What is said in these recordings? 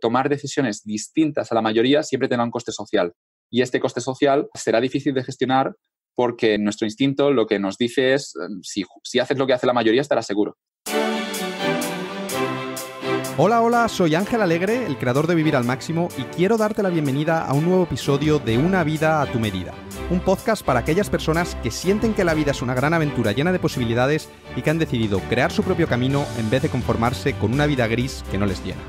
tomar decisiones distintas a la mayoría siempre tendrá un coste social. Y este coste social será difícil de gestionar porque nuestro instinto lo que nos dice es, em, si, si haces lo que hace la mayoría, estarás seguro. Hola, hola, soy Ángel Alegre, el creador de Vivir al Máximo, y quiero darte la bienvenida a un nuevo episodio de Una vida a tu medida, un podcast para aquellas personas que sienten que la vida es una gran aventura llena de posibilidades y que han decidido crear su propio camino en vez de conformarse con una vida gris que no les llena.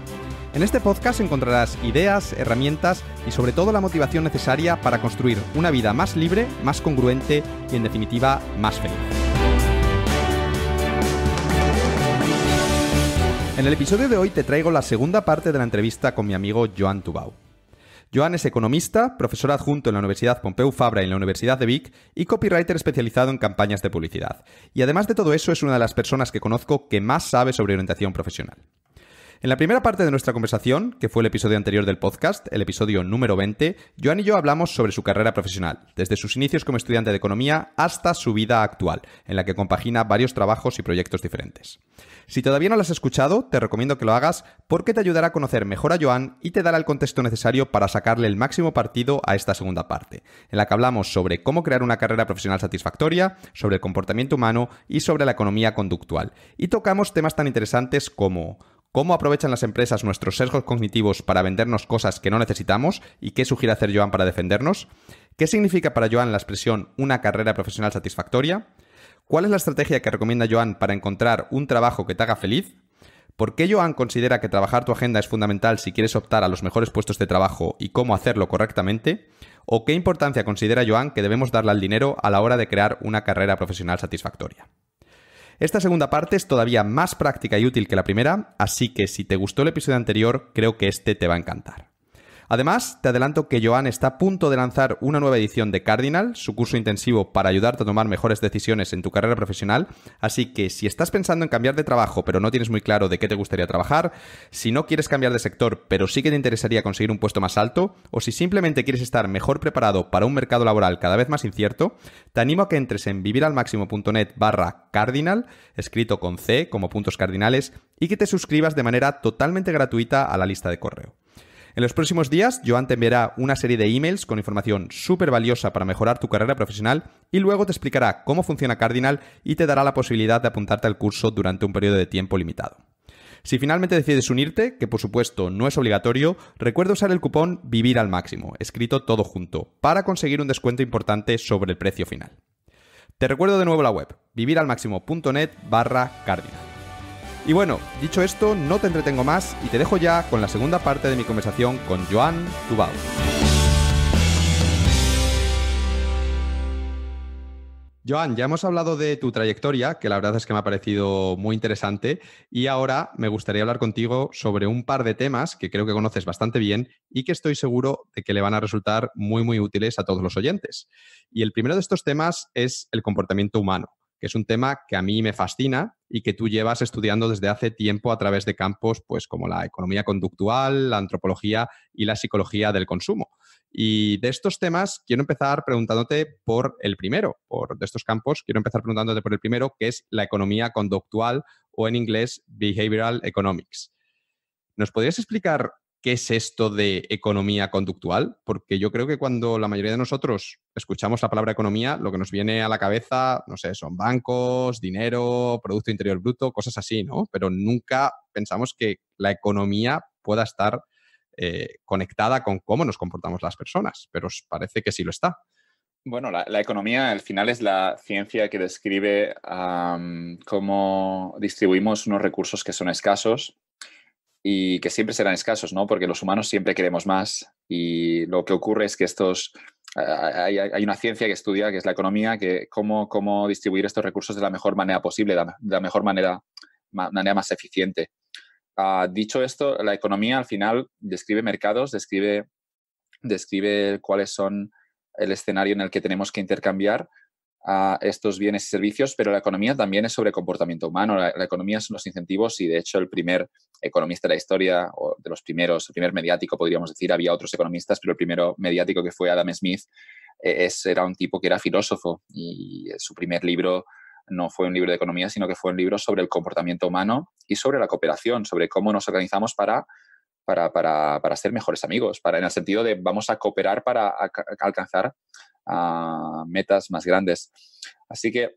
En este podcast encontrarás ideas, herramientas y sobre todo la motivación necesaria para construir una vida más libre, más congruente y en definitiva más feliz. En el episodio de hoy te traigo la segunda parte de la entrevista con mi amigo Joan Tubau. Joan es economista, profesor adjunto en la Universidad Pompeu Fabra y en la Universidad de Vic y copywriter especializado en campañas de publicidad. Y además de todo eso es una de las personas que conozco que más sabe sobre orientación profesional. En la primera parte de nuestra conversación, que fue el episodio anterior del podcast, el episodio número 20, Joan y yo hablamos sobre su carrera profesional, desde sus inicios como estudiante de economía hasta su vida actual, en la que compagina varios trabajos y proyectos diferentes. Si todavía no lo has escuchado, te recomiendo que lo hagas porque te ayudará a conocer mejor a Joan y te dará el contexto necesario para sacarle el máximo partido a esta segunda parte, en la que hablamos sobre cómo crear una carrera profesional satisfactoria, sobre el comportamiento humano y sobre la economía conductual. Y tocamos temas tan interesantes como cómo aprovechan las empresas nuestros sesgos cognitivos para vendernos cosas que no necesitamos y qué sugiere hacer Joan para defendernos, qué significa para Joan la expresión una carrera profesional satisfactoria, cuál es la estrategia que recomienda Joan para encontrar un trabajo que te haga feliz, por qué Joan considera que trabajar tu agenda es fundamental si quieres optar a los mejores puestos de trabajo y cómo hacerlo correctamente, o qué importancia considera Joan que debemos darle al dinero a la hora de crear una carrera profesional satisfactoria. Esta segunda parte es todavía más práctica y útil que la primera, así que si te gustó el episodio anterior, creo que este te va a encantar. Además, te adelanto que Joan está a punto de lanzar una nueva edición de Cardinal, su curso intensivo para ayudarte a tomar mejores decisiones en tu carrera profesional, así que si estás pensando en cambiar de trabajo pero no tienes muy claro de qué te gustaría trabajar, si no quieres cambiar de sector pero sí que te interesaría conseguir un puesto más alto, o si simplemente quieres estar mejor preparado para un mercado laboral cada vez más incierto, te animo a que entres en viviralmaximo.net barra cardinal, escrito con C como puntos cardinales, y que te suscribas de manera totalmente gratuita a la lista de correo. En los próximos días, Joan te enviará una serie de emails con información súper valiosa para mejorar tu carrera profesional y luego te explicará cómo funciona Cardinal y te dará la posibilidad de apuntarte al curso durante un periodo de tiempo limitado. Si finalmente decides unirte, que por supuesto no es obligatorio, recuerda usar el cupón Vivir al máximo, escrito todo junto, para conseguir un descuento importante sobre el precio final. Te recuerdo de nuevo la web, VIVIRALMAXIMO.NET barra cardinal. Y bueno, dicho esto, no te entretengo más y te dejo ya con la segunda parte de mi conversación con Joan Tubau. Joan, ya hemos hablado de tu trayectoria, que la verdad es que me ha parecido muy interesante, y ahora me gustaría hablar contigo sobre un par de temas que creo que conoces bastante bien y que estoy seguro de que le van a resultar muy, muy útiles a todos los oyentes. Y el primero de estos temas es el comportamiento humano, que es un tema que a mí me fascina y que tú llevas estudiando desde hace tiempo a través de campos pues, como la economía conductual, la antropología y la psicología del consumo. Y de estos temas quiero empezar preguntándote por el primero, por de estos campos quiero empezar preguntándote por el primero, que es la economía conductual o en inglés Behavioral Economics. ¿Nos podrías explicar qué es esto de economía conductual, porque yo creo que cuando la mayoría de nosotros escuchamos la palabra economía, lo que nos viene a la cabeza, no sé, son bancos, dinero, Producto Interior Bruto, cosas así, ¿no? Pero nunca pensamos que la economía pueda estar eh, conectada con cómo nos comportamos las personas, pero parece que sí lo está. Bueno, la, economía al final es la ciencia que describe cómo distribuimos unos recursos que son escasos y que siempre serán escasos, ¿no? Porque los humanos siempre queremos más y lo que ocurre es que estos... Hay, una ciencia que estudia, que es la economía, que cómo, cómo distribuir estos recursos de la mejor manera posible, de la mejor manera, manera más eficiente. Ah, dicho esto, la economía al final describe mercados, describe, describe cuáles son el escenario en el que tenemos que intercambiar a estos bienes y servicios, pero la economía también es sobre comportamiento humano, la, economía son los incentivos y de hecho el primer economista de la historia, o de los primeros, el primer mediático podríamos decir, había otros economistas, pero el primero mediático que fue Adam Smith e, era un tipo que era filósofo y su primer libro no fue un libro de economía, sino que fue un libro sobre el comportamiento humano y sobre la cooperación, sobre cómo nos organizamos para para, ser mejores amigos, para, en el sentido de vamos a cooperar para alcanzar a metas más grandes. Así que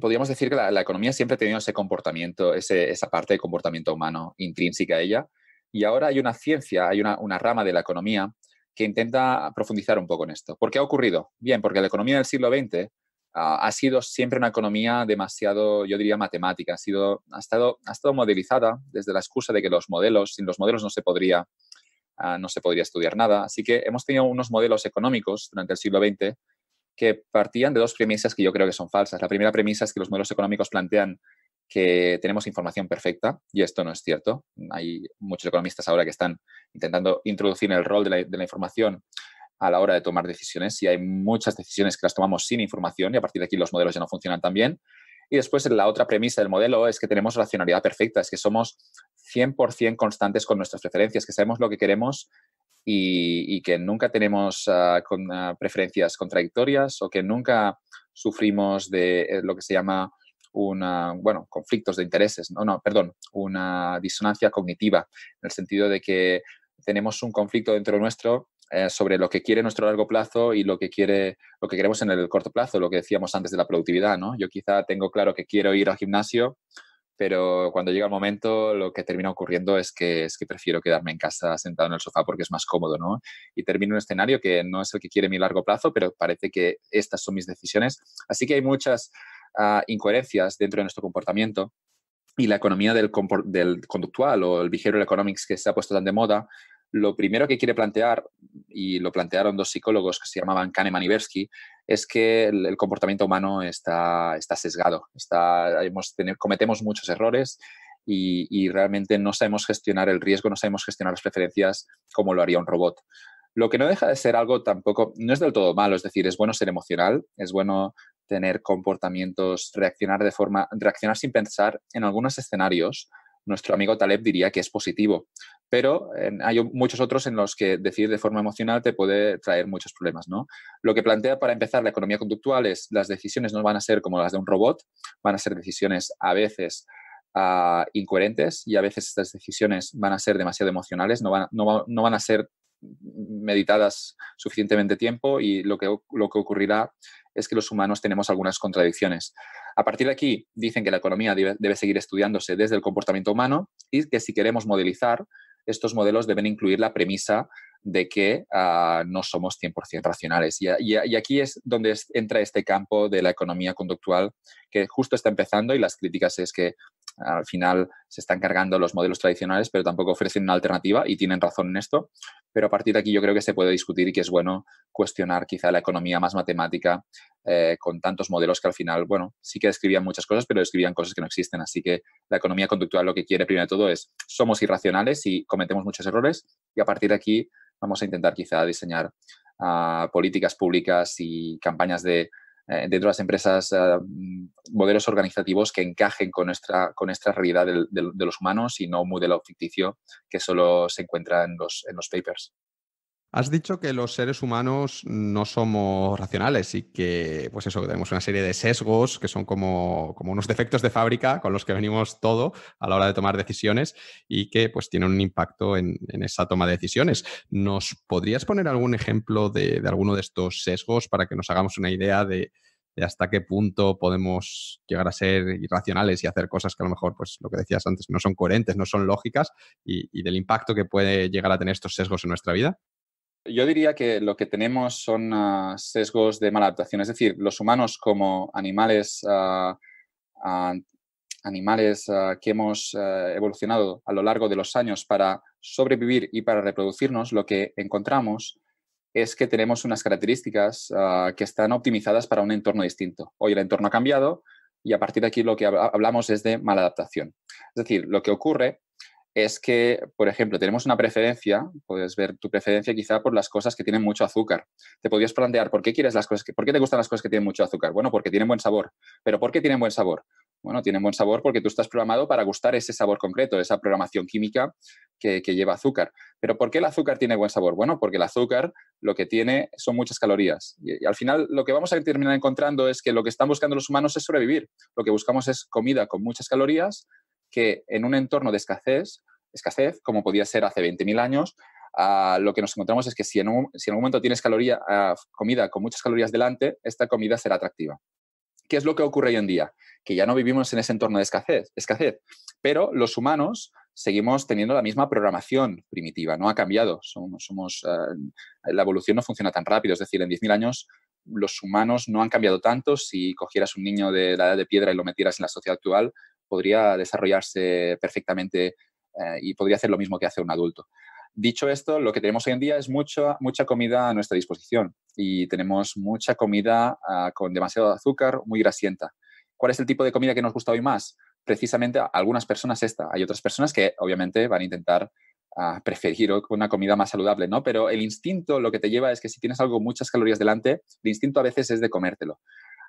podríamos decir que la, economía siempre ha tenido ese comportamiento, ese, esa parte de comportamiento humano intrínseca a ella. Y ahora hay una ciencia, hay una, rama de la economía que intenta profundizar un poco en esto. ¿Por qué ha ocurrido? Bien, porque la economía del siglo XX ah, ha sido siempre una economía demasiado, yo diría, matemática. Ha, sido, ha, estado, ha estado modelizada desde la excusa de que los modelos, sin los modelos no se podría Ah, no se podría estudiar nada. Así que hemos tenido unos modelos económicos durante el siglo XX que partían de dos premisas que yo creo que son falsas. La primera premisa es que los modelos económicos plantean que tenemos información perfecta y esto no es cierto. Hay muchos economistas ahora que están intentando introducir el rol de la, información a la hora de tomar decisiones y hay muchas decisiones que las tomamos sin información y a partir de aquí los modelos ya no funcionan tan bien. Y después la otra premisa del modelo es que tenemos racionalidad perfecta, es que somos 100% constantes con nuestras preferencias, que sabemos lo que queremos y, que nunca tenemos ah, ah, preferencias contradictorias o que nunca sufrimos de eh, lo que se llama una, bueno, conflictos de intereses, no, no, perdón, una disonancia cognitiva, en el sentido de que tenemos un conflicto dentro nuestro eh, sobre lo que quiere nuestro largo plazo y lo que quiere, lo que queremos en el corto plazo, lo que decíamos antes de la productividad, ¿no? Yo quizá tengo claro que quiero ir al gimnasio, pero cuando llega el momento lo que termina ocurriendo es que, es que prefiero quedarme en casa sentado en el sofá porque es más cómodo, ¿no? Y termino un escenario que no es el que quiere mi largo plazo, pero parece que estas son mis decisiones. Así que hay muchas ah, incoherencias dentro de nuestro comportamiento y la economía del, del conductual o el behavioral economics que se ha puesto tan de moda lo primero que quiere plantear, y lo plantearon dos psicólogos que se llamaban Kahneman y Bersky, es que el, comportamiento humano está, está sesgado, está, cometemos muchos errores y, realmente no sabemos gestionar el riesgo, no sabemos gestionar las preferencias como lo haría un robot. Lo que no deja de ser algo tampoco, no es del todo malo, es decir, es bueno ser emocional, es bueno tener comportamientos, reaccionar de forma, reaccionar sin pensar en algunos escenarios, nuestro amigo Taleb diría que es positivo, pero eh, hay muchos otros en los que decir de forma emocional te puede traer muchos problemas. ¿no? Lo que plantea para empezar la economía conductual es las decisiones no van a ser como las de un robot, van a ser decisiones a veces ah, incoherentes y a veces estas decisiones van a ser demasiado emocionales, no van, van a ser meditadas suficientemente tiempo y lo que, lo que ocurrirá es que los humanos tenemos algunas contradicciones. A partir de aquí, dicen que la economía debe, seguir estudiándose desde el comportamiento humano y que si queremos modelizar, estos modelos deben incluir la premisa de que ah, no somos 100% racionales. Y, y, y, aquí es donde entra este campo de la economía conductual que justo está empezando y las críticas es que al final se están cargando los modelos tradicionales, pero tampoco ofrecen una alternativa y tienen razón en esto. Pero a partir de aquí yo creo que se puede discutir y que es bueno cuestionar quizá la economía más matemática eh, con tantos modelos que al final, bueno, sí que describían muchas cosas, pero describían cosas que no existen. Así que la economía conductual lo que quiere primero de todo es somos irracionales y cometemos muchos errores y a partir de aquí vamos a intentar quizá diseñar ah, políticas públicas y campañas de eh, dentro de las empresas eh, mm, modelos organizativos que encajen con nuestra, con realidad de, los humanos y no un modelo ficticio que solo se encuentra en los, en los papers. Has dicho que los seres humanos no somos racionales y que, pues eso, tenemos una serie de sesgos que son como, como, unos defectos de fábrica con los que venimos todo a la hora de tomar decisiones y que, pues, tienen un impacto en, esa toma de decisiones. ¿Nos podrías poner algún ejemplo de, alguno de estos sesgos para que nos hagamos una idea de, hasta qué punto podemos llegar a ser irracionales y hacer cosas que a lo mejor, pues, lo que decías antes, no son coherentes, no son lógicas y, y del impacto que puede llegar a tener estos sesgos en nuestra vida? Yo diría que lo que tenemos son ah, sesgos de mala adaptación, es decir, los humanos como animales, ah, ah, animales que hemos eh, evolucionado a lo largo de los años para sobrevivir y para reproducirnos, lo que encontramos es que tenemos unas características que están optimizadas para un entorno distinto. Hoy el entorno ha cambiado y a partir de aquí lo que hablamos es de mala adaptación. Es decir, lo que ocurre es que, por ejemplo, tenemos una preferencia, puedes ver tu preferencia quizá por las cosas que tienen mucho azúcar. Te podías plantear, ¿por qué quieres las cosas que, por te gustan las cosas que tienen mucho azúcar? Bueno, porque tienen buen sabor. Pero ¿por qué tienen buen sabor? Bueno, tienen buen sabor porque tú estás programado para gustar ese sabor concreto, esa programación química que, lleva azúcar. Pero ¿por qué el azúcar tiene buen sabor? Bueno, porque el azúcar lo que tiene son muchas calorías. y al final lo que vamos a terminar encontrando es que lo que están buscando los humanos es sobrevivir. Lo que buscamos es comida con muchas calorías que en un entorno de escasez, escasez como podía ser hace 20.000 años, ah, lo que nos encontramos es que si en, un, si en algún momento tienes caloría, ah, comida con muchas calorías delante, esta comida será atractiva. ¿Qué es lo que ocurre hoy en día? Que ya no vivimos en ese entorno de escasez, escasez pero los humanos seguimos teniendo la misma programación primitiva, no ha cambiado. Somos, ah, la evolución no funciona tan rápido, es decir, en 10.000 años los humanos no han cambiado tanto. Si cogieras un niño de la edad de piedra y lo metieras en la sociedad actual, podría desarrollarse perfectamente eh, y podría hacer lo mismo que hace un adulto. Dicho esto, lo que tenemos hoy en día es mucha, mucha comida a nuestra disposición y tenemos mucha comida ah, con demasiado azúcar, muy grasienta. ¿Cuál es el tipo de comida que nos gusta hoy más? Precisamente a algunas personas esta. Hay otras personas que obviamente van a intentar ah, preferir una comida más saludable, ¿no? Pero el instinto lo que te lleva es que si tienes algo muchas calorías delante, el instinto a veces es de comértelo.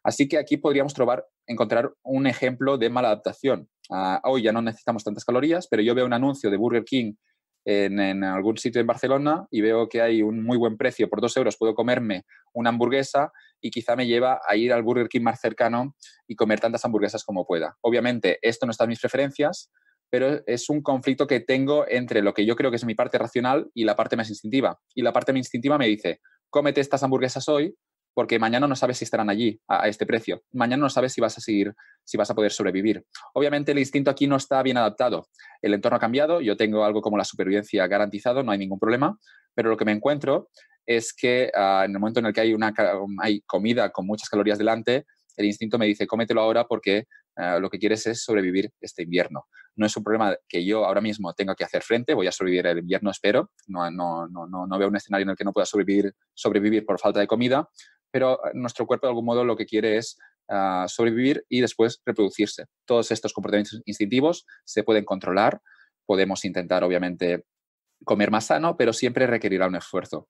Así que aquí podríamos trobar, encontrar un ejemplo de mala adaptación. Ah, hoy ya no necesitamos tantas calorías, pero yo veo un anuncio de Burger King en, en, algún sitio en Barcelona y veo que hay un muy buen precio, por dos euros puedo comerme una hamburguesa y quizá me lleva a ir al Burger King más cercano y comer tantas hamburguesas como pueda. Obviamente, esto no está en mis preferencias, pero es un conflicto que tengo entre lo que yo creo que es mi parte racional y la parte más instintiva. Y la parte más instintiva me dice, cómete estas hamburguesas hoy porque mañana no sabes si estarán allí a, este precio, mañana no sabes si vas a seguir, si vas a poder sobrevivir. Obviamente el instinto aquí no está bien adaptado, el entorno ha cambiado, yo tengo algo como la supervivencia garantizado, no hay ningún problema, pero lo que me encuentro es que ah, en el momento en el que hay, una, um, hay comida con muchas calorías delante, el instinto me dice, cómetelo ahora porque ah, lo que quieres es sobrevivir este invierno. No es un problema que yo ahora mismo tenga que hacer frente, voy a sobrevivir el invierno, espero. No, no, no, no, veo un escenario en el que no pueda sobrevivir, sobrevivir por falta de comida, pero eh, nuestro cuerpo de algún modo lo que quiere es ah, sobrevivir y después reproducirse. Todos estos comportamientos instintivos se pueden controlar, podemos intentar obviamente comer más sano, pero siempre requerirá un esfuerzo.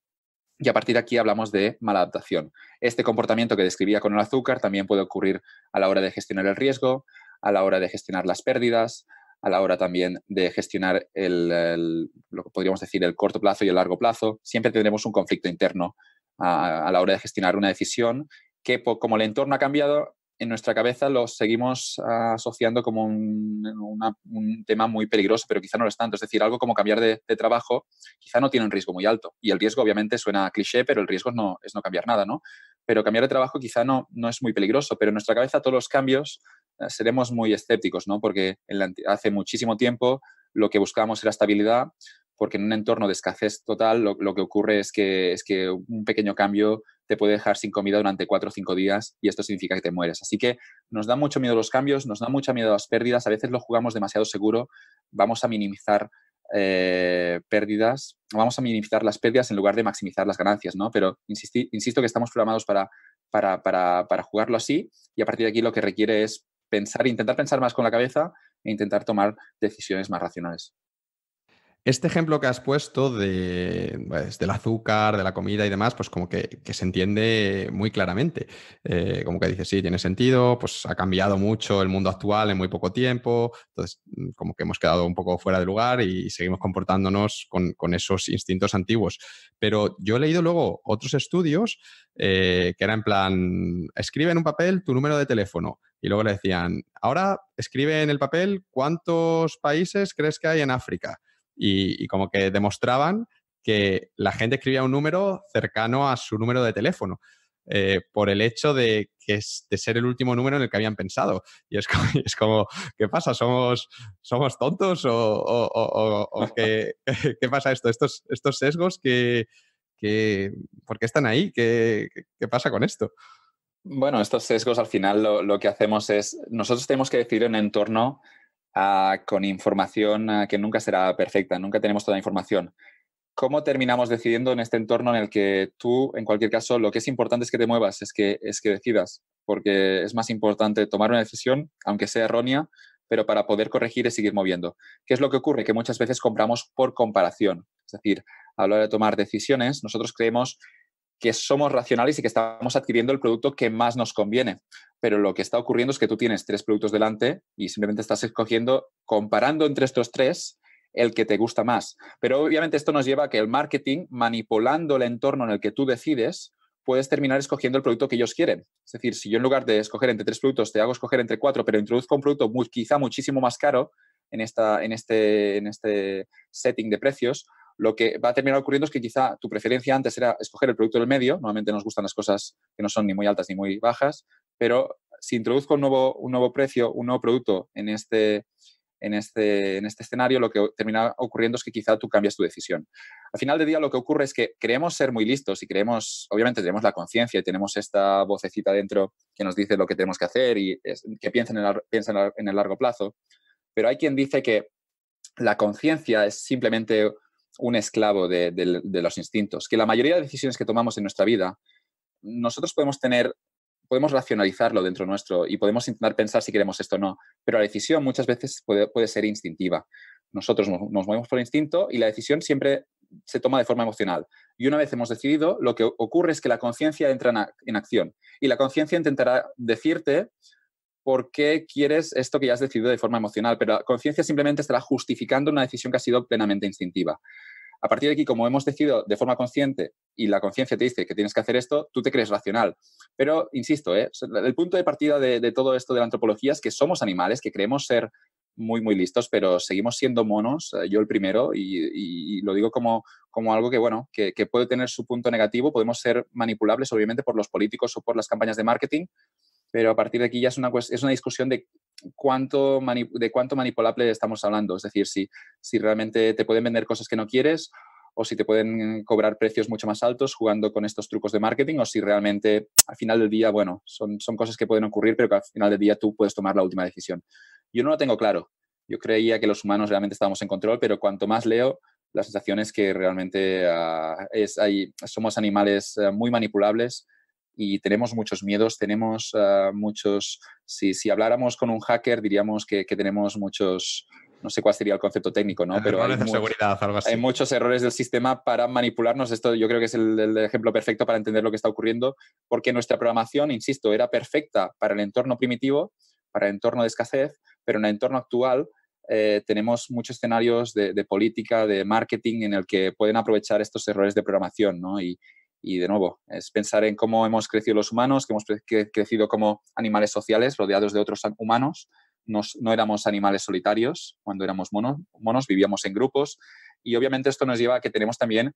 Y a partir de aquí hablamos de mala adaptación. Este comportamiento que describía con el azúcar también puede ocurrir a la hora de gestionar el riesgo, a la hora de gestionar las pérdidas, a la hora también de gestionar lo que podríamos decir el corto plazo y el largo plazo. Siempre tendremos un conflicto interno a, la hora de gestionar una decisión, que como el entorno ha cambiado, en nuestra cabeza lo seguimos ah, asociando como un, tema muy peligroso, pero quizá no lo es tanto. Es decir, algo como cambiar de, trabajo quizá no tiene un riesgo muy alto. Y el riesgo obviamente suena cliché, pero el riesgo no, es no cambiar nada, ¿no? Pero cambiar de trabajo quizá no, no es muy peligroso, pero en nuestra cabeza todos los cambios ah, seremos muy escépticos, ¿no? Porque hace muchísimo tiempo lo que buscábamos era estabilidad, porque en un entorno de escasez total lo, que ocurre es que, es que un pequeño cambio te puede dejar sin comida durante cuatro o cinco días y esto significa que te mueres. Así que nos da mucho miedo los cambios, nos da mucha miedo las pérdidas, a veces lo jugamos demasiado seguro, vamos a minimizar eh, pérdidas, vamos a minimizar las pérdidas en lugar de maximizar las ganancias, ¿no? Pero insisto que estamos programados para, para, para, jugarlo así y a partir de aquí lo que requiere es pensar, intentar pensar más con la cabeza e intentar tomar decisiones más racionales. Este ejemplo que has puesto de, pues, del azúcar, de la comida y demás, pues como que, se entiende muy claramente. Eh, como que dices, sí, tiene sentido, pues ha cambiado mucho el mundo actual en muy poco tiempo, entonces mm, como que hemos quedado un poco fuera de lugar y seguimos comportándonos con, esos instintos antiguos. Pero yo he leído luego otros estudios eh, que eran en plan, escribe en un papel tu número de teléfono. Y luego le decían, ahora escribe en el papel cuántos países crees que hay en África y, como que demostraban que la gente escribía un número cercano a su número de teléfono. Eh, por el hecho de, que de ser el último número en el que habían pensado. Y es como, es como ¿qué pasa? ¿Somos, somos tontos? ¿O, o, qué qué, pasa esto? Estos, estos sesgos que, que ¿Por qué están ahí? ¿Qué, pasa con esto? Bueno, estos sesgos al final lo, lo que hacemos es, nosotros tenemos que decidir un entorno con información ah, que nunca será perfecta, nunca tenemos toda la información. ¿Cómo terminamos decidiendo en este entorno en el que tú, en cualquier caso, lo que es importante es que te muevas, es que, es que decidas, porque es más importante tomar una decisión, aunque sea errónea, pero para poder corregir y seguir moviendo. ¿Qué es lo que ocurre? Que muchas veces compramos por comparación. Es decir, a la hora de tomar decisiones, nosotros creemos que somos racionales y que estamos adquiriendo el producto que más nos conviene. Pero lo que está ocurriendo es que tú tienes tres productos delante y simplemente estás escogiendo, comparando entre estos tres, el que te gusta más. Pero obviamente esto nos lleva a que el marketing, manipulando el entorno en el que tú decides, puedes terminar escogiendo el producto que ellos quieren. Es decir, si yo en lugar de escoger entre tres productos, te hago escoger entre cuatro, pero introduzco un producto quizá muchísimo más caro en, esta, en, este, en este setting de precios, lo que va a terminar ocurriendo es que quizá tu preferencia antes era escoger el producto del medio, normalmente nos gustan las cosas que no son ni muy altas ni muy bajas, pero si introduzco un nuevo, un nuevo precio, un nuevo producto en este, en este, en este escenario, lo que termina ocurriendo es que quizá tú cambias tu decisión. Al final del día lo que ocurre es que creemos ser muy listos y creemos, obviamente tenemos la conciencia y tenemos esta vocecita dentro que nos dice lo que tenemos que hacer y que en, piensa en el largo plazo, pero hay quien dice que la conciencia es simplemente un esclavo de, los instintos, que la mayoría de decisiones que tomamos en nuestra vida, nosotros podemos tener, podemos racionalizarlo dentro nuestro y podemos intentar pensar si queremos esto o no, pero la decisión muchas veces puede, ser instintiva. Nosotros nos, movemos por instinto y la decisión siempre se toma de forma emocional. Y una vez hemos decidido, lo que ocurre es que la conciencia entra en, acción y la conciencia intentará decirte por qué quieres esto que ya has decidido de forma emocional, pero la conciencia simplemente estará justificando una decisión que ha sido plenamente instintiva. A partir de aquí, como hemos decidido de forma consciente y la conciencia te dice que tienes que hacer esto, tú te crees racional. Pero, insisto, ¿eh? el punto de partida de, todo esto de la antropología es que somos animales, que creemos ser muy, muy listos, pero seguimos siendo monos, eh, yo el primero, y, lo digo como, como algo que, bueno, que, puede tener su punto negativo, podemos ser manipulables obviamente por los políticos o por las campañas de marketing, pero a partir de aquí ya es una, es una discusión de cuánto de cuánto manipulable estamos hablando. Es decir, si, realmente te pueden vender cosas que no quieres o si te pueden cobrar precios mucho más altos jugando con estos trucos de marketing o si realmente al final del día, bueno, son, cosas que pueden ocurrir, pero que al final del día tú puedes tomar la última decisión. Yo no lo tengo claro. Yo creía que los humanos realmente estábamos en control, pero cuanto más leo, la sensación es que realmente ah, es, hay, somos animales eh, muy manipulables y tenemos muchos miedos, tenemos ah, muchos, si, si, habláramos con un hacker diríamos que, que tenemos muchos, no sé cuál sería el concepto técnico, ¿no? Pero hay, seguridad, algo así. muchos errores del sistema para manipularnos. Esto yo creo que es el, ejemplo perfecto para entender lo que está ocurriendo, porque nuestra programación, insisto, era perfecta para el entorno primitivo, para el entorno de escasez, pero en el entorno actual eh, tenemos muchos escenarios de, de, política, de marketing, en el que pueden aprovechar estos errores de programación, ¿no? Y, y de nuevo, es pensar en cómo hemos crecido los humanos, que hemos crecido como animales sociales, rodeados de otros humanos. no éramos animales solitarios cuando éramos monos, monos, vivíamos en grupos. Y obviamente esto nos lleva a que tenemos también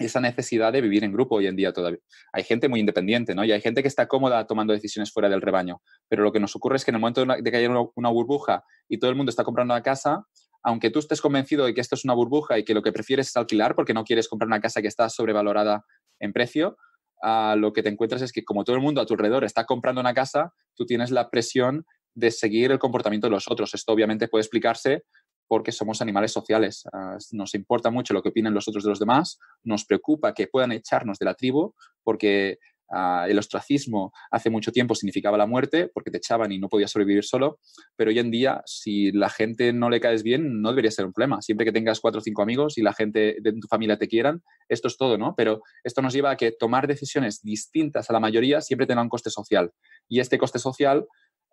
esa necesidad de vivir en grupo hoy en día todavía. Hay gente muy independiente, ¿no? Y hay gente que está cómoda tomando decisiones fuera del rebaño. Pero lo que nos ocurre es que en el momento de que haya una, una burbuja y todo el mundo está comprando una casa, aunque tú estés convencido de que esto es una burbuja y que lo que prefieres es alquilar porque no quieres comprar una casa que está sobrevalorada en precio, a lo que te encuentras es que como todo el mundo a tu alrededor está comprando una casa, tú tienes la presión de seguir el comportamiento de los otros. Esto obviamente puede explicarse porque somos animales sociales. Ah, nos importa mucho lo que opinen los otros de los demás, nos preocupa que puedan echarnos de la tribu porque Ah, el ostracismo hace mucho tiempo significaba la muerte porque te echaban y no podías sobrevivir solo, pero hoy en día si la gente no le caes bien no debería ser un problema. Siempre que tengas cuatro o cinco amigos y la gente de tu familia te quieran, esto es todo, ¿no? Pero esto nos lleva a que tomar decisiones distintas a la mayoría siempre tendrá un coste social y este coste social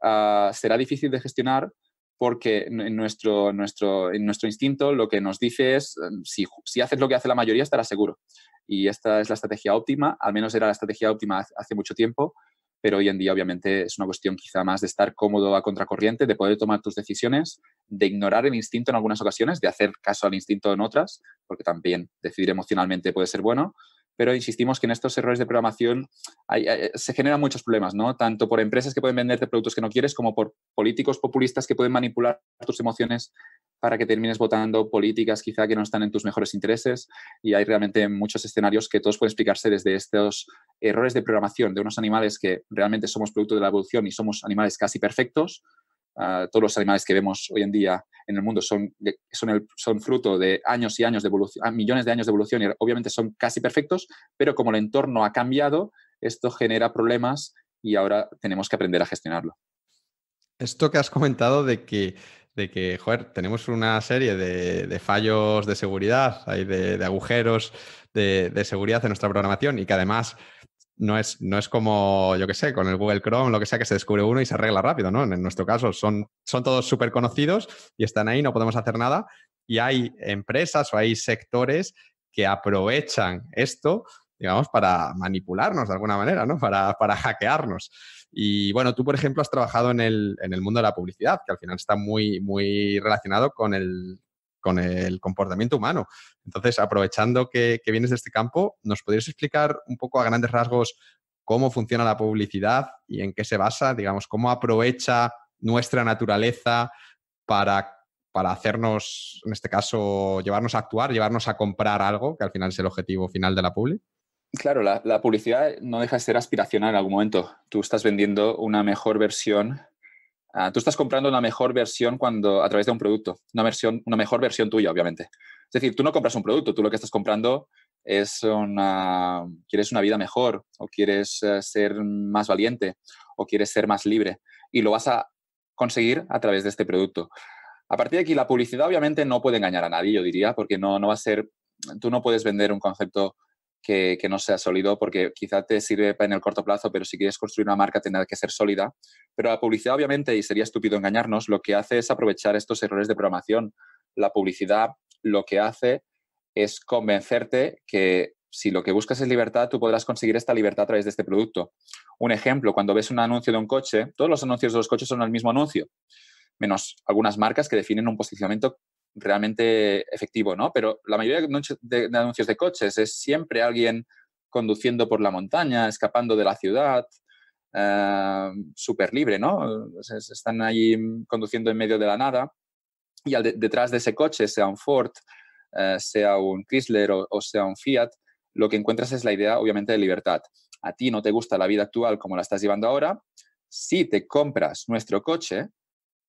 ah, será difícil de gestionar porque en nuestro, instinto lo que nos dice es, eh, si, si haces lo que hace la mayoría, estarás seguro. Y esta es la estrategia óptima, al menos era la estrategia óptima hace mucho tiempo, pero hoy en día obviamente es una cuestión quizá más de estar cómodo a contracorriente, de poder tomar tus decisiones, de ignorar el instinto en algunas ocasiones, de hacer caso al instinto en otras, porque también decidir emocionalmente puede ser bueno, pero insistimos que en estos errores de programación eh, se generan muchos problemas, ¿no? Tanto por empresas que pueden venderte productos que no quieres, como por políticos populistas que pueden manipular tus emociones para que termines votando políticas quizá que no están en tus mejores intereses y hay realmente muchos escenarios que todos pueden explicarse desde estos errores de programación de unos animales que realmente somos producto de la evolución y somos animales casi perfectos Ah, todos los animales que vemos hoy en día en el mundo son, son, son fruto de años y años de evolución, ah, millones de años de evolución y obviamente son casi perfectos, pero como el entorno ha cambiado, esto genera problemas y ahora tenemos que aprender a gestionarlo. Esto que has comentado de que, de que tenemos una serie de, fallos de seguridad, hay de, agujeros de, de seguridad en nuestra programación y que además no es, no es como, yo qué sé, con el Google Chrome, lo que sea, que se descubre uno y se arregla rápido, ¿no? En nuestro caso son, son todos súper conocidos y están ahí, no podemos hacer nada. Y hay empresas o hay sectores que aprovechan esto, digamos, para manipularnos de alguna manera, ¿no? Para, para hackearnos. Y bueno, tú, por ejemplo, has trabajado en el, en el mundo de la publicidad, que al final está muy, muy relacionado con el, con el comportamiento humano. Entonces, aprovechando que, vienes de este campo, ¿nos podrías explicar un poco a grandes rasgos cómo funciona la publicidad y en qué se basa? Digamos, cómo aprovecha nuestra naturaleza para para hacernos, en este caso, llevarnos a actuar, llevarnos a comprar algo, que al final es el objetivo final de la publi? Claro, la publicidad no deja de ser aspiracional en algún momento. Tú estás vendiendo una mejor versión Ah, tú estás comprando una mejor versión cuando, a través de un producto, una, versión, una mejor versión tuya, obviamente. Es decir, tú no compras un producto, tú lo que estás comprando es una, quieres una vida mejor o quieres eh, ser más valiente o quieres ser más libre y lo vas a conseguir a través de este producto. A partir de aquí, la publicidad obviamente no puede engañar a nadie, yo diría, porque no, no va a ser, tú no puedes vender un concepto que, no sea sólido, porque quizá te sirve en el corto plazo, pero si quieres construir una marca tendrá que ser sólida. Pero la publicidad, obviamente, y sería estúpido engañarnos, lo que hace es aprovechar estos errores de programación. La publicidad lo que hace es convencerte que si lo que buscas es libertad, tú podrás conseguir esta libertad a través de este producto. Un ejemplo, cuando ves un anuncio de un coche, todos los anuncios de los coches son el mismo anuncio, menos algunas marcas que definen un posicionamiento realmente efectivo, ¿no? Pero la mayoría de, anuncios de coches es siempre alguien conduciendo por la montaña, escapando de la ciudad, eh, súper libre, ¿no? Están ahí conduciendo en medio de la nada y al detrás de ese coche, sea un Ford, eh, sea un Chrysler o, sea un Fiat, lo que encuentras es la idea, obviamente, de libertad. A ti no te gusta la vida actual como la estás llevando ahora. Si te compras nuestro coche,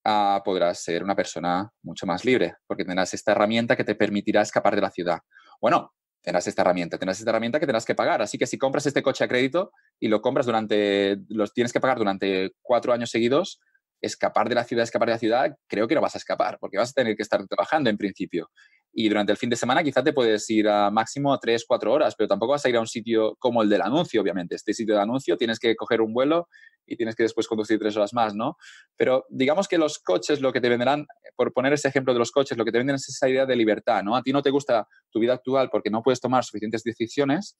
Ah, podrás ser una persona mucho más libre, porque tendrás esta herramienta que te permitirá escapar de la ciudad. Bueno, tendrás esta herramienta, tendrás esta herramienta que tendrás que pagar. Así que si compras este coche a crédito y lo compras durante, los tienes que pagar durante cuatro años seguidos, escapar de la ciudad, escapar de la ciudad, creo que no vas a escapar, porque vas a tener que estar trabajando en principio y durante el fin de semana quizás te puedes ir a máximo 3, 4 horas, pero tampoco vas a ir a un sitio como el del anuncio, obviamente. Este sitio de anuncio tienes que coger un vuelo y tienes que después conducir tres horas más, ¿no? Pero digamos que los coches lo que te venderán, por poner ese ejemplo de los coches, lo que te venden es esa idea de libertad, ¿no? A ti no te gusta tu vida actual porque no puedes tomar suficientes decisiones,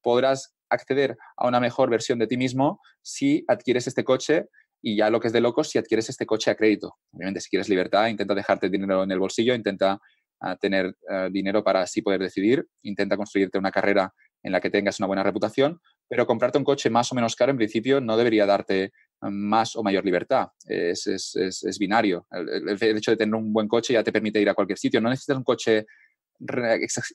podrás acceder a una mejor versión de ti mismo si adquieres este coche y ya lo que es de locos si adquieres este coche a crédito. Obviamente, si quieres libertad, intenta dejarte dinero en el bolsillo, intenta a tener eh, dinero para así poder decidir. Intenta construirte una carrera en la que tengas una buena reputación, pero comprarte un coche más o menos caro en principio no debería darte eh, más o mayor libertad. Es, binario. el, hecho de tener un buen coche ya te permite ir a cualquier sitio. No necesitas un coche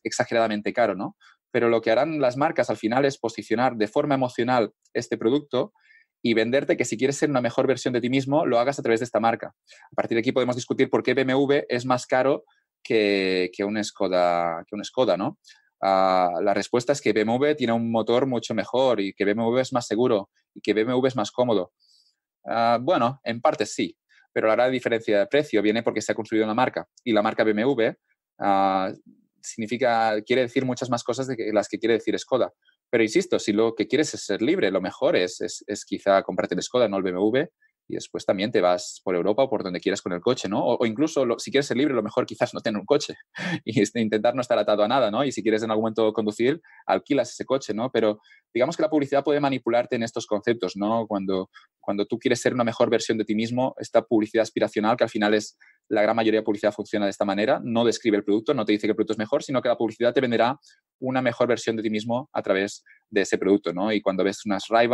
exageradamente caro, ¿no? Pero lo que harán las marcas al final es posicionar de forma emocional este producto y venderte que si quieres ser una mejor versión de ti mismo, lo hagas a través de esta marca. A partir de aquí podemos discutir por qué BMW es más caro que, que un, Skoda, que un Skoda, ¿no? Ah, la respuesta es que BMW tiene un motor mucho mejor y que BMW es más seguro y que BMW es más cómodo. Ah, bueno, en parte sí, pero la gran diferencia de precio viene porque se ha construido una marca y la marca BMW ah, significa, quiere decir muchas más cosas de las que quiere decir Skoda. Pero insisto, si lo que quieres es ser libre, lo mejor es, es, es quizá comprarte el Skoda, no el BMW, y después también te vas por Europa o por donde quieras con el coche, ¿no? O, incluso, si quieres ser libre, lo mejor quizás no tener un coche y este, intentar no estar atado a nada, ¿no? Y si quieres en algún momento conducir, alquilas ese coche, ¿no? Pero digamos que la publicidad puede manipularte en estos conceptos, ¿no? Cuando, cuando tú quieres ser una mejor versión de ti mismo, esta publicidad aspiracional, que al final es la gran mayoría de publicidad funciona de esta manera, no describe el producto, no te dice que el producto es mejor, sino que la publicidad te venderá una mejor versión de ti mismo a través de ese producto, ¿no? Y cuando ves unas ray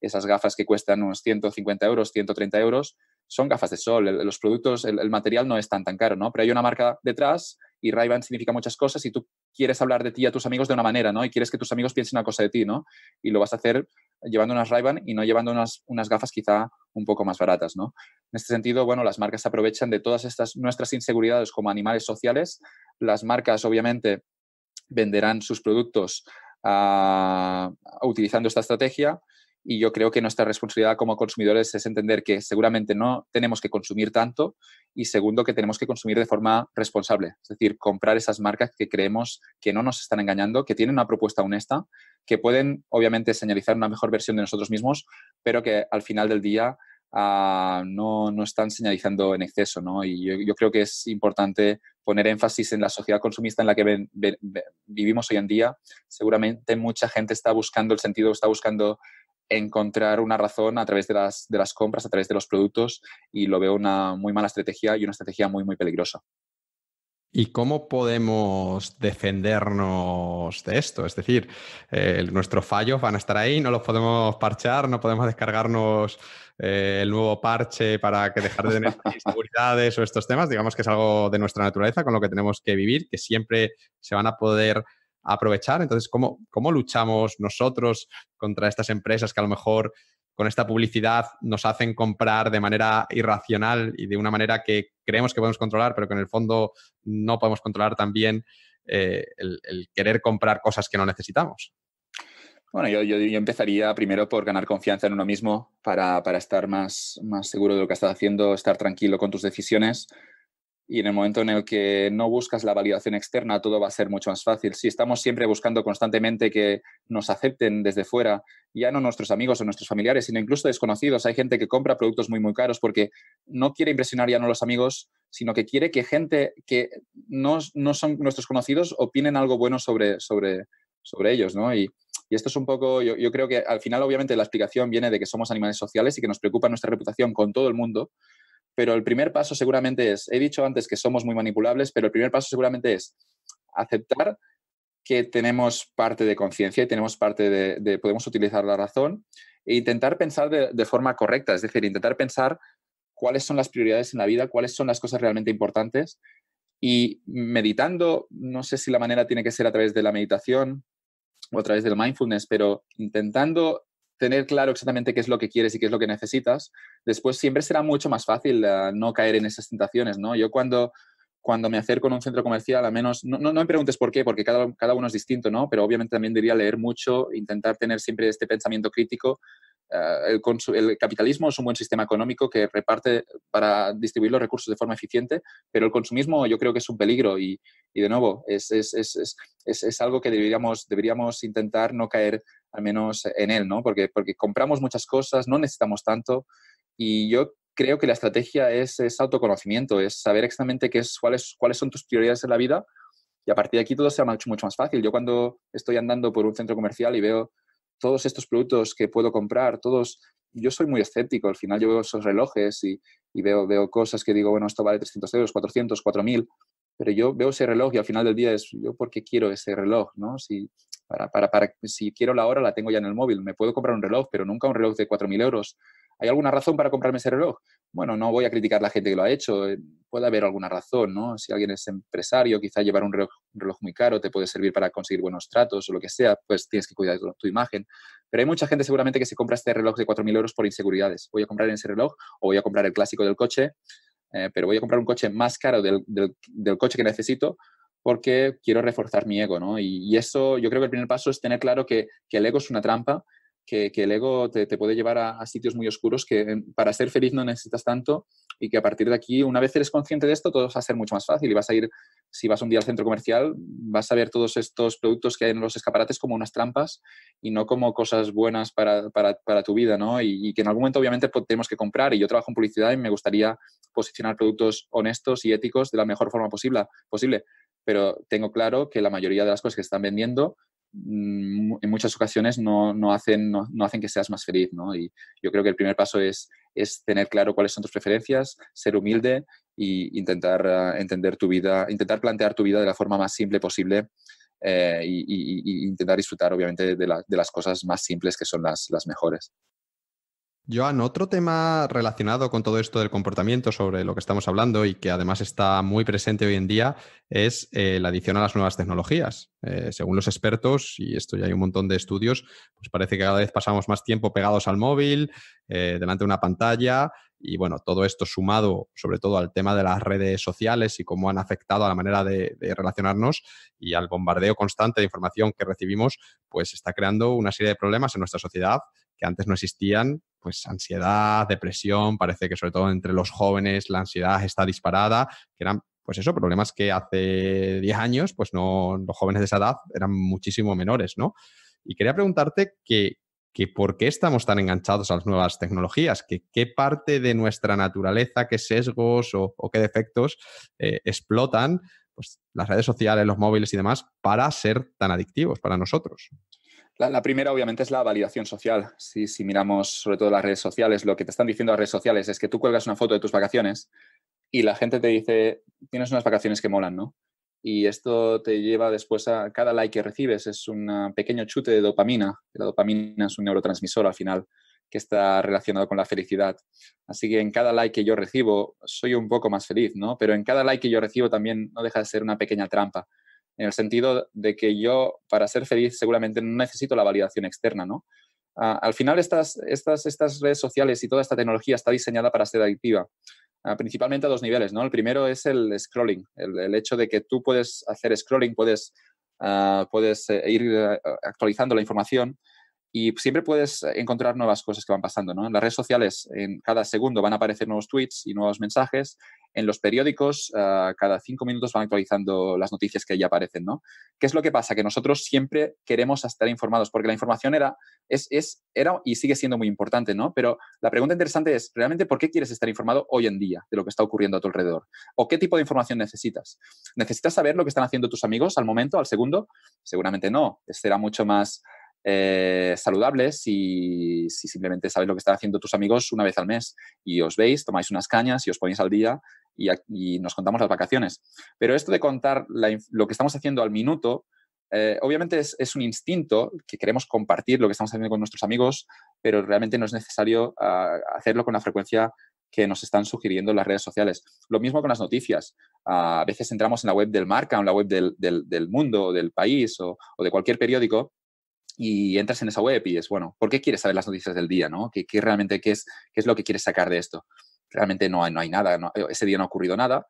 esas gafas que cuestan unos 150 euros, 130 euros, son gafas de sol. los productos, el, material no es tan tan caro, ¿no? Pero hay una marca detrás y ray significa muchas cosas y tú quieres hablar de ti a tus amigos de una manera, ¿no? Y quieres que tus amigos piensen una cosa de ti, ¿no? Y lo vas a hacer llevando unas ray y no llevando unas, gafas quizá un poco más baratas, ¿no? En este sentido, bueno, las marcas aprovechan de todas estas nuestras inseguridades como animales sociales. Las marcas, obviamente, venderán sus productos ah, utilizando esta estrategia y yo creo que nuestra responsabilidad como consumidores es entender que seguramente no tenemos que consumir tanto y segundo que tenemos que consumir de forma responsable, es decir, comprar esas marcas que creemos que no nos están engañando, que tienen una propuesta honesta, que pueden obviamente señalizar una mejor versión de nosotros mismos, pero que al final del día ah, no, están señalizando en exceso. Y yo, creo que es importante poner énfasis en la sociedad consumista en la que vivimos hoy en día. Seguramente mucha gente está buscando el sentido, está buscando encontrar una razón a través de las, de las compras, a través de los productos, y lo veo una muy mala estrategia y una estrategia muy, muy peligrosa. ¿Y cómo podemos defendernos de esto? Es decir, eh, nuestros fallos van a estar ahí, no los podemos parchar, no podemos descargarnos eh, el nuevo parche para que dejar de tener inseguridades o estos temas. Digamos que es algo de nuestra naturaleza con lo que tenemos que vivir, que siempre se van a poder aprovechar. Entonces, ¿cómo, luchamos nosotros contra estas empresas que a lo mejor con esta publicidad nos hacen comprar de manera irracional y de una manera que creemos que podemos controlar, pero que en el fondo no podemos controlar también eh, el, querer comprar cosas que no necesitamos. Bueno, yo, empezaría primero por ganar confianza en uno mismo para, estar más, más seguro de lo que estás haciendo, estar tranquilo con tus decisiones y en el momento en el que no buscas la validación externa, todo va a ser mucho más fácil. Si estamos siempre buscando constantemente que nos acepten desde fuera, ya no nuestros amigos o nuestros familiares, sino incluso desconocidos, hay gente que compra productos muy, muy caros porque no quiere impresionar ya no a los amigos, sino que quiere que gente que no, son nuestros conocidos opinen algo bueno sobre, sobre, sobre ellos, ¿no? Y, esto es un poco, yo, creo que al final obviamente la explicación viene de que somos animales sociales y que nos preocupa nuestra reputación con todo el mundo, pero el primer paso seguramente es, he dicho antes que somos muy manipulables, pero el primer paso seguramente es aceptar que tenemos parte de conciencia y tenemos parte de, podemos utilizar la razón e intentar pensar de, forma correcta, es decir, intentar pensar cuáles son las prioridades en la vida, cuáles son las cosas realmente importantes y meditando, no sé si la manera tiene que ser a través de la meditación o a través del mindfulness, pero intentando tener claro exactamente qué es lo que quieres y qué es lo que necesitas, después siempre será mucho más fácil eh, no caer en esas tentaciones, ¿no? Yo cuando, cuando me acerco a un centro comercial, al menos, no, no, me preguntes por qué, porque cada, uno es distinto, ¿no? Pero obviamente también diría leer mucho, intentar tener siempre este pensamiento crítico. Eh, el, capitalismo es un buen sistema económico que reparte para distribuir los recursos de forma eficiente, pero el consumismo yo creo que es un peligro y, de nuevo, es, algo que deberíamos, deberíamos intentar no caer al menos en él, ¿no? Porque, porque compramos muchas cosas, no necesitamos tanto y yo creo que la estrategia es, es autoconocimiento, es saber exactamente qué es, cuáles, cuáles son tus prioridades en la vida y a partir de aquí todo se ha mucho, mucho más fácil. Yo cuando estoy andando por un centro comercial y veo todos estos productos que puedo comprar, todos, yo soy muy escéptico, al final yo veo esos relojes y, veo, veo cosas que digo, bueno, esto vale 300 euros, 400, 4000, pero yo veo ese reloj y al final del día es yo qué quiero ese reloj, ¿no? Si, para, para, si quiero la hora, la tengo ya en el móvil. Me puedo comprar un reloj, pero nunca un reloj de 4.000 euros. ¿Hay alguna razón para comprarme ese reloj? Bueno, no voy a criticar la gente que lo ha hecho. Eh, puede haber alguna razón, ¿no? Si alguien es empresario, quizá llevar un reloj, muy caro te puede servir para conseguir buenos tratos o lo que sea, pues tienes que cuidar tu, imagen. Pero hay mucha gente seguramente que se compra este reloj de 4.000 euros por inseguridades. Voy a comprar ese reloj o voy a comprar el clásico del coche, eh, pero voy a comprar un coche más caro del, del coche que necesito porque quiero reforzar mi ego, ¿no? Y, eso, yo creo que el primer paso es tener claro que, el ego es una trampa, que, el ego te, puede llevar a, sitios muy oscuros, que eh, para ser feliz no necesitas tanto y que a partir de aquí, una vez eres consciente de esto, todo va a ser mucho más fácil y vas a ir, si vas un día al centro comercial, vas a ver todos estos productos que hay en los escaparates como unas trampas y no como cosas buenas para, tu vida, ¿no? Y, que en algún momento obviamente pues, tenemos que comprar y yo trabajo en publicidad y me gustaría posicionar productos honestos y éticos de la mejor forma posible, posible pero tengo claro que la mayoría de las cosas que están vendiendo mm, en muchas ocasiones no, hacen, que seas más feliz. ¿no? Y yo creo que el primer paso es, tener claro cuáles son tus preferencias, ser humilde e intentar ah, entender tu vida, intentar plantear tu vida de la forma más simple posible eh, y, intentar disfrutar, obviamente, de, las cosas más simples que son las mejores. Joan, otro tema relacionado con todo esto del comportamiento sobre lo que estamos hablando y que además está muy presente hoy en día es eh, la adición a las nuevas tecnologías. Eh, según los expertos, y esto ya hay un montón de estudios, pues parece que cada vez pasamos más tiempo pegados al móvil, eh, delante de una pantalla y bueno, todo esto sumado sobre todo al tema de las redes sociales y cómo han afectado a la manera de, de relacionarnos y al bombardeo constante de información que recibimos, pues está creando una serie de problemas en nuestra sociedad que antes no existían pues ansiedad, depresión, parece que sobre todo entre los jóvenes la ansiedad está disparada, que eran pues eso, problemas que hace 10 años, pues no, los jóvenes de esa edad eran muchísimo menores, ¿no? Y quería preguntarte que, por qué estamos tan enganchados a las nuevas tecnologías, que qué parte de nuestra naturaleza, qué sesgos o, qué defectos eh, explotan pues, las redes sociales, los móviles y demás para ser tan adictivos para nosotros. La, primera, obviamente, es la validación social. Si, si, miramos sobre todo las redes sociales, lo que te están diciendo las redes sociales es que tú cuelgas una foto de tus vacaciones y la gente te dice, tienes unas vacaciones que molan, ¿no? Y esto te lleva después a cada like que recibes, es un pequeño chute de dopamina. La dopamina es un neurotransmisor al final que está relacionado con la felicidad. Así que en cada like que yo recibo, soy un poco más feliz, ¿no? Pero en cada like que yo recibo también no deja de ser una pequeña trampa en el sentido de que yo, para ser feliz, seguramente no necesito la validación externa, ¿no? Ah, al final, estas, estas, estas redes sociales y toda esta tecnología está diseñada para ser adictiva, ah, principalmente a dos niveles, ¿no? El primero es el scrolling, el, hecho de que tú puedes hacer scrolling, puedes, ah, puedes eh, ir eh, actualizando la información, y siempre puedes eh, encontrar nuevas cosas que van pasando. En las redes sociales, en cada segundo van a aparecer nuevos tweets y nuevos mensajes. En los periódicos, ah, cada cinco minutos van actualizando las noticias que ya aparecen. ¿no? ¿Qué es lo que pasa? Que nosotros siempre queremos estar informados, porque la información era, es, es, era y sigue siendo muy importante. ¿no? Pero la pregunta interesante es, ¿realmente por qué quieres estar informado hoy en día de lo que está ocurriendo a tu alrededor? ¿O qué tipo de información necesitas? ¿Necesitas saber lo que están haciendo tus amigos al momento, al segundo? Seguramente no. Será mucho más eh, saludables si, simplemente sabes lo que están haciendo tus amigos una vez al mes y os veis, tomáis unas cañas y os ponéis al día y, nos contamos las vacaciones. Pero esto de contar lo que estamos haciendo al minuto, eh, obviamente es, un instinto que queremos compartir lo que estamos haciendo con nuestros amigos, pero realmente no es necesario ah, hacerlo con la frecuencia que nos están sugiriendo las redes sociales. Lo mismo con las noticias. Ah, a veces entramos en la web del marca, en la web del, mundo, del país o de cualquier periódico y entras en esa web y es, bueno, ¿por qué quieres saber las noticias del día? ¿no? ¿Qué, realmente qué es, qué es lo que quieres sacar de esto? Realmente no hay, no hay nada, ese día no ha ocurrido nada,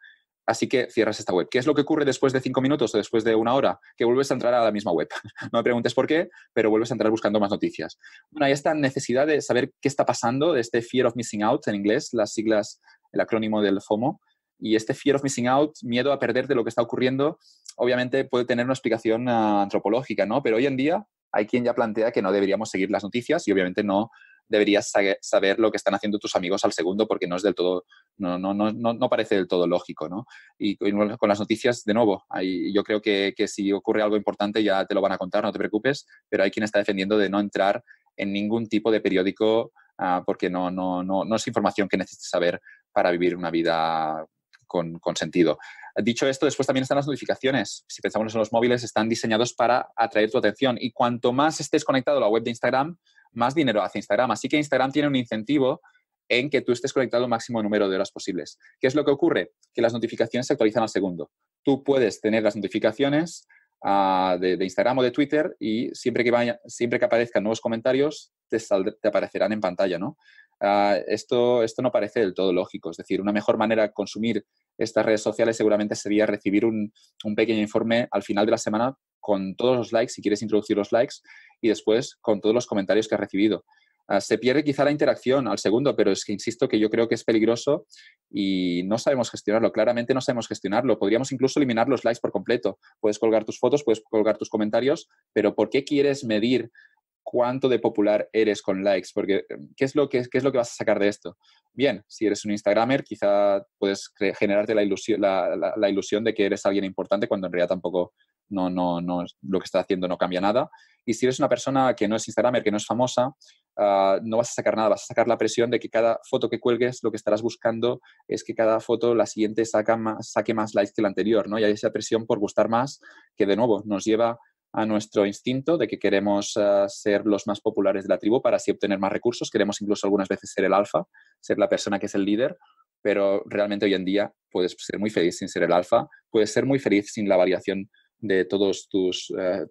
Así que cierras esta web. ¿Qué es lo que ocurre después de cinco minutos o después de una hora? Que vuelves a entrar a la misma web. no me preguntes por qué, pero vuelves a entrar buscando más noticias. Bueno, hay esta necesidad de saber qué está pasando, de este fear of missing out en inglés, las siglas, el acrónimo del FOMO. Y este fear of missing out, miedo a perder de lo que está ocurriendo, obviamente puede tener una explicación ah, antropológica, ¿no? Pero hoy en día hay quien ya plantea que no deberíamos seguir las noticias y obviamente no deberías saber lo que están haciendo tus amigos al segundo porque no es del todo, no, no, no, no parece del todo lógico, ¿no? Y con las noticias, de nuevo, yo creo que, si ocurre algo importante ya te lo van a contar, no te preocupes, pero hay quien está defendiendo de no entrar en ningún tipo de periódico ah, porque no, no, no, no es información que necesites saber para vivir una vida con, con, sentido. Dicho esto, después también están las notificaciones. Si pensamos en los móviles, están diseñados para atraer tu atención. Y cuanto más estés conectado a la web de Instagram, más dinero hace Instagram. Así que Instagram tiene un incentivo en que tú estés conectado al máximo número de horas posibles. ¿Qué es lo que ocurre? Que las notificaciones se actualizan al segundo. Tú puedes tener las notificaciones Ah, de, Instagram o de Twitter y siempre que, vaya, siempre que aparezcan nuevos comentarios te, te aparecerán en pantalla, ¿no? Ah, esto, esto no parece del todo lógico. Es decir, una mejor manera de consumir estas redes sociales seguramente sería recibir un, un pequeño informe al final de la semana con todos los likes, si quieres introducir los likes, y después con todos los comentarios que has recibido. Ah, se pierde quizá la interacción al segundo, pero es que insisto que yo creo que es peligroso y no sabemos gestionarlo. Claramente no sabemos gestionarlo. Podríamos incluso eliminar los likes por completo. Puedes colgar tus fotos, puedes colgar tus comentarios, pero ¿por qué quieres medir cuánto de popular eres con likes? Porque em, ¿qué es lo que, es lo que vas a sacar de esto? Bien, si eres un Instagramer, quizá puedes generarte la ilusión, la ilusión de que eres alguien importante cuando en realidad tampoco no, no, no, lo que está haciendo no cambia nada. Y si eres una persona que no es Instagramer, que no es famosa, ah, no vas a sacar nada, vas a sacar la presión de que cada foto que cuelgues, lo que estarás buscando es que cada foto, la siguiente, saca más, saque más likes que la anterior, ¿no? Y hay esa presión por gustar más que, de nuevo, nos lleva a nuestro instinto de que queremos ah, ser los más populares de la tribu para así obtener más recursos. Queremos incluso algunas veces ser el alfa, ser la persona que es el líder, pero realmente hoy en día puedes ser muy feliz sin ser el alfa, puedes ser muy feliz sin la variación de todos tus, eh,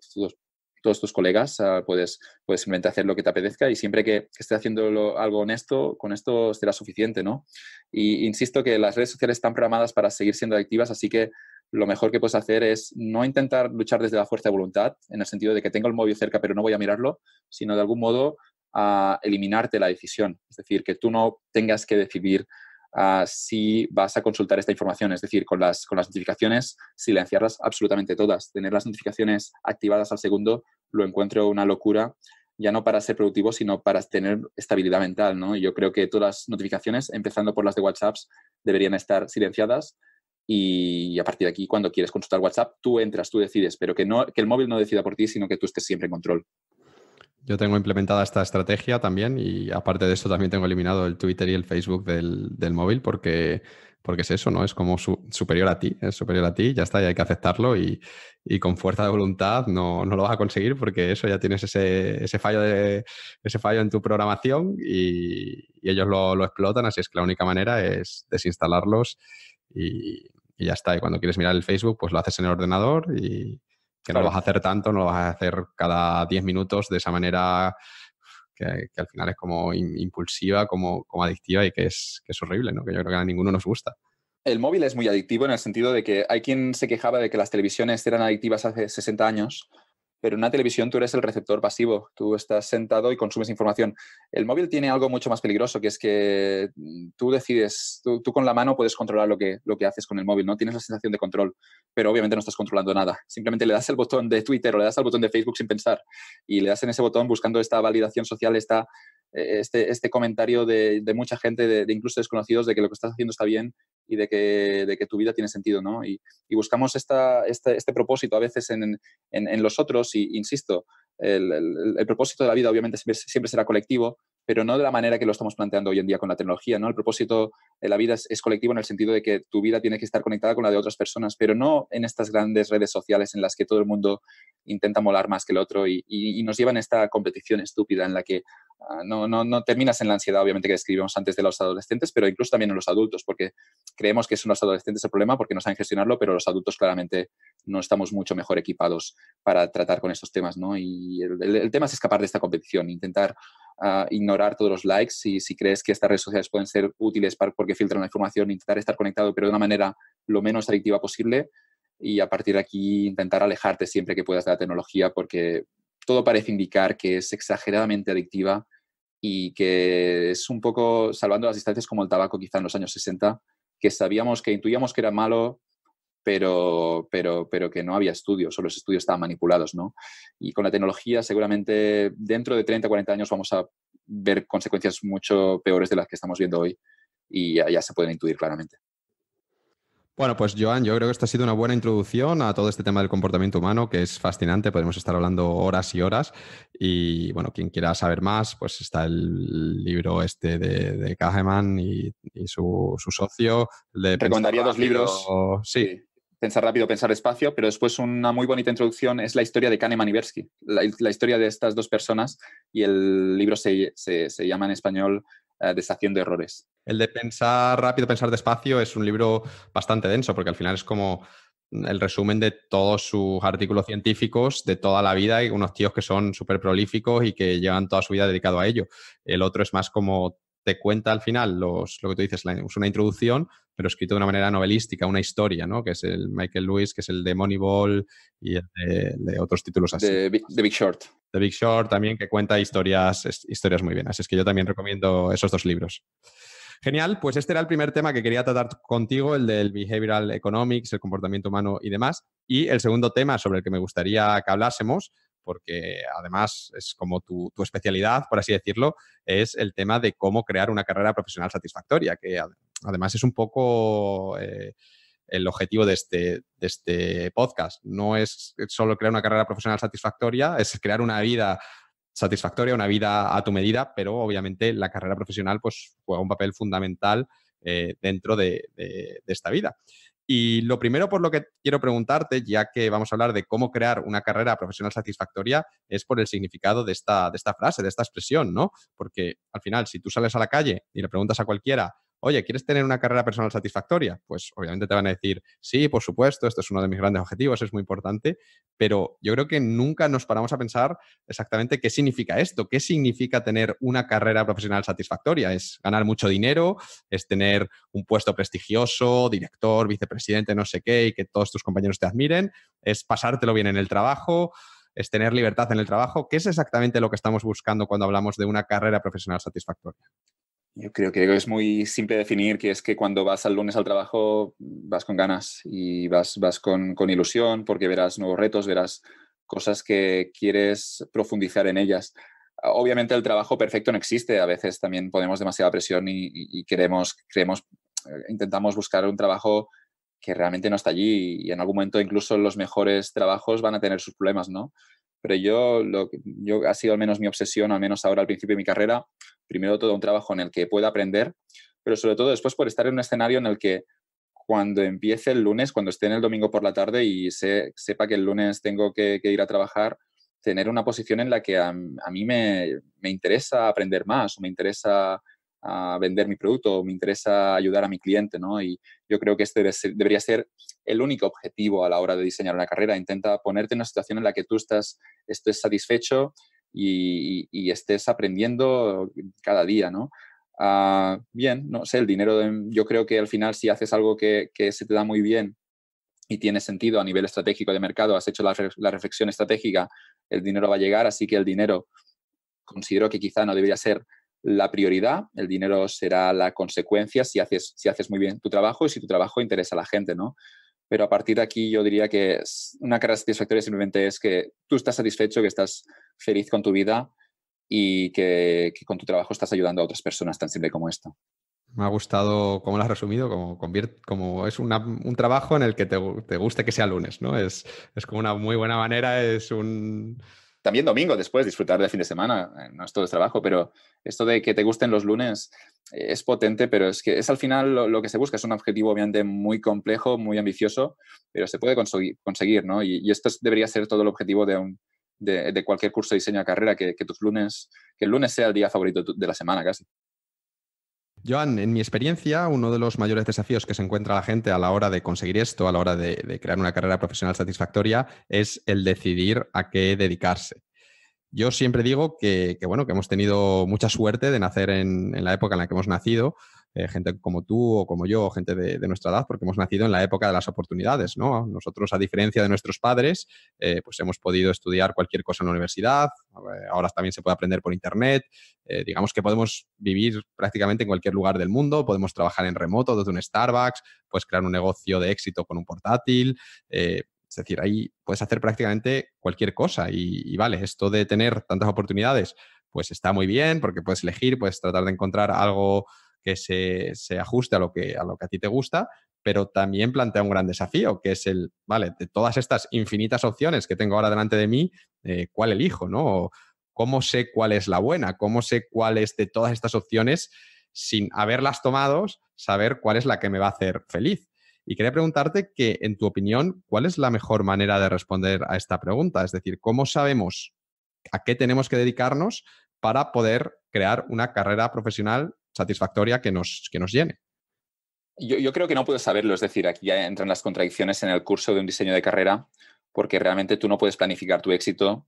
todos, tus colegas. Ah, puedes, puedes simplemente hacer lo que te apetezca y siempre que, estés haciendo algo honesto, con esto será suficiente, ¿no? Y insisto que las redes sociales están programadas para seguir siendo activas, así que lo mejor que puedes hacer es no intentar luchar desde la fuerza de voluntad, en el sentido de que tengo el móvil cerca pero no voy a mirarlo, sino de algún modo a eliminarte la decisión. Es decir, que tú no tengas que decidir Ah, si vas a consultar esta información, es decir, con las, notificaciones, silenciarlas absolutamente todas. Tener las notificaciones activadas al segundo lo encuentro una locura, ya no para ser productivo, sino para tener estabilidad mental. ¿no? Yo creo que todas las notificaciones, empezando por las de WhatsApp, deberían estar silenciadas y a partir de aquí, cuando quieres consultar WhatsApp, tú entras, tú decides, pero que, no, que el móvil no decida por ti, sino que tú estés siempre en control. Yo tengo implementada esta estrategia también y aparte de eso también tengo eliminado el Twitter y el Facebook del, móvil porque, porque es eso, ¿no? Es como superior a ti, es superior a ti, ya está, y hay que aceptarlo y, con fuerza de voluntad no, lo vas a conseguir porque eso ya tienes ese, fallo, de, ese fallo en tu programación y, ellos lo, explotan, así es que la única manera es desinstalarlos y, y ya está. Y cuando quieres mirar el Facebook, pues lo haces en el ordenador y, que no lo vas a hacer tanto, no lo vas a hacer cada 10 minutos de esa manera que, al final es como impulsiva, como, como adictiva y que es, que es horrible, ¿no? que yo creo que a ninguno nos gusta. El móvil es muy adictivo en el sentido de que hay quien se quejaba de que las televisiones eran adictivas hace 60 años, pero en una televisión tú eres el receptor pasivo, tú estás sentado y consumes información. El móvil tiene algo mucho más peligroso, que es que mm, tú decides, tú, con la mano puedes controlar lo que, lo que haces con el móvil, ¿no? Tienes la sensación de control, pero obviamente no estás controlando nada. Simplemente le das el botón de Twitter o le das el botón de Facebook sin pensar y le das en ese botón buscando esta validación social, esta, eh, este, este comentario de, de mucha gente, de, de, incluso desconocidos, de que lo que estás haciendo está bien y de que, tu vida tiene sentido, ¿no? Y, buscamos esta, este, este, propósito a veces en, en, los otros y, insisto, el, propósito de la vida obviamente siempre, será colectivo, pero no de la manera que lo estamos planteando hoy en día con la tecnología, ¿no? El propósito de la vida es, colectivo en el sentido de que tu vida tiene que estar conectada con la de otras personas, pero no en estas grandes redes sociales en las que todo el mundo intenta molar más que el otro y, nos llevan a esta competición estúpida en la que Ah, no, no, terminas en la ansiedad, obviamente, que describimos antes de los adolescentes, pero incluso también en los adultos, porque creemos que son los adolescentes el problema porque no saben gestionarlo, pero los adultos claramente no estamos mucho mejor equipados para tratar con estos temas, ¿no? Y el, tema es escapar de esta competición, intentar ah, ignorar todos los likes y si crees que estas redes sociales pueden ser útiles para, porque filtran la información, intentar estar conectado, pero de una manera lo menos adictiva posible y a partir de aquí intentar alejarte siempre que puedas de la tecnología porque todo parece indicar que es exageradamente adictiva y que es un poco salvando las distancias como el tabaco quizá en los años 60, que sabíamos que intuíamos que era malo, pero, pero, pero que no había estudios o los estudios estaban manipulados. ¿no? Y con la tecnología seguramente dentro de 30, 40 años vamos a ver consecuencias mucho peores de las que estamos viendo hoy y ya se pueden intuir claramente. Bueno, pues Joan, yo creo que esta ha sido una buena introducción a todo este tema del comportamiento humano, que es fascinante, podemos estar hablando horas y horas. Y bueno, quien quiera saber más, pues está el libro este de, de Kahneman y, su, socio. le Recomendaría dos libros. sí. Pensar rápido, pensar despacio, pero después una muy bonita introducción es la historia de Kahneman y Bersky, la, historia de estas dos personas y el libro se, se llama en español eh, deshaciendo errores. El de pensar rápido, pensar despacio es un libro bastante denso porque al final es como mm, el resumen de todos sus artículos científicos de toda la vida y unos tíos que son súper prolíficos y que llevan toda su vida dedicado a ello. El otro es más como te cuenta al final los, lo que tú dices, es una introducción, pero escrito de una manera novelística, una historia, ¿no? Que es el Michael Lewis, que es el de Moneyball y de, otros títulos así. De Big Short. The Big Short también, que cuenta historias, historias muy bien. Así es que yo también recomiendo esos dos libros. Genial, pues este era el primer tema que quería tratar contigo, el del behavioral economics, el comportamiento humano y demás. Y el segundo tema sobre el que me gustaría que hablásemos, porque además es como tu, especialidad, por así decirlo, es el tema de cómo crear una carrera profesional satisfactoria, que además es un poco eh, el objetivo de este, este podcast. No es solo crear una carrera profesional satisfactoria, es crear una vida satisfactoria, una vida a tu medida, pero obviamente la carrera profesional pues, juega un papel fundamental eh, dentro de, esta vida. Y lo primero por lo que quiero preguntarte, ya que vamos a hablar de cómo crear una carrera profesional satisfactoria, es por el significado de esta, de esta frase, de esta expresión, ¿no? Porque al final, si tú sales a la calle y le preguntas a cualquiera oye, ¿quieres tener una carrera personal satisfactoria? Pues obviamente te van a decir, sí, por supuesto, esto es uno de mis grandes objetivos, es muy importante, pero yo creo que nunca nos paramos a pensar exactamente qué significa esto, qué significa tener una carrera profesional satisfactoria. Es ganar mucho dinero, es tener un puesto prestigioso, director, vicepresidente, no sé qué, y que todos tus compañeros te admiren, es pasártelo bien en el trabajo es tener libertad en el trabajo, ¿Qué es exactamente lo que estamos buscando cuando hablamos de una carrera profesional satisfactoria. Yo creo que es muy simple definir que es que cuando vas al lunes al trabajo vas con ganas y vas, vas con, ilusión porque verás nuevos retos, verás cosas que quieres profundizar en ellas. Obviamente el trabajo perfecto no existe, a veces también ponemos demasiada presión y, queremos, creemos, eh, intentamos buscar un trabajo que realmente no está allí y en algún momento incluso los mejores trabajos van a tener sus problemas, ¿no? Pero yo, lo, yo ha sido al menos mi obsesión, al menos ahora al principio de mi carrera, primero todo un trabajo en el que pueda aprender, pero sobre todo después por estar en un escenario en el que cuando empiece el lunes, cuando esté en el domingo por la tarde y se, sepa que el lunes tengo que, ir a trabajar, tener una posición en la que a, mí me, me, interesa aprender más, o me interesa a vender mi producto o me interesa ayudar a mi cliente, ¿no? Y yo creo que este debería ser el único objetivo a la hora de diseñar una carrera. Intenta ponerte en una situación en la que tú estás, estés satisfecho y, estés aprendiendo cada día, ¿no? Ah, bien, no sé, el dinero, yo creo que al final si haces algo que, se te da muy bien y tiene sentido a nivel estratégico de mercado, has hecho la reflexión estratégica, el dinero va a llegar, así que el dinero considero que quizá no debería ser la prioridad, el dinero será la consecuencia si haces, si haces muy bien tu trabajo y si tu trabajo interesa a la gente, ¿no? Pero a partir de aquí yo diría que una cara satisfactoria simplemente es que tú estás satisfecho, que estás feliz con tu vida y que, con tu trabajo estás ayudando a otras personas, tan simple como esto. Me ha gustado cómo lo has resumido, como, como es un trabajo en el que te, te que sea lunes, ¿no? Es, es como una muy buena manera, es un también domingo después, disfrutar del fin de semana, eh, no es todo el trabajo, pero esto de que te gusten los lunes eh, es potente, pero es que es al final lo, que se busca, es un objetivo obviamente muy complejo, muy ambicioso, pero se puede conseguir, ¿no? Y, esto debería ser todo el objetivo de, un, de, cualquier curso de diseño de carrera, que, tus lunes, que el lunes sea el día favorito de la semana casi. Joan, en mi experiencia, uno de los mayores desafíos que se encuentra la gente a la hora de conseguir esto, a la hora de, crear una carrera profesional satisfactoria, es el decidir a qué dedicarse. Yo siempre digo que, bueno, hemos tenido mucha suerte de nacer en la época en la que hemos nacido, eh, gente como tú o como yo, gente de, nuestra edad, porque hemos nacido en la época de las oportunidades, ¿no? Nosotros, a diferencia de nuestros padres, eh, pues hemos podido estudiar cualquier cosa en la universidad, eh, ahora también se puede aprender por internet, digamos que podemos vivir prácticamente en cualquier lugar del mundo, podemos trabajar en remoto desde un Starbucks, puedes crear un negocio de éxito con un portátil, es decir, ahí puedes hacer prácticamente cualquier cosa y, y, vale, esto de tener tantas oportunidades, pues está muy bien porque puedes elegir, puedes tratar de encontrar algo que se, ajuste a lo que, a lo que a ti te gusta, pero también plantea un gran desafío, que es el, vale, de todas estas infinitas opciones que tengo ahora delante de mí, eh, ¿cuál elijo? ¿no? ¿Cómo sé cuál es la buena? ¿Cómo sé cuál es de todas estas opciones, sin haberlas tomado, saber cuál es la que me va a hacer feliz? Y quería preguntarte que, en tu opinión, ¿cuál es la mejor manera de responder a esta pregunta? Es decir, ¿cómo sabemos a qué tenemos que dedicarnos para poder crear una carrera profesional satisfactoria que nos, que nos llene. Yo, yo, creo que no puedes saberlo, es decir, aquí ya entran las contradicciones en el curso de un diseño de carrera, porque realmente tú no puedes planificar tu éxito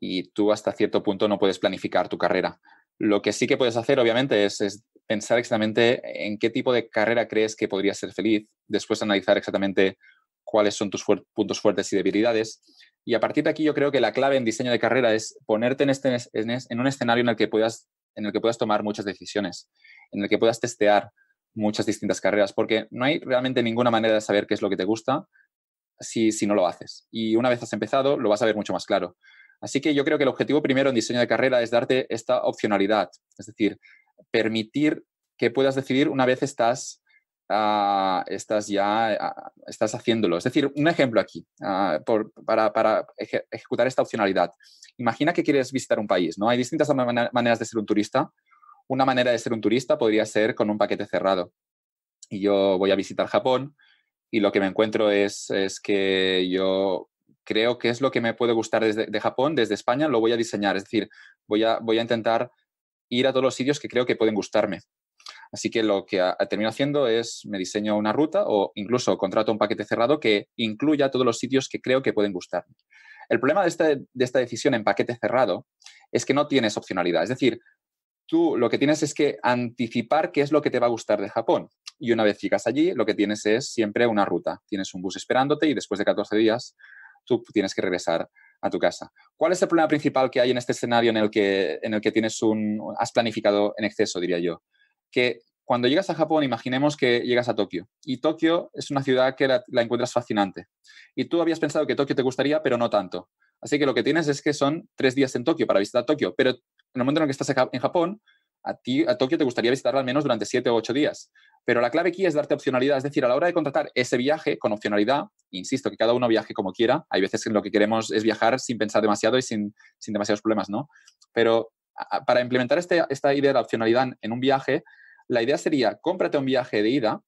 y tú hasta cierto punto no puedes planificar tu carrera. Lo que sí que puedes hacer, obviamente, es, pensar exactamente en qué tipo de carrera crees que podrías ser feliz, después analizar exactamente cuáles son tus puntos fuertes y debilidades. Y a partir de aquí yo creo que la clave en diseño de carrera es ponerte en, este, en un escenario en el que puedas en el que puedas tomar muchas decisiones, en el que puedas testear muchas distintas carreras, porque no hay realmente ninguna manera de saber qué es lo que te gusta si, no lo haces. Y una vez has empezado, lo vas a ver mucho más claro. Así que yo creo que el objetivo primero en diseño de carrera es darte esta opcionalidad, es decir, permitir que puedas decidir una vez estás Ah, estás ya ah, estás haciéndolo. Es decir, un ejemplo aquí ah, para, ejecutar esta opcionalidad. Imagina que quieres visitar un país, ¿no? Hay distintas maneras de ser un turista. Una manera de ser un turista podría ser con un paquete cerrado. Y yo voy a visitar Japón y lo que me encuentro es, que yo creo que es lo que me puede gustar desde, de Japón, desde España, lo voy a diseñar. Es decir, voy a, voy a intentar ir a todos los sitios que creo que pueden gustarme. Así que lo que termino haciendo es me diseño una ruta o incluso contrato un paquete cerrado que incluya todos los sitios que creo que pueden gustar. El problema de esta, de esta decisión en paquete cerrado es que no tienes opcionalidad. Es decir, tú lo que tienes es que anticipar qué es lo que te va a gustar de Japón. Y una vez llegas allí, lo que tienes es siempre una ruta. Tienes un bus esperándote y después de 14 días tú tienes que regresar a tu casa. ¿Cuál es el problema principal que hay en este escenario en el que, en el que tienes un, has planificado en exceso, diría yo? que cuando llegas a Japón, imaginemos que llegas a Tokio. Y Tokio es una ciudad que la, encuentras fascinante. Y tú habías pensado que Tokio te gustaría, pero no tanto. Así que lo que tienes es que son tres días en Tokio para visitar Tokio. Pero en el momento en que estás en Japón, a, ti, a Tokio te gustaría visitarla al menos durante siete o ocho días. Pero la clave aquí es darte opcionalidad. Es decir, a la hora de contratar ese viaje con opcionalidad, insisto, que cada uno viaje como quiera. Hay veces que lo que queremos es viajar sin pensar demasiado y sin, sin demasiados problemas, ¿no? Pero para implementar este, esta idea de la opcionalidad en un viaje, la idea sería, cómprate un viaje de ida,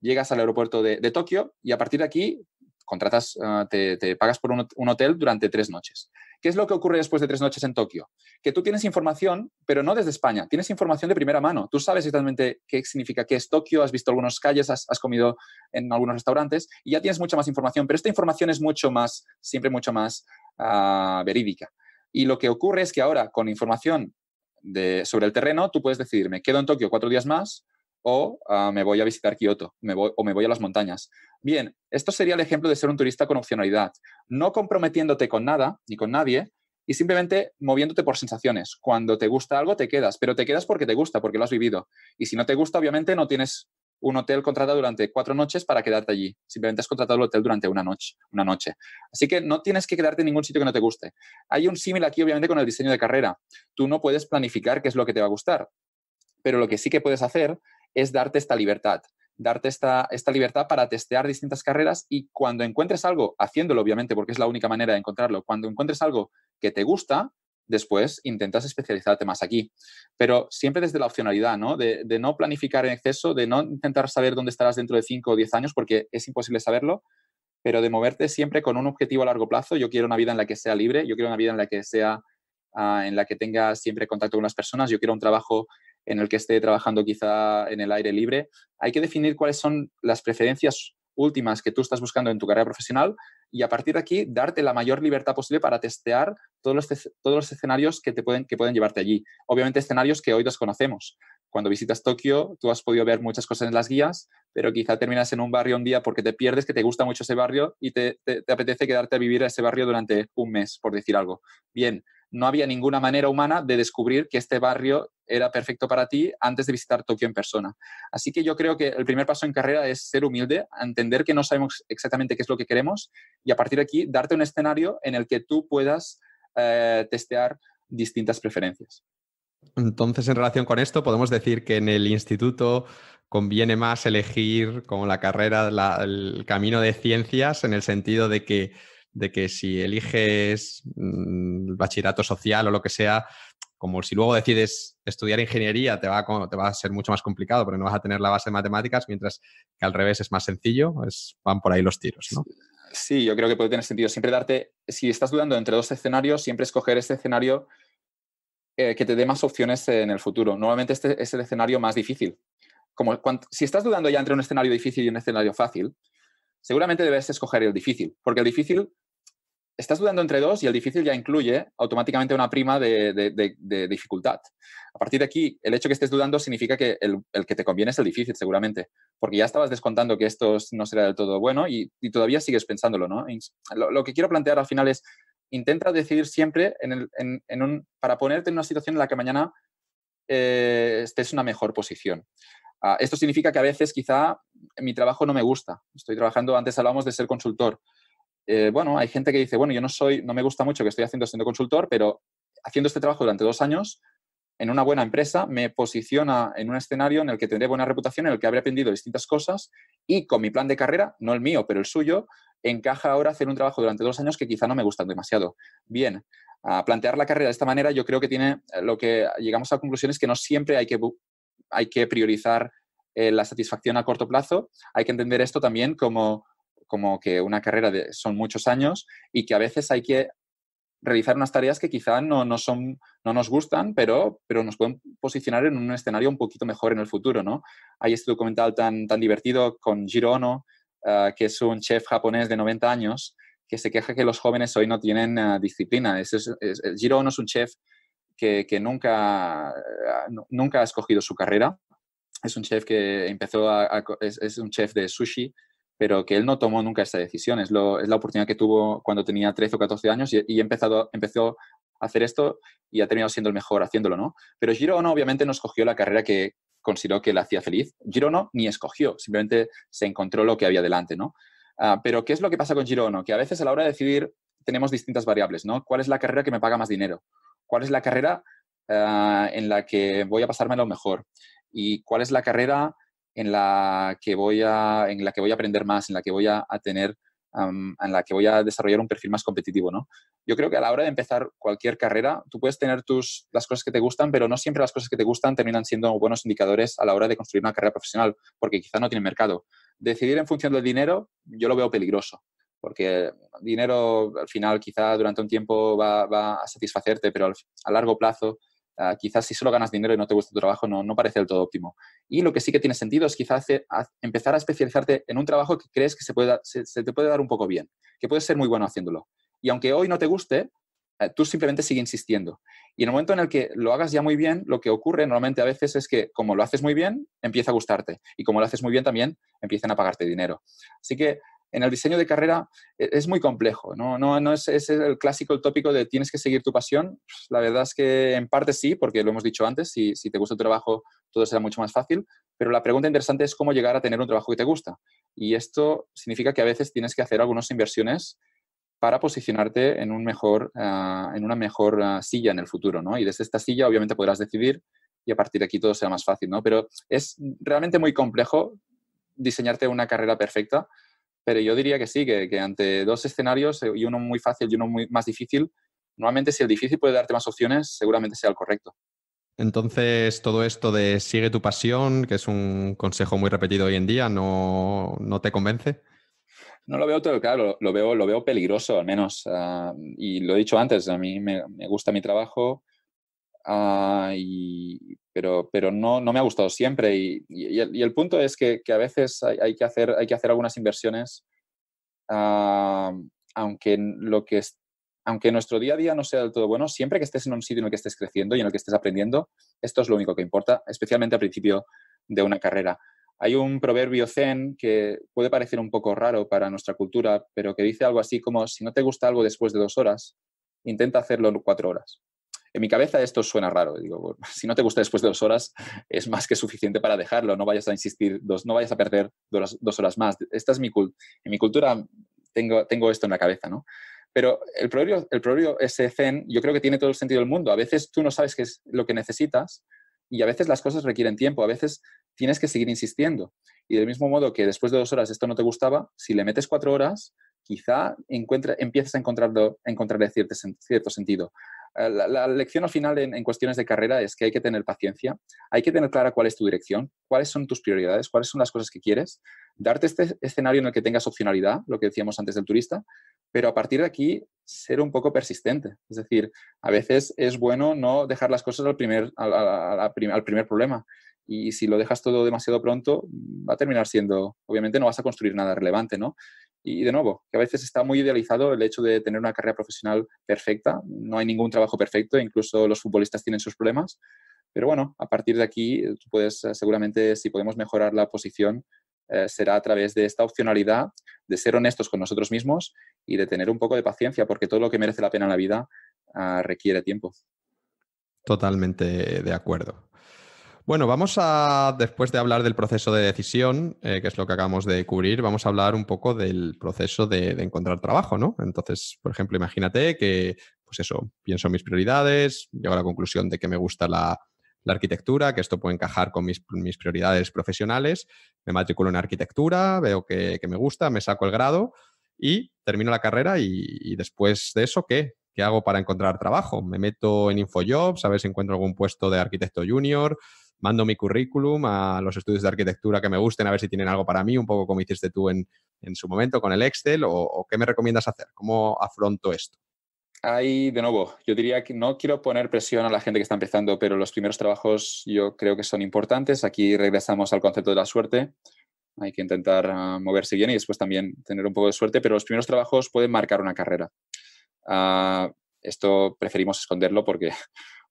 llegas al aeropuerto de, Tokio y a partir de aquí contratas, ah, te, pagas por un, hotel durante tres noches. ¿Qué es lo que ocurre después de tres noches en Tokio? Que tú tienes información, pero no desde España, tienes información de primera mano. Tú sabes exactamente qué significa qué es Tokio, has visto algunas calles, has, comido en algunos restaurantes y ya tienes mucha más información, pero esta información es mucho más, siempre mucho más ah, verídica. Y lo que ocurre es que ahora, con información sobre el terreno, tú puedes decidir, me quedo en Tokio cuatro días más o ah, me voy a visitar Kioto o me voy a las montañas. Bien, esto sería el ejemplo de ser un turista con opcionalidad, no comprometiéndote con nada ni con nadie y simplemente moviéndote por sensaciones. Cuando te gusta algo, te quedas, pero te quedas porque te gusta, porque lo has vivido. Y si no te gusta, obviamente no tienes un hotel contratado durante cuatro noches para quedarte allí. Simplemente has contratado el hotel durante una noche. Una noche. Así que no tienes que quedarte en ningún sitio que no te guste. Hay un símil aquí, obviamente, con el diseño de carrera. Tú no puedes planificar qué es lo que te va a gustar, pero lo que sí que puedes hacer es darte esta libertad darte esta, esta, libertad para testear distintas carreras y cuando encuentres algo, haciéndolo obviamente porque es la única manera de encontrarlo, cuando encuentres algo que te gusta, después intentas especializarte más aquí. Pero siempre desde la opcionalidad, ¿no? De, no planificar en exceso, de no intentar saber dónde estarás dentro de 5 o 10 años, porque es imposible saberlo, pero de moverte siempre con un objetivo a largo plazo. Yo quiero una vida en la que sea libre, yo quiero una vida en la que sea, ah, en la que tenga siempre contacto con las personas, yo quiero un trabajo en el que esté trabajando quizá en el aire libre. Hay que definir cuáles son las preferencias últimas que tú estás buscando en tu carrera profesional y a partir de aquí darte la mayor libertad posible para testear todos los, todos los escenarios que, te pueden, que pueden llevarte allí. Obviamente escenarios que hoy desconocemos. Cuando visitas Tokio, tú has podido ver muchas cosas en las guías, pero quizá terminas en un barrio un día porque te pierdes, que te gusta mucho ese barrio y te, apetece quedarte a vivir a ese barrio durante un mes, por decir algo. Bien, no había ninguna manera humana de descubrir que este barrio era perfecto para ti antes de visitar Tokio en persona. Así que yo creo que el primer paso en carrera es ser humilde, entender que no sabemos exactamente qué es lo que queremos y a partir de aquí darte un escenario en el que tú puedas eh, testear distintas preferencias. Entonces, en relación con esto, podemos decir que en el instituto conviene más elegir como la carrera, el camino de ciencias en el sentido de que de que si eliges mm, el bachillerato social o lo que sea, como si luego decides estudiar ingeniería, te va, a, te va a ser mucho más complicado porque no vas a tener la base de matemáticas, mientras que al revés es más sencillo, es, van por ahí los tiros, ¿no? Sí, yo creo que puede tener sentido. Siempre darte, si estás dudando entre dos escenarios, siempre escoger este escenario eh, que te dé más opciones en el futuro. Normalmente este es el escenario más difícil. Como si estás dudando ya entre un escenario difícil y un escenario fácil, seguramente debes escoger el difícil, porque el difícil estás dudando entre dos y el difícil ya incluye automáticamente una prima de, dificultad. A partir de aquí, el hecho que estés dudando significa que el, que te conviene es el difícil, seguramente, porque ya estabas descontando que esto no será del todo bueno y, todavía sigues pensándolo, ¿no? Lo, que quiero plantear al final es, intenta decidir siempre en un, para ponerte en una situación en la que mañana eh, estés en una mejor posición. Ah, esto significa que a veces quizá mi trabajo no me gusta. Estoy trabajando, antes hablábamos de ser consultor. Eh, bueno, hay gente que dice, bueno, yo no soy, no me gusta mucho que estoy haciendo siendo consultor, pero haciendo este trabajo durante dos años, en una buena empresa, me posiciona en un escenario en el que tendré buena reputación, en el que habré aprendido distintas cosas y con mi plan de carrera, no el mío, pero el suyo, encaja ahora hacer un trabajo durante dos años que quizá no me gustan demasiado. Bien, a plantear la carrera de esta manera, yo creo que tiene eh, lo que llegamos a conclusiones que no siempre hay que, hay que priorizar eh, la satisfacción a corto plazo. Hay que entender esto también como como que una carrera de, son muchos años y que a veces hay que realizar unas tareas que quizá no, no, son, no nos gustan, pero, pero nos pueden posicionar en un escenario un poquito mejor en el futuro, ¿no? Hay este documental tan, tan divertido con Jiro Ono, ah, que es un chef japonés de 90 años, que se queja que los jóvenes hoy no tienen ah, disciplina. Es, es, Jiro Ono es un chef que, que nunca, ah, nunca ha escogido su carrera. Es un chef que empezó es, un chef de sushi pero que él no tomó nunca esa decisión. Es, la oportunidad que tuvo cuando tenía 13 o 14 años y, empezado, empezó a hacer esto y ha terminado siendo el mejor haciéndolo, ¿no? Pero Girono obviamente no escogió la carrera que consideró que le hacía feliz. Girono ni escogió, simplemente se encontró lo que había delante, ¿no? Ah, pero ¿qué es lo que pasa con Girono? Que a veces a la hora de decidir tenemos distintas variables, ¿no? ¿Cuál es la carrera que me paga más dinero? ¿Cuál es la carrera ah, en la que voy a pasarme lo mejor? ¿Y cuál es la carrera en la que voy a, en la que voy a aprender más, en la que voy a, tener, en la que voy a desarrollar un perfil más competitivo, ¿no? Yo creo que a la hora de empezar cualquier carrera, tú puedes tener tus, las cosas que te gustan, pero no siempre las cosas que te gustan terminan siendo buenos indicadores a la hora de construir una carrera profesional, porque quizá no tiene mercado. Decidir en función del dinero, yo lo veo peligroso porque dinero al final quizá durante un tiempo va, va a satisfacerte, pero a largo plazo Ah, quizás si solo ganas dinero y no te gusta tu trabajo, no, no parece del todo óptimo. Y lo que sí que tiene sentido es quizás empezar a especializarte en un trabajo que crees que se, te puede dar un poco bien, que puedes ser muy bueno haciéndolo. Y aunque hoy no te guste, eh, tú simplemente sigue insistiendo. Y en el momento en el que lo hagas ya muy bien, lo que ocurre normalmente a veces es que como lo haces muy bien, empieza a gustarte. Y como lo haces muy bien también, empiezan a pagarte dinero. Así que en el diseño de carrera e-, es muy complejo, no, no, no es, el clásico, el tópico de tienes que seguir tu pasión. La verdad es que en parte sí, porque lo hemos dicho antes, si, te gusta el trabajo todo será mucho más fácil, pero la pregunta interesante es cómo llegar a tener un trabajo que te gusta. Y esto significa que a veces tienes que hacer algunas inversiones para posicionarte en, un mejor, ah, en una mejor ah, silla en el futuro, ¿no? Y desde esta silla obviamente podrás decidir y a partir de aquí todo será más fácil, ¿no? Pero es realmente muy complejo diseñarte una carrera perfecta pero yo diría que sí, que, ante dos escenarios, eh, y uno muy fácil y uno muy, más difícil, normalmente si el difícil puede darte más opciones, seguramente sea el correcto. Entonces, todo esto de sigue tu pasión, que es un consejo muy repetido hoy en día, ¿no, te convence? No lo veo todo claro, lo veo, lo veo peligroso al menos. Ah, y lo he dicho antes, a mí me, me gusta mi trabajo, Ah, pero, no, me ha gustado siempre. Y, el, punto es que, a veces hay, que hacer, hay que hacer algunas inversiones, ah, aunque, lo que aunque nuestro día a día no sea del todo bueno, siempre que estés en un sitio en el que estés creciendo y en el que estés aprendiendo, esto es lo único que importa, especialmente al principio de una carrera. Hay un proverbio zen que puede parecer un poco raro para nuestra cultura, pero que dice algo así como, si no te gusta algo después de dos horas, intenta hacerlo cuatro horas. En mi cabeza esto suena raro. Digo, si no te gusta después de dos horas, es más que suficiente para dejarlo. No vayas a insistir, dos, no vayas a perder dos, horas más. Esta es mi en mi cultura tengo, tengo esto en la cabeza, ¿no? Pero el proverbio, el proverbio ese zen, yo creo que tiene todo el sentido del mundo. A veces tú no sabes qué es lo que necesitas y a veces las cosas requieren tiempo, a veces tienes que seguir insistiendo. Y del mismo modo que después de dos horas esto no te gustaba, si le metes cuatro horas, quizá encuentre, empieces a, encontrarlo, encontrarle cierto, sentido. Eh, la, lección al final en, cuestiones de carrera es que hay que tener paciencia, hay que tener clara cuál es tu dirección, cuáles son tus prioridades, cuáles son las cosas que quieres, darte este escenario en el que tengas opcionalidad, lo que decíamos antes del turista, pero a partir de aquí ser un poco persistente. Es decir, a veces es bueno no dejar las cosas al primer, al, primer, al primer problema. Y si lo dejas todo demasiado pronto, va a terminar siendo, obviamente no vas a construir nada relevante, ¿no? Y de nuevo, que a veces está muy idealizado el hecho de tener una carrera profesional perfecta, no hay ningún trabajo perfecto, incluso los futbolistas tienen sus problemas, pero bueno, a partir de aquí, eh, eh, seguramente, si podemos mejorar la posición, eh, será a través de esta opcionalidad, de ser honestos con nosotros mismos y de tener un poco de paciencia, porque todo lo que merece la pena en la vida ah, requiere tiempo. Totalmente de acuerdo. Bueno, vamos a, después de hablar del proceso de decisión, eh, que es lo que acabamos de cubrir, vamos a hablar un poco del proceso de, encontrar trabajo, ¿no? Entonces, por ejemplo, imagínate que, pues eso, pienso en mis prioridades, llego a la conclusión de que me gusta la, arquitectura, que esto puede encajar con mis, prioridades profesionales, me matriculo en arquitectura, veo que, me gusta, me saco el grado y termino la carrera y, y después de eso, ¿qué? ¿Qué hago para encontrar trabajo? ¿Me meto en InfoJobs? A ver si encuentro algún puesto de arquitecto junior mando mi currículum a los estudios de arquitectura que me gusten, a ver si tienen algo para mí, un poco como hiciste tú en, en su momento con el Excel, o, qué me recomiendas hacer, cómo afronto esto. Ahí, de nuevo, yo diría que no quiero poner presión a la gente que está empezando, pero los primeros trabajos yo creo que son importantes. Aquí regresamos al concepto de la suerte. Hay que intentar ah, moverse bien y después también tener un poco de suerte, pero los primeros trabajos pueden marcar una carrera. Ah, esto preferimos esconderlo porque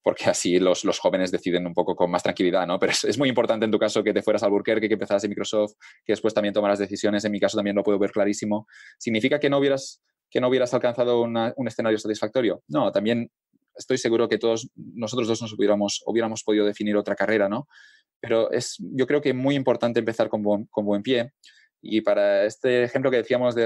porque así los, jóvenes deciden un poco con más tranquilidad, ¿no? Pero es, muy importante en tu caso que te fueras al Burker, que empezaras en Microsoft, que después también tomaras decisiones. En mi caso también lo puedo ver clarísimo. ¿Significa que no hubieras, que no hubieras alcanzado un escenario satisfactorio? No, también estoy seguro que todos nosotros dos nos hubiéramos, hubiéramos podido definir otra carrera, ¿no? Pero es, yo creo que es muy importante empezar con, con buen pie y para este ejemplo que decíamos de,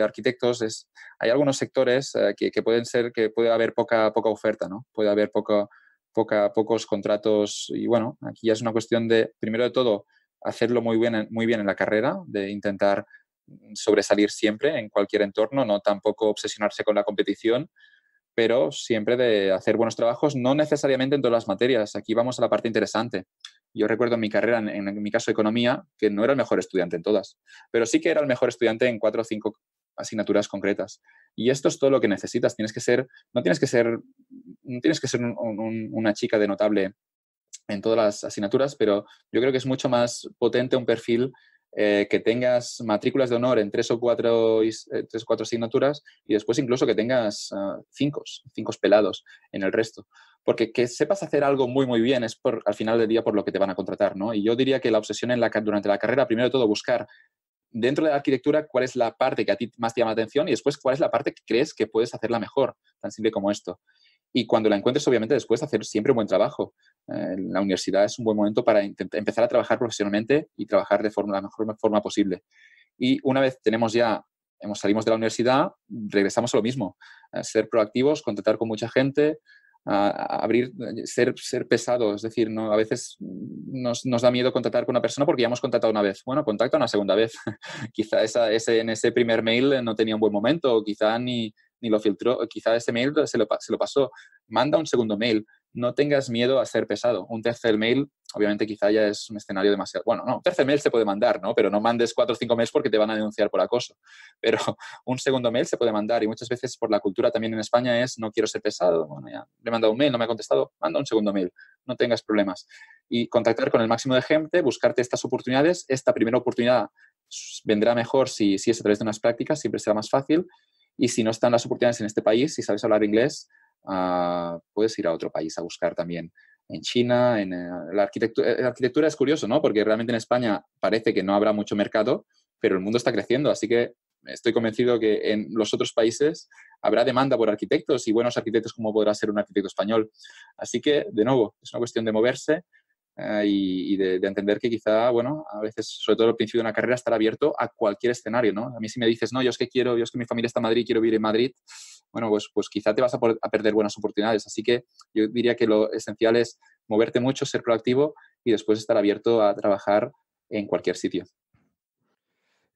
arquitectos, es, hay algunos sectores eh, que, pueden ser que puede haber poca, poca oferta, ¿no? Puede haber poca poca, pocos contratos. Y bueno, aquí ya es una cuestión de, primero de todo, hacerlo muy bien, muy bien en la carrera, de intentar sobresalir siempre en cualquier entorno, no tampoco obsesionarse con la competición, pero siempre de hacer buenos trabajos, no necesariamente en todas las materias. Aquí vamos a la parte interesante. Yo recuerdo en mi carrera, en, mi caso economía, que no era el mejor estudiante en todas, pero sí que era el mejor estudiante en cuatro o cinco asignaturas concretas. Y esto es todo lo que necesitas. Tienes que ser, no tienes que ser, tienes que ser una chica de notable en todas las asignaturas, pero yo creo que es mucho más potente un perfil eh, que tengas matrículas de honor en tres o cuatro, eh, cuatro asignaturas y después incluso que tengas ah, cinco, cinco pelados en el resto. Porque que sepas hacer algo muy, muy bien es por, al final del día por lo que te van a contratar, ¿no? Y yo diría que la obsesión en la, durante la carrera, primero de todo, buscar dentro de la arquitectura cuál es la parte que a ti más te llama atención y después cuál es la parte que crees que puedes hacerla mejor, tan simple como esto y cuando la encuentres, obviamente, después hacer siempre un buen trabajo. Eh, la universidad es un buen momento para empezar a trabajar profesionalmente y trabajar de forma, la mejor forma posible. Y una vez tenemos ya, hemos, salimos de la universidad, regresamos a lo mismo, ser proactivos, contactar con mucha gente, abrir, eh, ser, ser pesado. Es decir, ¿no? a veces nos, da miedo contactar con una persona porque ya hemos contactado una vez. Bueno, contacta una segunda vez. quizá esa, ese, en ese primer mail eh, no tenía un buen momento, quizá ni, ni lo filtró, quizá ese mail se lo, pasó. Manda un segundo mail, no tengas miedo a ser pesado. Un tercer mail, obviamente quizá ya es un escenario demasiado... Bueno, no, un tercer mail se puede mandar, ¿no? Pero no mandes cuatro o cinco mails porque te van a denunciar por acoso. Pero un segundo mail se puede mandar y muchas veces por la cultura también en España es no quiero ser pesado. le he mandado un mail, no me ha contestado, manda un segundo mail, no tengas problemas. Y contactar con el máximo de gente, buscarte estas oportunidades. Esta primera oportunidad vendrá mejor si, si es a través de unas prácticas, siempre será más fácil y si no están las oportunidades en este país, si sabes hablar inglés, ah, puedes ir a otro país a buscar también. En China, en eh, la, arquitectura, eh, la arquitectura es curioso, ¿no? Porque realmente en España parece que no habrá mucho mercado, pero el mundo está creciendo, así que estoy convencido que en los otros países habrá demanda por arquitectos y buenos arquitectos como podrá ser un arquitecto español. Así que, de nuevo, es una cuestión de moverse eh, y, de, entender que quizá, bueno, a veces, sobre todo al principio de una carrera, estar abierto a cualquier escenario, ¿no? A mí si me dices, no, yo es que quiero, yo es que mi familia está en Madrid, quiero vivir en Madrid, bueno, pues, pues quizá te vas a perder buenas oportunidades. Así que yo diría que lo esencial es moverte mucho, ser proactivo y después estar abierto a trabajar en cualquier sitio.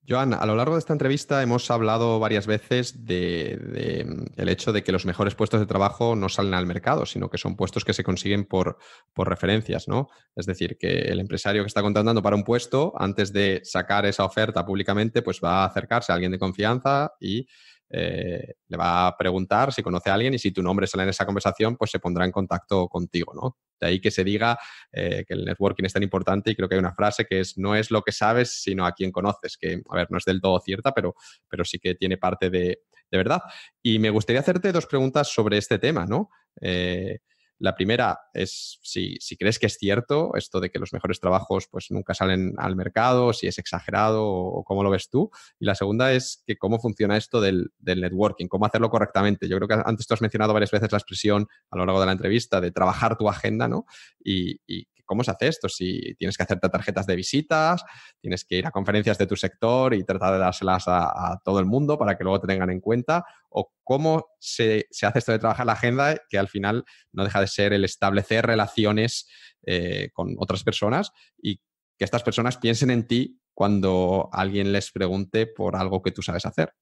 Joan, a lo largo de esta entrevista hemos hablado varias veces de, mm, hecho de que los mejores puestos de trabajo no salen al mercado, sino que son puestos que se consiguen por, por referencias, ¿no? Es decir, que el empresario que está contratando para un puesto, antes de sacar esa oferta públicamente, pues va a acercarse a alguien de confianza y eh, le va a preguntar si conoce a alguien y si tu nombre sale en esa conversación, pues se pondrá en contacto contigo, ¿no? De ahí que se diga eh, que el networking es tan importante y creo que hay una frase que es no es lo que sabes, sino a quien conoces, que, a ver, no es del todo cierta, pero, pero sí que tiene parte de, de verdad. Y me gustaría hacerte dos preguntas sobre este tema, ¿no? Eh, la primera es si, crees que es cierto esto de que los mejores trabajos pues nunca salen al mercado, si es exagerado o, cómo lo ves tú. Y la segunda es que cómo funciona esto del, networking, cómo hacerlo correctamente. Yo creo que antes tú has mencionado varias veces la expresión a lo largo de la entrevista de trabajar tu agenda, ¿no? Y, y ¿cómo se hace esto? Si tienes que hacerte tarjetas de visitas, tienes que ir a conferencias de tu sector y tratar de dárselas a, todo el mundo para que luego te tengan en cuenta, o cómo se, hace esto de trabajar la agenda, que al final no deja de ser el establecer relaciones eh, con otras personas y que estas personas piensen en ti cuando alguien les pregunte por algo que tú sabes hacer.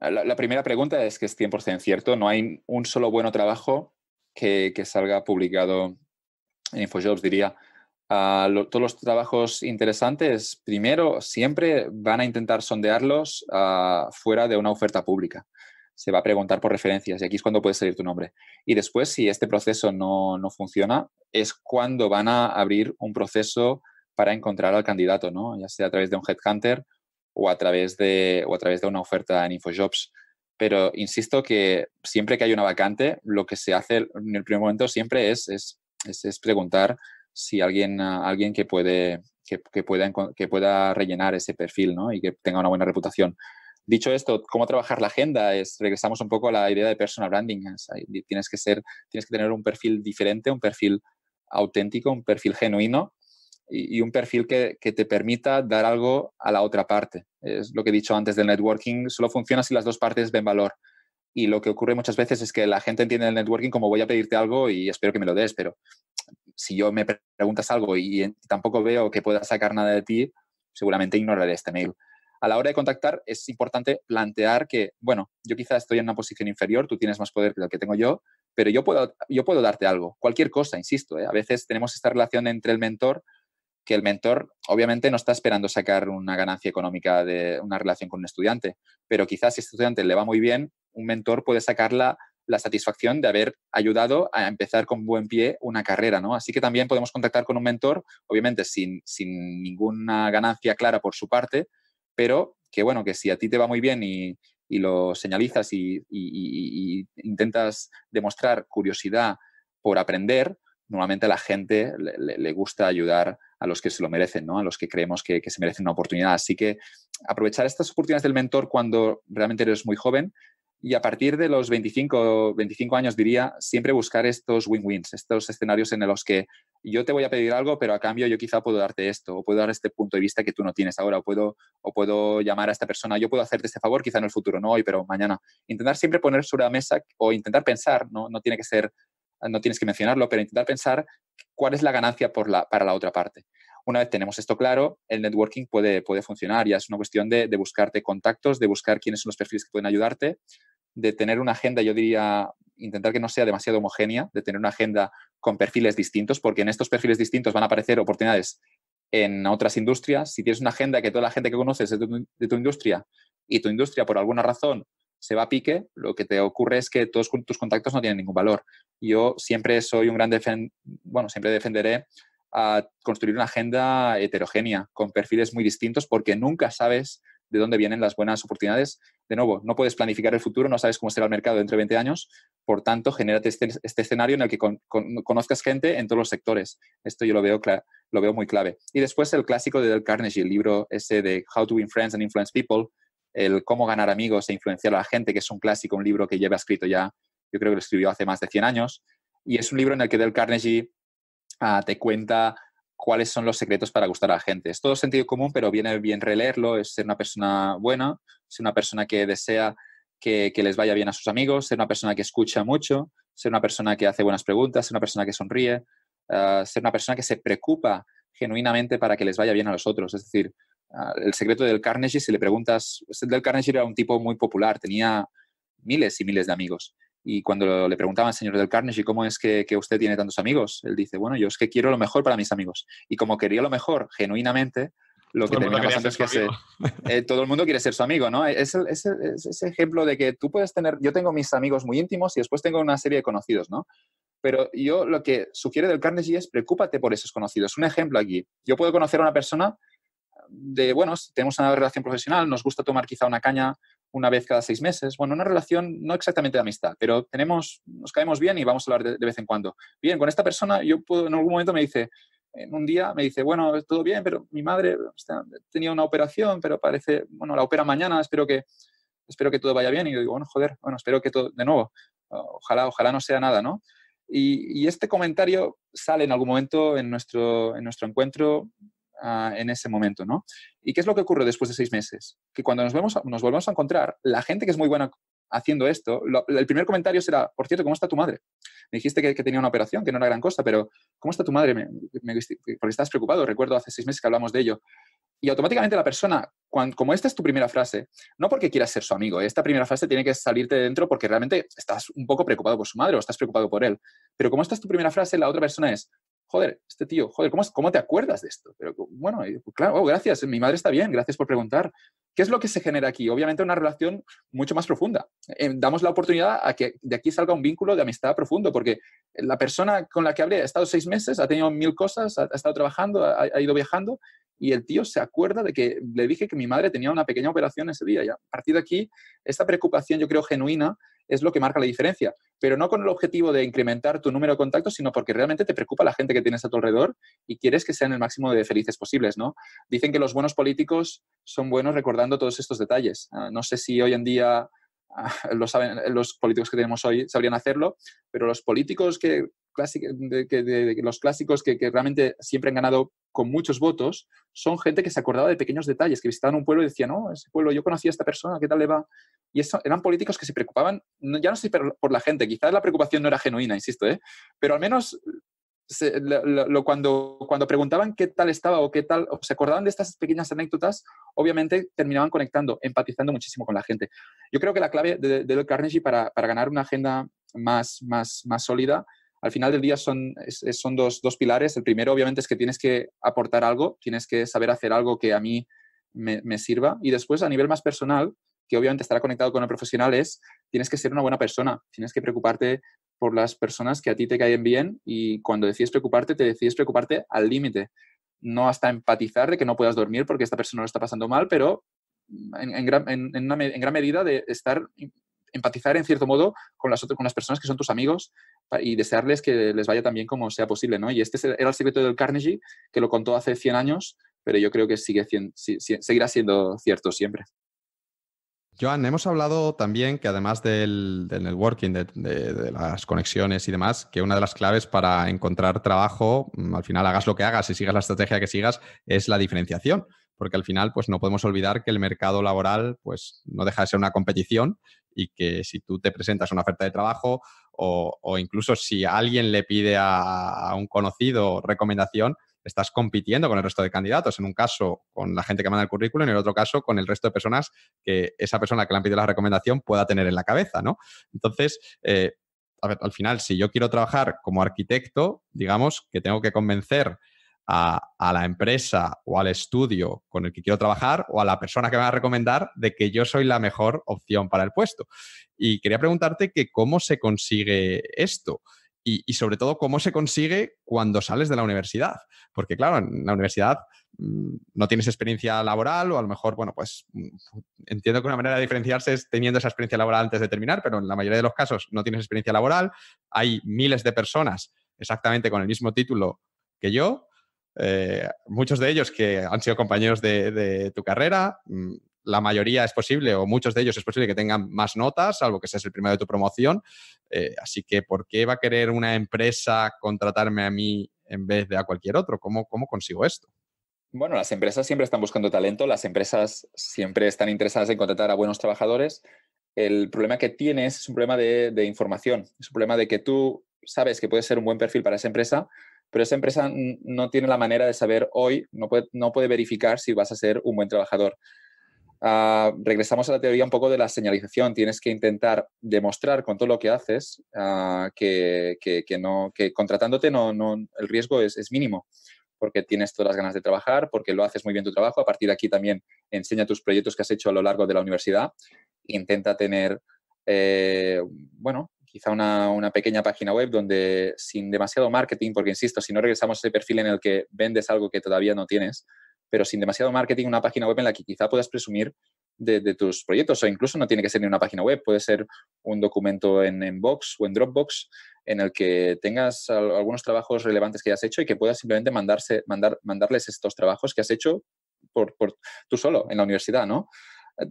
Ah, la, primera pregunta es que es 100% cierto, no hay un solo bueno trabajo que salga publicado en InfoJobs diría, todos los trabajos interesantes, primero, siempre van a intentar sondearlos ah, fuera de una oferta pública. Se va a preguntar por referencias y aquí es cuando puede salir tu nombre. Y después, si este proceso no, funciona, es cuando van a abrir un proceso para encontrar al candidato, ¿no? ya sea a través de un headhunter o a través de, o través de una oferta en InfoJobs. Pero insisto que siempre que hay una vacante, lo que se hace en el primer momento siempre es es, preguntar si alguien, ah, alguien que, puede, que, pueda, rellenar ese perfil y que tenga una buena reputación. Dicho esto, cómo trabajar la agenda es regresamos un poco a la idea de personal branding. tienes que ser, tienes que tener un perfil diferente, un perfil auténtico, un perfil genuino y, un perfil que, que, te permita dar algo a la otra parte. Es lo que he dicho antes del networking. Solo funciona si las dos partes ven valor y lo que ocurre muchas veces es que la gente entiende el networking como voy a pedirte algo y espero que me lo des, pero si yo me preguntas algo y tampoco veo que pueda sacar nada de ti, seguramente ignoraré este mail. A la hora de contactar es importante plantear que, bueno, yo quizás estoy en una posición inferior, tú tienes más poder que el que tengo yo, pero yo puedo, yo puedo darte algo, cualquier cosa, insisto. ¿eh? A veces tenemos esta relación entre el mentor que el mentor obviamente no está esperando sacar una ganancia económica de una relación con un estudiante, pero quizás si este estudiante le va muy bien, un mentor puede sacar la satisfacción de haber ayudado a empezar con buen pie una carrera, ¿no? Así que también podemos contactar con un mentor, obviamente sin, ninguna ganancia clara por su parte, pero que bueno, que si a ti te va muy bien y, lo señalizas y, y, intentas demostrar curiosidad por aprender, normalmente a la gente le, gusta ayudar a los que se lo merecen, ¿no? a los que creemos que, se merecen una oportunidad. Así que aprovechar estas oportunidades del mentor cuando realmente eres muy joven y a partir de los 25, 25 años, diría, siempre buscar estos win-wins, estos escenarios en los que yo te voy a pedir algo, pero a cambio yo quizá puedo darte esto, o puedo dar este punto de vista que tú no tienes ahora, o puedo, o puedo llamar a esta persona, yo puedo hacerte este favor, quizá en el futuro, no hoy, pero mañana. Intentar siempre poner sobre la mesa o intentar pensar, no, no tiene que ser no tienes que mencionarlo, pero intentar pensar cuál es la ganancia para la otra parte. Una vez tenemos esto claro, el networking puede, puede funcionar. Ya es una cuestión de, buscarte contactos, de buscar quiénes son los perfiles que pueden ayudarte, de tener una agenda, yo diría, intentar que no sea demasiado homogénea, de tener una agenda con perfiles distintos, porque en estos perfiles distintos van a aparecer oportunidades en otras industrias. Si tienes una agenda que toda la gente que conoces es de tu industria y tu industria por alguna razón se va a pique, lo que te ocurre es que todos tus contactos no tienen ningún valor. Yo siempre soy un gran defensor, bueno, siempre defenderé a construir una agenda heterogénea, con perfiles muy distintos, porque nunca sabes de dónde vienen las buenas oportunidades. De nuevo, no puedes planificar el futuro, no sabes cómo será el mercado dentro de 20 años, por tanto, genérate este, este escenario en el que conozcas gente en todos los sectores. Esto yo lo veo, lo veo muy clave. Y después el clásico de Del Carnegie, el libro ese de How to Win Friends and Influence People, el Cómo ganar amigos e influenciar a la gente, que es un clásico, un libro que lleva escrito ya, yo creo que lo escribió hace más de 100 años, y es un libro en el que Del Carnegie ah, te cuenta cuáles son los secretos para gustar a la gente. Es todo sentido común, pero viene bien releerlo, es ser una persona buena, ser una persona que desea que, les vaya bien a sus amigos, ser una persona que escucha mucho, ser una persona que hace buenas preguntas, ser una persona que sonríe, ah, ser una persona que se preocupa genuinamente para que les vaya bien a los otros. Es decir, el secreto del Carnegie, si le preguntas, pues, del Carnegie era un tipo muy popular, tenía miles y miles de amigos. Y cuando le preguntaban al señor del Carnegie, ¿cómo es que, usted tiene tantos amigos? Él dice, bueno, yo es que quiero lo mejor para mis amigos. Y como quería lo mejor, genuinamente, lo todo que termina es que todo el mundo quiere ser su amigo, ¿no? Es, es, es ese ejemplo de que tú puedes tener, yo tengo mis amigos muy íntimos y después tengo una serie de conocidos, ¿no? Pero yo lo que sugiere del Carnegie es preocúpate por esos conocidos. Un ejemplo aquí, yo puedo conocer a una persona de, bueno, tenemos una relación profesional, nos gusta tomar quizá una caña una vez cada seis meses. Bueno, una relación no exactamente de amistad, pero tenemos, nos caemos bien y vamos a hablar de, vez en cuando. Bien, con esta persona yo puedo, en algún momento me dice, en un día me dice, bueno, todo bien, pero mi madre tenía una operación, pero parece, bueno, la opera mañana, espero que, espero que todo vaya bien. Y yo digo, bueno, joder, bueno, espero que todo, de nuevo, ojalá, ojalá no sea nada, ¿no? Y, y este comentario sale en algún momento en nuestro, en nuestro encuentro Ah, en ese momento, ¿no? ¿Y qué es lo que ocurre después de seis meses? Que cuando nos, vemos, nos volvemos a encontrar, la gente que es muy buena haciendo esto, el primer comentario será, por cierto, ¿cómo está tu madre? Me dijiste que, tenía una operación, que no era gran cosa, pero ¿cómo está tu madre? porque estás preocupado, recuerdo hace seis meses que hablamos de ello. Y automáticamente la persona, como esta es tu primera frase, no porque quieras ser su amigo, esta primera frase tiene que salirte de dentro porque realmente estás un poco preocupado por su madre o estás preocupado por él. Pero como esta es tu primera frase, la otra persona es, joder, este tío, joder, ¿cómo, cómo te acuerdas de esto? Pero bueno, pues, claro, oh, gracias, mi madre está bien, gracias por preguntar. ¿Qué es lo que se genera aquí? Obviamente una relación mucho más profunda. Eh, damos la oportunidad a que de aquí salga un vínculo de amistad profundo, porque la persona con la que hablé ha estado seis meses, ha tenido mil cosas, ha, estado trabajando, ha, ido viajando, y el tío se acuerda de que le dije que mi madre tenía una pequeña operación ese día. Y a partir de aquí, esta preocupación, yo creo, genuina, es lo que marca la diferencia, pero no con el objetivo de incrementar tu número de contactos, sino porque realmente te preocupa la gente que tienes a tu alrededor y quieres que sean el máximo de felices posibles, ¿no? Dicen que los buenos políticos son buenos recordando todos estos detalles. Ah, no sé si hoy en día ah, lo saben, los políticos que tenemos hoy sabrían hacerlo, pero los políticos que de, los clásicos que, realmente siempre han ganado con muchos votos son gente que se acordaba de pequeños detalles, que visitaban un pueblo y decían, no, ese pueblo, yo conocí a esta persona, ¿qué tal le va? Y eso, eran políticos que se preocupaban, ya no sé por, la gente, quizás la preocupación no era genuina, insisto, ¿eh? pero al menos lo, cuando, cuando preguntaban qué tal estaba o qué tal, o se acordaban de estas pequeñas anécdotas, obviamente terminaban conectando, empatizando muchísimo con la gente. Yo creo que la clave de, Carnegie para, para ganar una agenda más, más, más sólida al final del día son, son dos, pilares. El primero, obviamente, es que tienes que aportar algo, tienes que saber hacer algo que a mí me, sirva. Y después, a nivel más personal, que obviamente estará conectado con el profesional, es tienes que ser una buena persona, tienes que preocuparte por las personas que a ti te caen bien y cuando decides preocuparte, te decides preocuparte al límite. No hasta empatizar de que no puedas dormir porque esta persona lo está pasando mal, pero en, gran, gran medida de estar empatizar en cierto modo con las, otras, con las personas que son tus amigos y desearles que les vaya también bien como sea posible, ¿no? Y este era el secreto del Carnegie, que lo contó hace 100 años, pero yo creo que sigue, seguirá siendo cierto siempre. Joan, hemos hablado también que además del, networking, de, de, las conexiones y demás, que una de las claves para encontrar trabajo, mm, al final hagas lo que hagas y sigas la estrategia que sigas, es la diferenciación. Porque al final, pues no podemos olvidar que el mercado laboral, pues no deja de ser una competición y que si tú te presentas una oferta de trabajo o, incluso si alguien le pide a, un conocido recomendación, estás compitiendo con el resto de candidatos, en un caso con la gente que manda el currículum, en el otro caso con el resto de personas que esa persona que le han pedido la recomendación pueda tener en la cabeza, ¿no? Entonces, eh, al final, si yo quiero trabajar como arquitecto, digamos que tengo que convencer a, la empresa o al estudio con el que quiero trabajar o a la persona que me va a recomendar de que yo soy la mejor opción para el puesto. Y quería preguntarte que cómo se consigue esto. Y, sobre todo cómo se consigue cuando sales de la universidad. Porque claro, en la universidad mm, no tienes experiencia laboral o a lo mejor, bueno, pues mm, entiendo que una manera de diferenciarse es teniendo esa experiencia laboral antes de terminar, pero en la mayoría de los casos no tienes experiencia laboral. Hay miles de personas exactamente con el mismo título que yo eh, muchos de ellos que han sido compañeros de, tu carrera, mm, la mayoría es posible, o muchos de ellos es posible que tengan más notas, algo que seas el primero de tu promoción. Eh, así que, ¿por qué va a querer una empresa contratarme a mí en vez de a cualquier otro? ¿Cómo, consigo esto? Bueno, las empresas siempre están buscando talento, las empresas siempre están interesadas en contratar a buenos trabajadores. El problema que tienes es un problema de información, es un problema de que tú sabes que puedes ser un buen perfil para esa empresa, pero esa empresa no tiene la manera de saber hoy, no puede, no puede verificar si vas a ser un buen trabajador. Ah, regresamos a la teoría un poco de la señalización. Tienes que intentar demostrar con todo lo que haces ah, que, no, que contratándote no, el riesgo es, mínimo, porque tienes todas las ganas de trabajar, porque lo haces muy bien tu trabajo. A partir de aquí también enseña tus proyectos que has hecho a lo largo de la universidad. Intenta tener, eh, bueno, quizá una, pequeña página web donde sin demasiado marketing, porque insisto, si no regresamos a ese perfil en el que vendes algo que todavía no tienes, pero sin demasiado marketing, una página web en la que quizá puedas presumir de, tus proyectos o incluso no tiene que ser ni una página web, puede ser un documento en, en Box o en Dropbox en el que tengas algunos trabajos relevantes que hayas hecho y que puedas simplemente mandarse, mandar, mandarles estos trabajos que has hecho por, tú solo en la universidad, ¿no?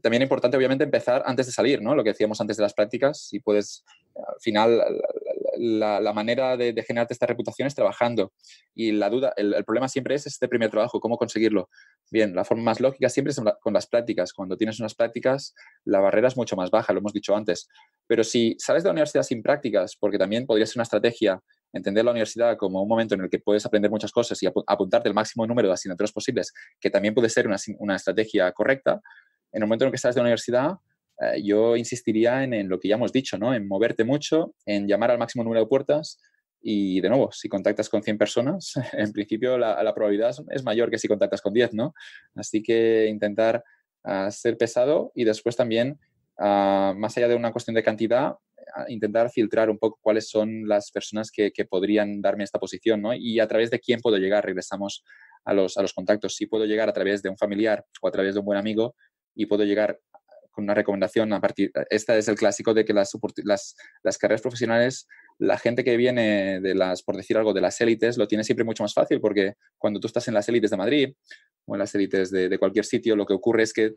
también es importante, obviamente, empezar antes de salir, ¿no? Lo que decíamos antes de las prácticas, si puedes, al final, la, manera de, de, generarte esta reputación es trabajando. Y la duda, el, problema siempre es este primer trabajo, cómo conseguirlo. Bien, la forma más lógica siempre es con las prácticas. Cuando tienes unas prácticas, la barrera es mucho más baja, lo hemos dicho antes. Pero si sales de la universidad sin prácticas, porque también podría ser una estrategia entender la universidad como un momento en el que puedes aprender muchas cosas y apuntarte el máximo número de asignaturas posibles, que también puede ser una, una estrategia correcta, en el momento en que estás de la universidad, eh, yo insistiría en, lo que ya hemos dicho, ¿no? En moverte mucho, en llamar al máximo número de puertas y, de nuevo, si contactas con 100 personas, en principio la, probabilidad es mayor que si contactas con 10, ¿no? Así que intentar ah, ser pesado y después también, ah, más allá de una cuestión de cantidad, ah, intentar filtrar un poco cuáles son las personas que, podrían darme esta posición, ¿no? Y a través de quién puedo llegar, regresamos a los, a los, contactos. Si puedo llegar a través de un familiar o a través de un buen amigo, y puedo llegar con una recomendación a partir. Esta es el clásico de que las, carreras profesionales, la gente que viene de las, por decir algo, de las élites, lo tiene siempre mucho más fácil porque cuando tú estás en las élites de Madrid o en las élites de cualquier sitio, lo que ocurre es que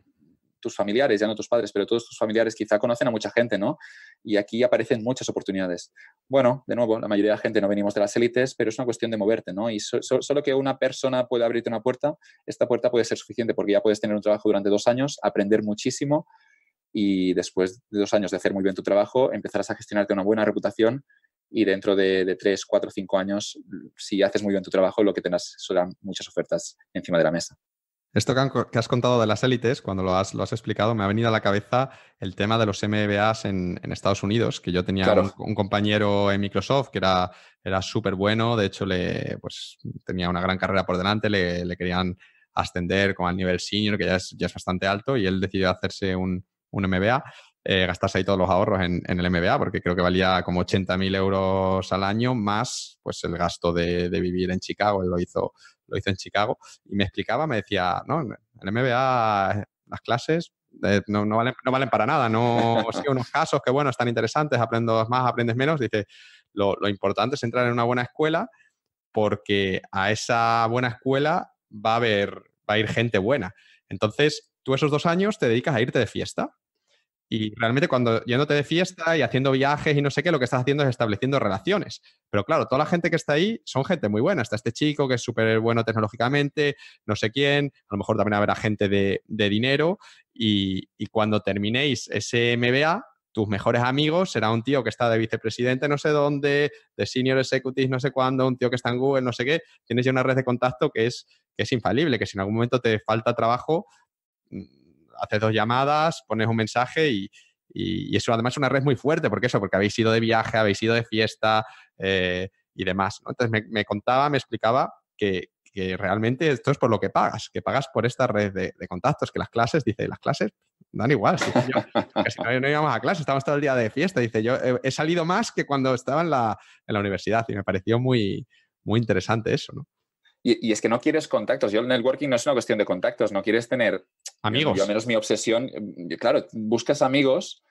familiares, ya no tus padres, pero todos tus familiares quizá conocen a mucha gente, ¿no? Y aquí aparecen muchas oportunidades. Bueno, de nuevo, la mayoría de la gente no venimos de las élites, pero es una cuestión de moverte, ¿no? Y solo que una persona pueda abrirte una puerta, esta puerta puede ser suficiente porque ya puedes tener un trabajo durante dos años, aprender muchísimo y después de dos años de hacer muy bien tu trabajo, empezarás a gestionarte una buena reputación y dentro de, tres, cuatro, cinco años, si haces muy bien tu trabajo, lo que tendrás son muchas ofertas encima de la mesa. Esto que, has contado de las élites, cuando lo has, explicado, me ha venido a la cabeza el tema de los MBAs en, Estados Unidos, que yo tenía un, compañero en Microsoft que era, era súper bueno, de hecho le, pues, tenía una gran carrera por delante, le, querían ascender como al nivel senior, que ya es, bastante alto, y él decidió hacerse un, MBA, eh, gastarse ahí todos los ahorros en, el MBA, porque creo que valía como 80.000 euros al año, más pues el gasto de, de vivir en Chicago, él lo hizo lo hice en Chicago, y me explicaba, me decía, no, el MBA eh, las clases eh, no, no, valen, para nada, no, sí, unos casos que, bueno, están interesantes, aprendo más, aprendes menos, dice, lo, lo importante es entrar en una buena escuela porque a esa buena escuela va a haber, va a ir gente buena. Entonces, tú esos dos años te dedicas a irte de fiesta y realmente cuando yéndote de fiesta y haciendo viajes y no sé qué, lo que estás haciendo es estableciendo relaciones. Pero claro, toda la gente que está ahí son gente muy buena. Está este chico que es súper bueno tecnológicamente, no sé quién, a lo mejor también habrá gente de, de dinero. Y, cuando terminéis ese MBA, tus mejores amigos será un tío que está de vicepresidente no sé dónde, de senior executive no sé cuándo, un tío que está en Google, no sé qué. Tienes ya una red de contacto que es, que es infalible, que si en algún momento te falta trabajo haces dos llamadas, pones un mensaje y, y, eso además una red muy fuerte, porque eso, porque habéis ido de viaje, habéis ido de fiesta eh, y demás. Entonces me, contaba, me explicaba que, realmente esto es por lo que pagas, que pagas por esta red de, contactos, que las clases, dice, las clases dan igual, si no, íbamos a clase, estábamos todo el día de fiesta, dice, yo eh, he, salido más que cuando estaba en la, universidad y me pareció muy, muy interesante eso, ¿no? Y, y, es que no quieres contactos. Yo el networking no es una cuestión de contactos. No quieres tener Amigos. Yo menos mi obsesión, mm, claro, buscas amigos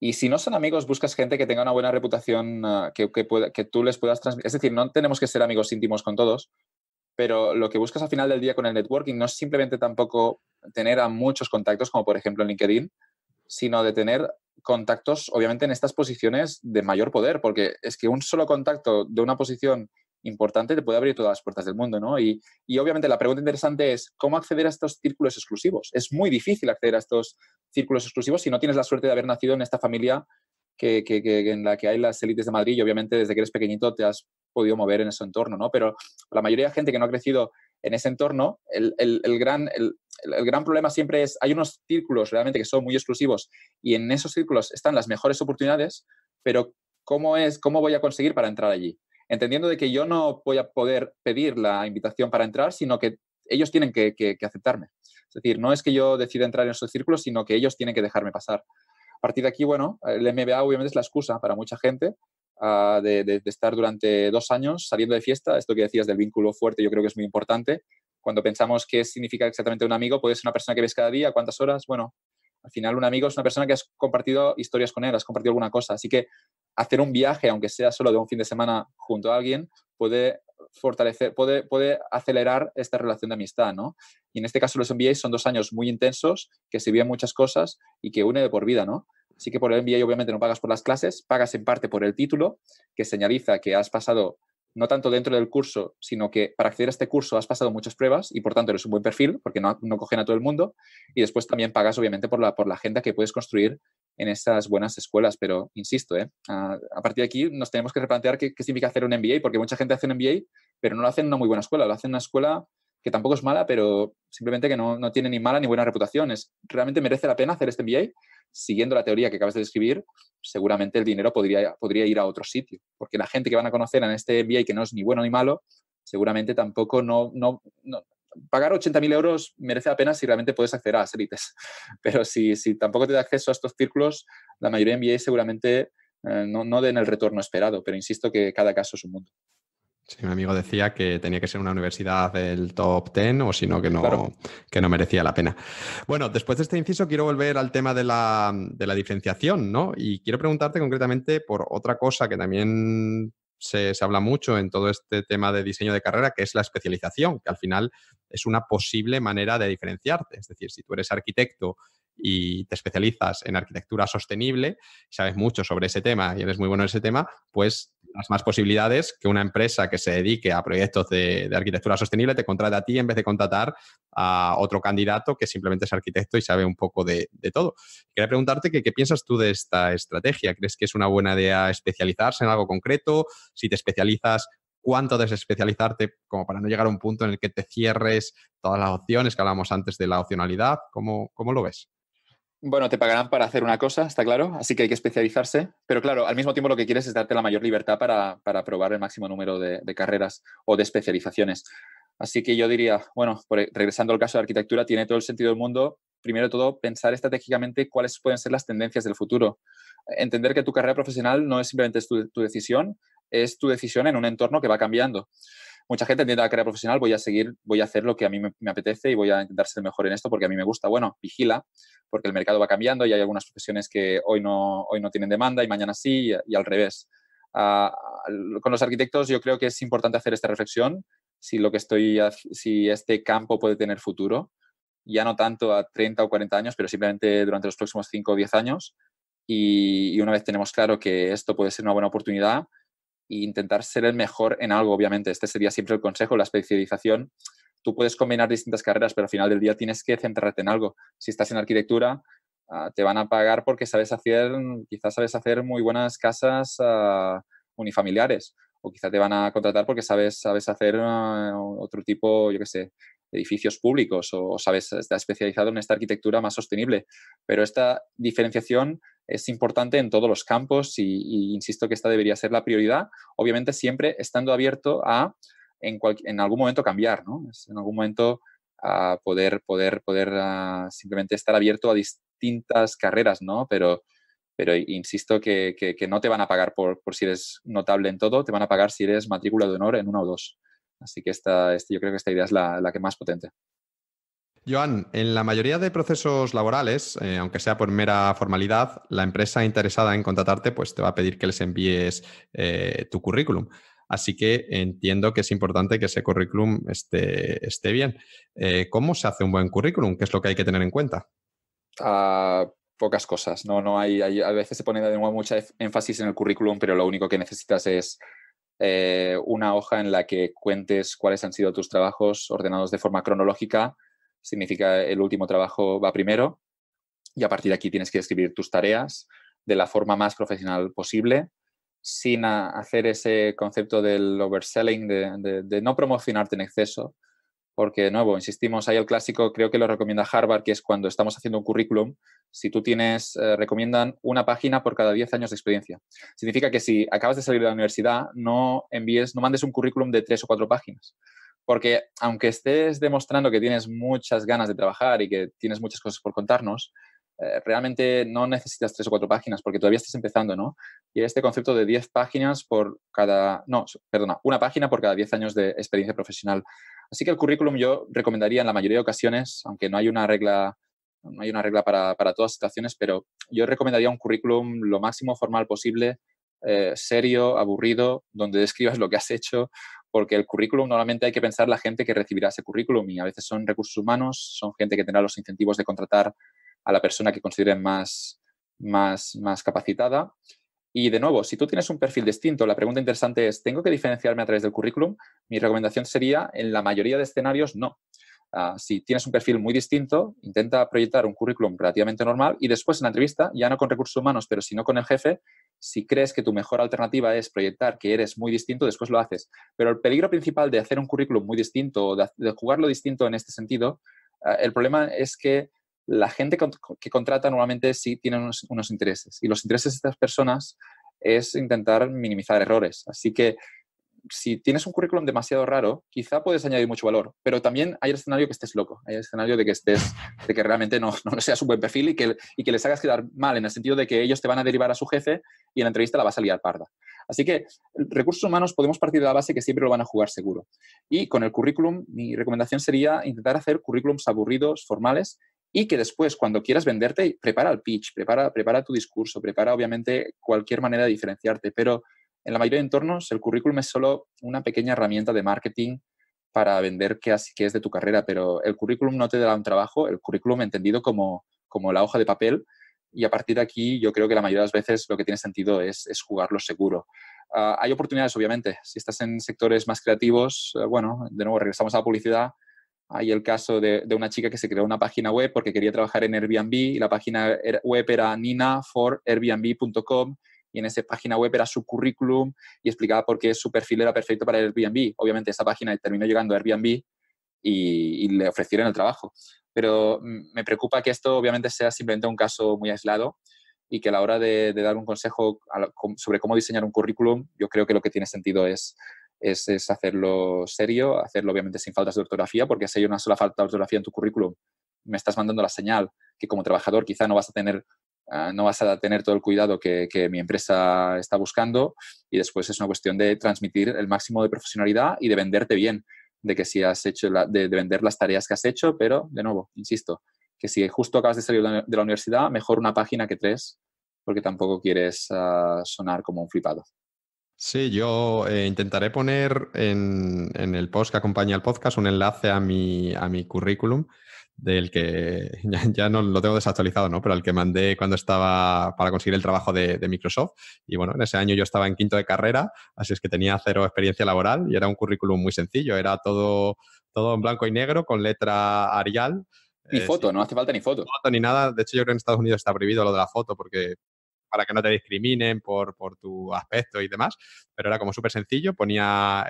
y si no son amigos, buscas gente que tenga una buena reputación, ah, que, que, que tú les puedas transmitir. Es decir, no tenemos que ser amigos íntimos con todos, pero lo que buscas al final del día con el networking no es simplemente tampoco tener a muchos contactos, como por ejemplo en LinkedIn, sino de tener contactos, obviamente, en estas posiciones de mayor poder, porque es que un solo contacto de una posición importante, te puede abrir todas las puertas del mundo, ¿no? Y, y, obviamente la pregunta interesante es, ¿cómo acceder a estos círculos exclusivos? Es muy difícil acceder a estos círculos exclusivos si no tienes la suerte de haber nacido en esta familia que, en la que hay las élites de Madrid y obviamente desde que eres pequeñito te has podido mover en ese entorno, ¿no? Pero la mayoría de gente que no ha crecido en ese entorno, el, gran, el, gran problema siempre es, hay unos círculos realmente que son muy exclusivos y en esos círculos están las mejores oportunidades, pero ¿cómo, es, cómo voy a conseguir para entrar allí? entendiendo de que yo no voy a poder pedir la invitación para entrar, sino que ellos tienen que, aceptarme. Es decir, no es que yo decida entrar en su círculo, sino que ellos tienen que dejarme pasar. A partir de aquí, bueno, el MBA obviamente es la excusa para mucha gente ah, de, estar durante dos años saliendo de fiesta. Esto que decías del vínculo fuerte yo creo que es muy importante. Cuando pensamos qué significa exactamente un amigo, puede ser una persona que ves cada día, cuántas horas, bueno, al final, un amigo es una persona que has compartido historias con él, has compartido alguna cosa. Así que hacer un viaje, aunque sea solo de un fin de semana junto a alguien, puede fortalecer, puede, puede acelerar esta relación de amistad, ¿no? Y en este caso los MBA son dos años muy intensos, que se viven muchas cosas y que une de por vida, ¿no? Así que por el MBA obviamente no pagas por las clases, pagas en parte por el título, que señaliza que has pasado no tanto dentro del curso, sino que para acceder a este curso has pasado muchas pruebas y por tanto eres un buen perfil, porque no, cogen a todo el mundo, y después también pagas obviamente por la, por la agenda que puedes construir en esas buenas escuelas, pero insisto, ¿eh? a, partir de aquí nos tenemos que replantear qué, significa hacer un MBA, porque mucha gente hace un MBA, pero no lo hacen en una muy buena escuela, lo hacen en una escuela que tampoco es mala, pero simplemente que no, no tiene ni mala ni buena reputación. ¿Realmente merece la pena hacer este MBA? siguiendo la teoría que acabas de describir, seguramente el dinero podría, podría ir a otro sitio, porque la gente que van a conocer en este y que no es ni bueno ni malo, seguramente tampoco no, no, pagar 80.000 euros merece la pena si realmente puedes acceder a las élites. Pero si, tampoco te da acceso a estos círculos, la mayoría de MBA seguramente eh, no den el retorno esperado. Pero insisto que cada caso es un mundo. Sí, mi amigo decía que tenía que ser una universidad del top 10 o si no, que no merecía la pena. Bueno, después de este inciso quiero volver al tema de la, diferenciación, ¿no? Y quiero preguntarte concretamente por otra cosa que también se, se, habla mucho en todo este tema de diseño de carrera, que es la especialización, que al final es una posible manera de diferenciarte. Es decir, si tú eres arquitecto y te especializas en arquitectura sostenible, sabes mucho sobre ese tema y eres muy bueno en ese tema, pues las más posibilidades que una empresa que se dedique a proyectos de, arquitectura sostenible te contrate a ti en vez de contratar a otro candidato que simplemente es arquitecto y sabe un poco de, todo. Quería preguntarte que, qué piensas tú de esta estrategia. ¿Crees que es una buena idea especializarse en algo concreto? Si te especializas, cuánto debes especializarte como para no llegar a un punto en el que te cierres todas las opciones que hablábamos antes de la opcionalidad. ¿Cómo, cómo lo ves? Bueno, te pagarán para hacer una cosa, está claro, así que hay que especializarse, pero claro, al mismo tiempo lo que quieres es darte la mayor libertad para, para probar el máximo número de, carreras o de especializaciones. Así que yo diría, bueno, e, regresando al caso de arquitectura, tiene todo el sentido del mundo, primero de todo, pensar estratégicamente cuáles pueden ser las tendencias del futuro. Entender que tu carrera profesional no es simplemente tu decisión, es tu decisión en un entorno que va cambiando mucha gente entiende la carrera profesional, voy a seguir, voy a hacer lo que a mí me, apetece y voy a intentar ser mejor en esto porque a mí me gusta. Bueno, vigila, porque el mercado va cambiando y hay algunas profesiones que hoy no, hoy no tienen demanda y mañana sí y, al revés. Ah, con los arquitectos yo creo que es importante hacer esta reflexión, si lo que estoy, si este campo puede tener futuro, ya no tanto a 30 o 40 años, pero simplemente durante los próximos 5 o 10 años. y una vez tenemos claro que esto puede ser una buena oportunidad, intentar ser el mejor en algo, obviamente. Este sería siempre el consejo, la especialización. Tú puedes combinar distintas carreras, pero al final del día tienes que centrarte en algo. Si estás en arquitectura, ah, te van a pagar porque sabes hacer, quizás sabes hacer muy buenas casas ah, unifamiliares, o quizás te van a contratar porque sabes, sabes hacer ah, otro tipo, yo qué sé, edificios públicos, o, o sabes, estás especializado en esta arquitectura más sostenible. Pero esta diferenciación es importante en todos los campos y, insisto que esta debería ser la prioridad, obviamente siempre estando abierto a en, algún momento cambiar, ¿no? en algún momento a poder, poder, poder ah, simplemente estar abierto a distintas carreras, ¿no? Pero, pero insisto que, no te van a pagar por, si eres notable en todo, te van a pagar si eres matrícula de honor en uno o dos. Así que esta, este, yo creo que esta idea es la, la que más potente. Joan, en la mayoría de procesos laborales, eh, aunque sea por mera formalidad, la empresa interesada en contratarte pues, te va a pedir que les envíes eh, tu currículum. Así que entiendo que es importante que ese currículum esté, esté bien. Eh, ¿Cómo se hace un buen currículum? ¿Qué es lo que hay que tener en cuenta? Ah, pocas cosas. No, no hay, a veces se pone de nuevo mucha énfasis en el currículum, pero lo único que necesitas es una hoja en la que cuentes cuáles han sido tus trabajos ordenados de forma cronológica significa el último trabajo va primero y a partir de aquí tienes que escribir tus tareas de la forma más profesional posible, sin hacer ese concepto del overselling, de, no promocionarte en exceso, porque de nuevo, insistimos, hay el clásico, creo que lo recomienda Harvard, que es cuando estamos haciendo un currículum, si tú tienes, eh, recomiendan una página por cada 10 años de experiencia. Significa que si acabas de salir de la universidad, no envíes, no mandes un currículum de 3 o 4 páginas, porque aunque estés demostrando que tienes muchas ganas de trabajar y que tienes muchas cosas por contarnos, eh, realmente no necesitas tres o cuatro páginas porque todavía estás empezando, ¿no? Y este concepto de diez páginas por cada, no, perdona, una página por cada diez años de experiencia profesional. Así que el currículum yo recomendaría en la mayoría de ocasiones, aunque no hay una regla, no hay una regla para, todas las situaciones, pero yo recomendaría un currículum lo máximo formal posible, eh, serio, aburrido, donde describas lo que has hecho, porque el currículum normalmente hay que pensar la gente que recibirá ese currículum y a veces son recursos humanos, son gente que tendrá los incentivos de contratar a la persona que consideren más, más, más capacitada. Y de nuevo, si tú tienes un perfil distinto, la pregunta interesante es, ¿tengo que diferenciarme a través del currículum? Mi recomendación sería, en la mayoría de escenarios, no. Ah, si tienes un perfil muy distinto, intenta proyectar un currículum relativamente normal y después en la entrevista, ya no con recursos humanos, pero sino con el jefe, si crees que tu mejor alternativa es proyectar que eres muy distinto, después lo haces. Pero el peligro principal de hacer un currículum muy distinto, de, de jugarlo distinto en este sentido, ah, el problema es que la gente que contrata normalmente sí tiene unos intereses y los intereses de estas personas es intentar minimizar errores. Así que si tienes un currículum demasiado raro, quizá puedes añadir mucho valor, pero también hay el escenario que estés loco, hay el escenario de que estés, de que realmente no, no seas un buen perfil y que, que les hagas quedar mal, en el sentido de que ellos te van a derivar a su jefe y en la entrevista la vas a liar parda. Así que recursos humanos podemos partir de la base que siempre lo van a jugar seguro. Y con el currículum, mi recomendación sería intentar hacer currículums aburridos, formales, y que después, cuando quieras venderte, prepara el pitch, prepara, prepara tu discurso, prepara obviamente cualquier manera de diferenciarte, pero en la mayoría de entornos, el currículum es solo una pequeña herramienta de marketing para vender qué, es de tu carrera, pero el currículum no te da un trabajo, el currículum entendido como, como la hoja de papel, y a partir de aquí yo creo que la mayoría de las veces lo que tiene sentido es, es jugarlo seguro. Ah, hay oportunidades, obviamente. Si estás en sectores más creativos, eh, bueno, de nuevo regresamos a la publicidad. Hay el caso de, de, una chica que se creó una página web porque quería trabajar en Airbnb y la página er, web era ninaforairbnb.com y en esa página web era su currículum y explicaba por qué su perfil era perfecto para Airbnb. Obviamente esa página terminó llegando a Airbnb y, le ofrecieron el trabajo. Pero mm, me preocupa que esto obviamente sea simplemente un caso muy aislado y que a la hora de, dar un consejo sobre cómo diseñar un currículum, yo creo que lo que tiene sentido es, es, es hacerlo serio, hacerlo obviamente sin faltas de ortografía, porque si hay una sola falta de ortografía en tu currículum, me estás mandando la señal que como trabajador quizá no vas a tener Ah, no vas a tener todo el cuidado que, mi empresa está buscando y después es una cuestión de transmitir el máximo de profesionalidad y de venderte bien, de que si has hecho, de, vender las tareas que has hecho, pero de nuevo, insisto, que si justo acabas de salir de la universidad, mejor una página que tres, porque tampoco quieres ah, sonar como un flipado. Sí, yo eh, intentaré poner en, el post que acompaña al podcast un enlace a mi, a mi currículum del que ya, no lo tengo desactualizado, ¿no? Pero al que mandé cuando estaba para conseguir el trabajo de, Microsoft. Y bueno, en ese año yo estaba en quinto de carrera, así es que tenía cero experiencia laboral y era un currículum muy sencillo, era todo, todo en blanco y negro con letra Arial. Ni eh, foto, no hace falta ni foto. foto. Ni nada, de hecho yo creo que en Estados Unidos está prohibido lo de la foto porque para que no te discriminen por, por tu aspecto y demás, pero era como súper sencillo, ponía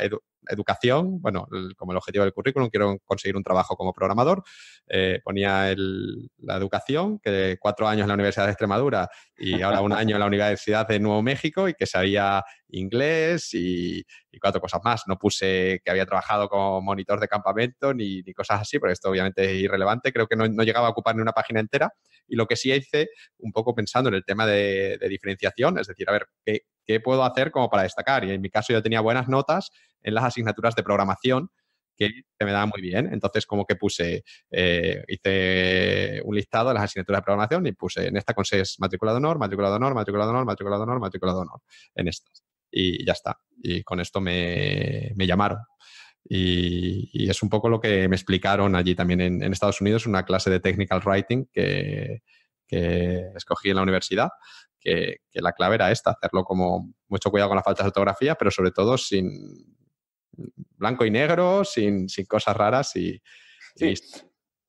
educación, bueno, como el objetivo del currículum, quiero conseguir un trabajo como programador. Eh, ponía el, la educación, que cuatro años en la Universidad de Extremadura y ahora un año en la Universidad de Nuevo México y que sabía inglés y, cuatro cosas más. No puse que había trabajado como monitor de campamento ni, ni cosas así, porque esto obviamente es irrelevante. Creo que no, no, llegaba a ocupar ni una página entera. Y lo que sí hice, un poco pensando en el tema de, diferenciación, es decir, a ver, ¿qué, ¿qué puedo hacer como para destacar? Y en mi caso yo tenía buenas notas en las asignaturas de programación que se me daba muy bien. Entonces, como que puse, eh, hice un listado de las asignaturas de programación y puse en esta con seis matrícula de honor, matrícula de honor, matrícula de honor, matrícula de honor, matrícula de honor, en estas. Y ya está. Y con esto me, me llamaron. Y, es un poco lo que me explicaron allí también en, Estados Unidos, una clase de technical writing que, que escogí en la universidad, que, que la clave era esta, hacerlo como mucho cuidado con las faltas de ortografía, pero sobre todo sin, blanco y negro, sin, cosas raras y,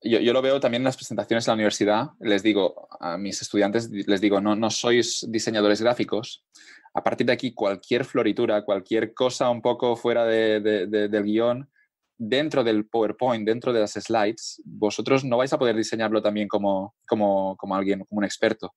Yo, lo veo también en las presentaciones en la universidad. Les digo a mis estudiantes, les digo, no, no sois diseñadores gráficos. A partir de aquí, cualquier floritura, cualquier cosa un poco fuera del guión, dentro del PowerPoint, dentro de las slides, vosotros no vais a poder diseñarlo también como, como, alguien, como un experto.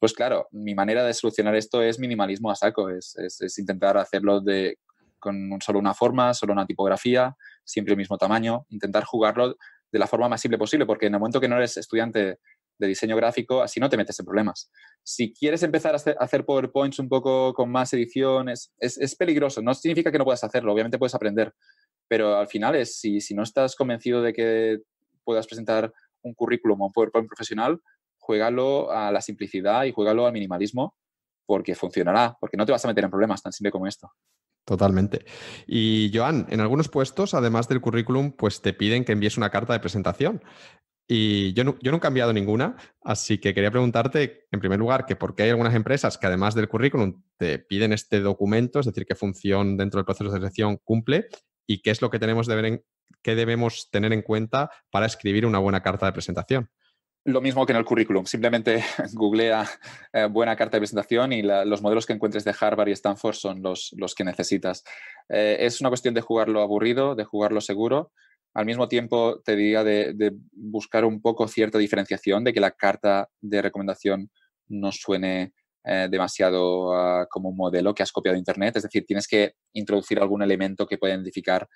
Pues claro, mi manera de solucionar esto es minimalismo a saco, es intentar hacerlo de, con solo una forma, solo una tipografía, siempre el mismo tamaño, intentar jugarlo de la forma más simple posible, porque en el momento que no eres estudiante de diseño gráfico, así no te metes en problemas. Si quieres empezar a hacer PowerPoints un poco con más ediciones, es, peligroso. No significa que no puedas hacerlo, obviamente puedes aprender, pero al final es, si, si no estás convencido de que puedas presentar un currículum o un PowerPoint profesional, juégalo a la simplicidad y juégalo al minimalismo porque funcionará, porque no te vas a meter en problemas tan simple como esto. Totalmente. Y Joan, en algunos puestos, además del currículum, pues te piden que envíes una carta de presentación. Y yo no, he cambiado ninguna, así que quería preguntarte, en primer lugar, que por qué hay algunas empresas que además del currículum te piden este documento, es decir, qué función dentro del proceso de selección cumple y qué es lo que, tenemos ver en, que debemos tener en cuenta para escribir una buena carta de presentación lo mismo que en el currículum, simplemente googlea eh, buena carta de presentación y los modelos que encuentres de Harvard y Stanford son los, los que necesitas. Eh, es una cuestión de jugarlo aburrido, de jugarlo seguro. Al mismo tiempo, te diría de, buscar un poco cierta diferenciación, de que la carta de recomendación no suene eh, demasiado como un modelo que has copiado de Internet. Es decir, tienes que introducir algún elemento que pueda identificar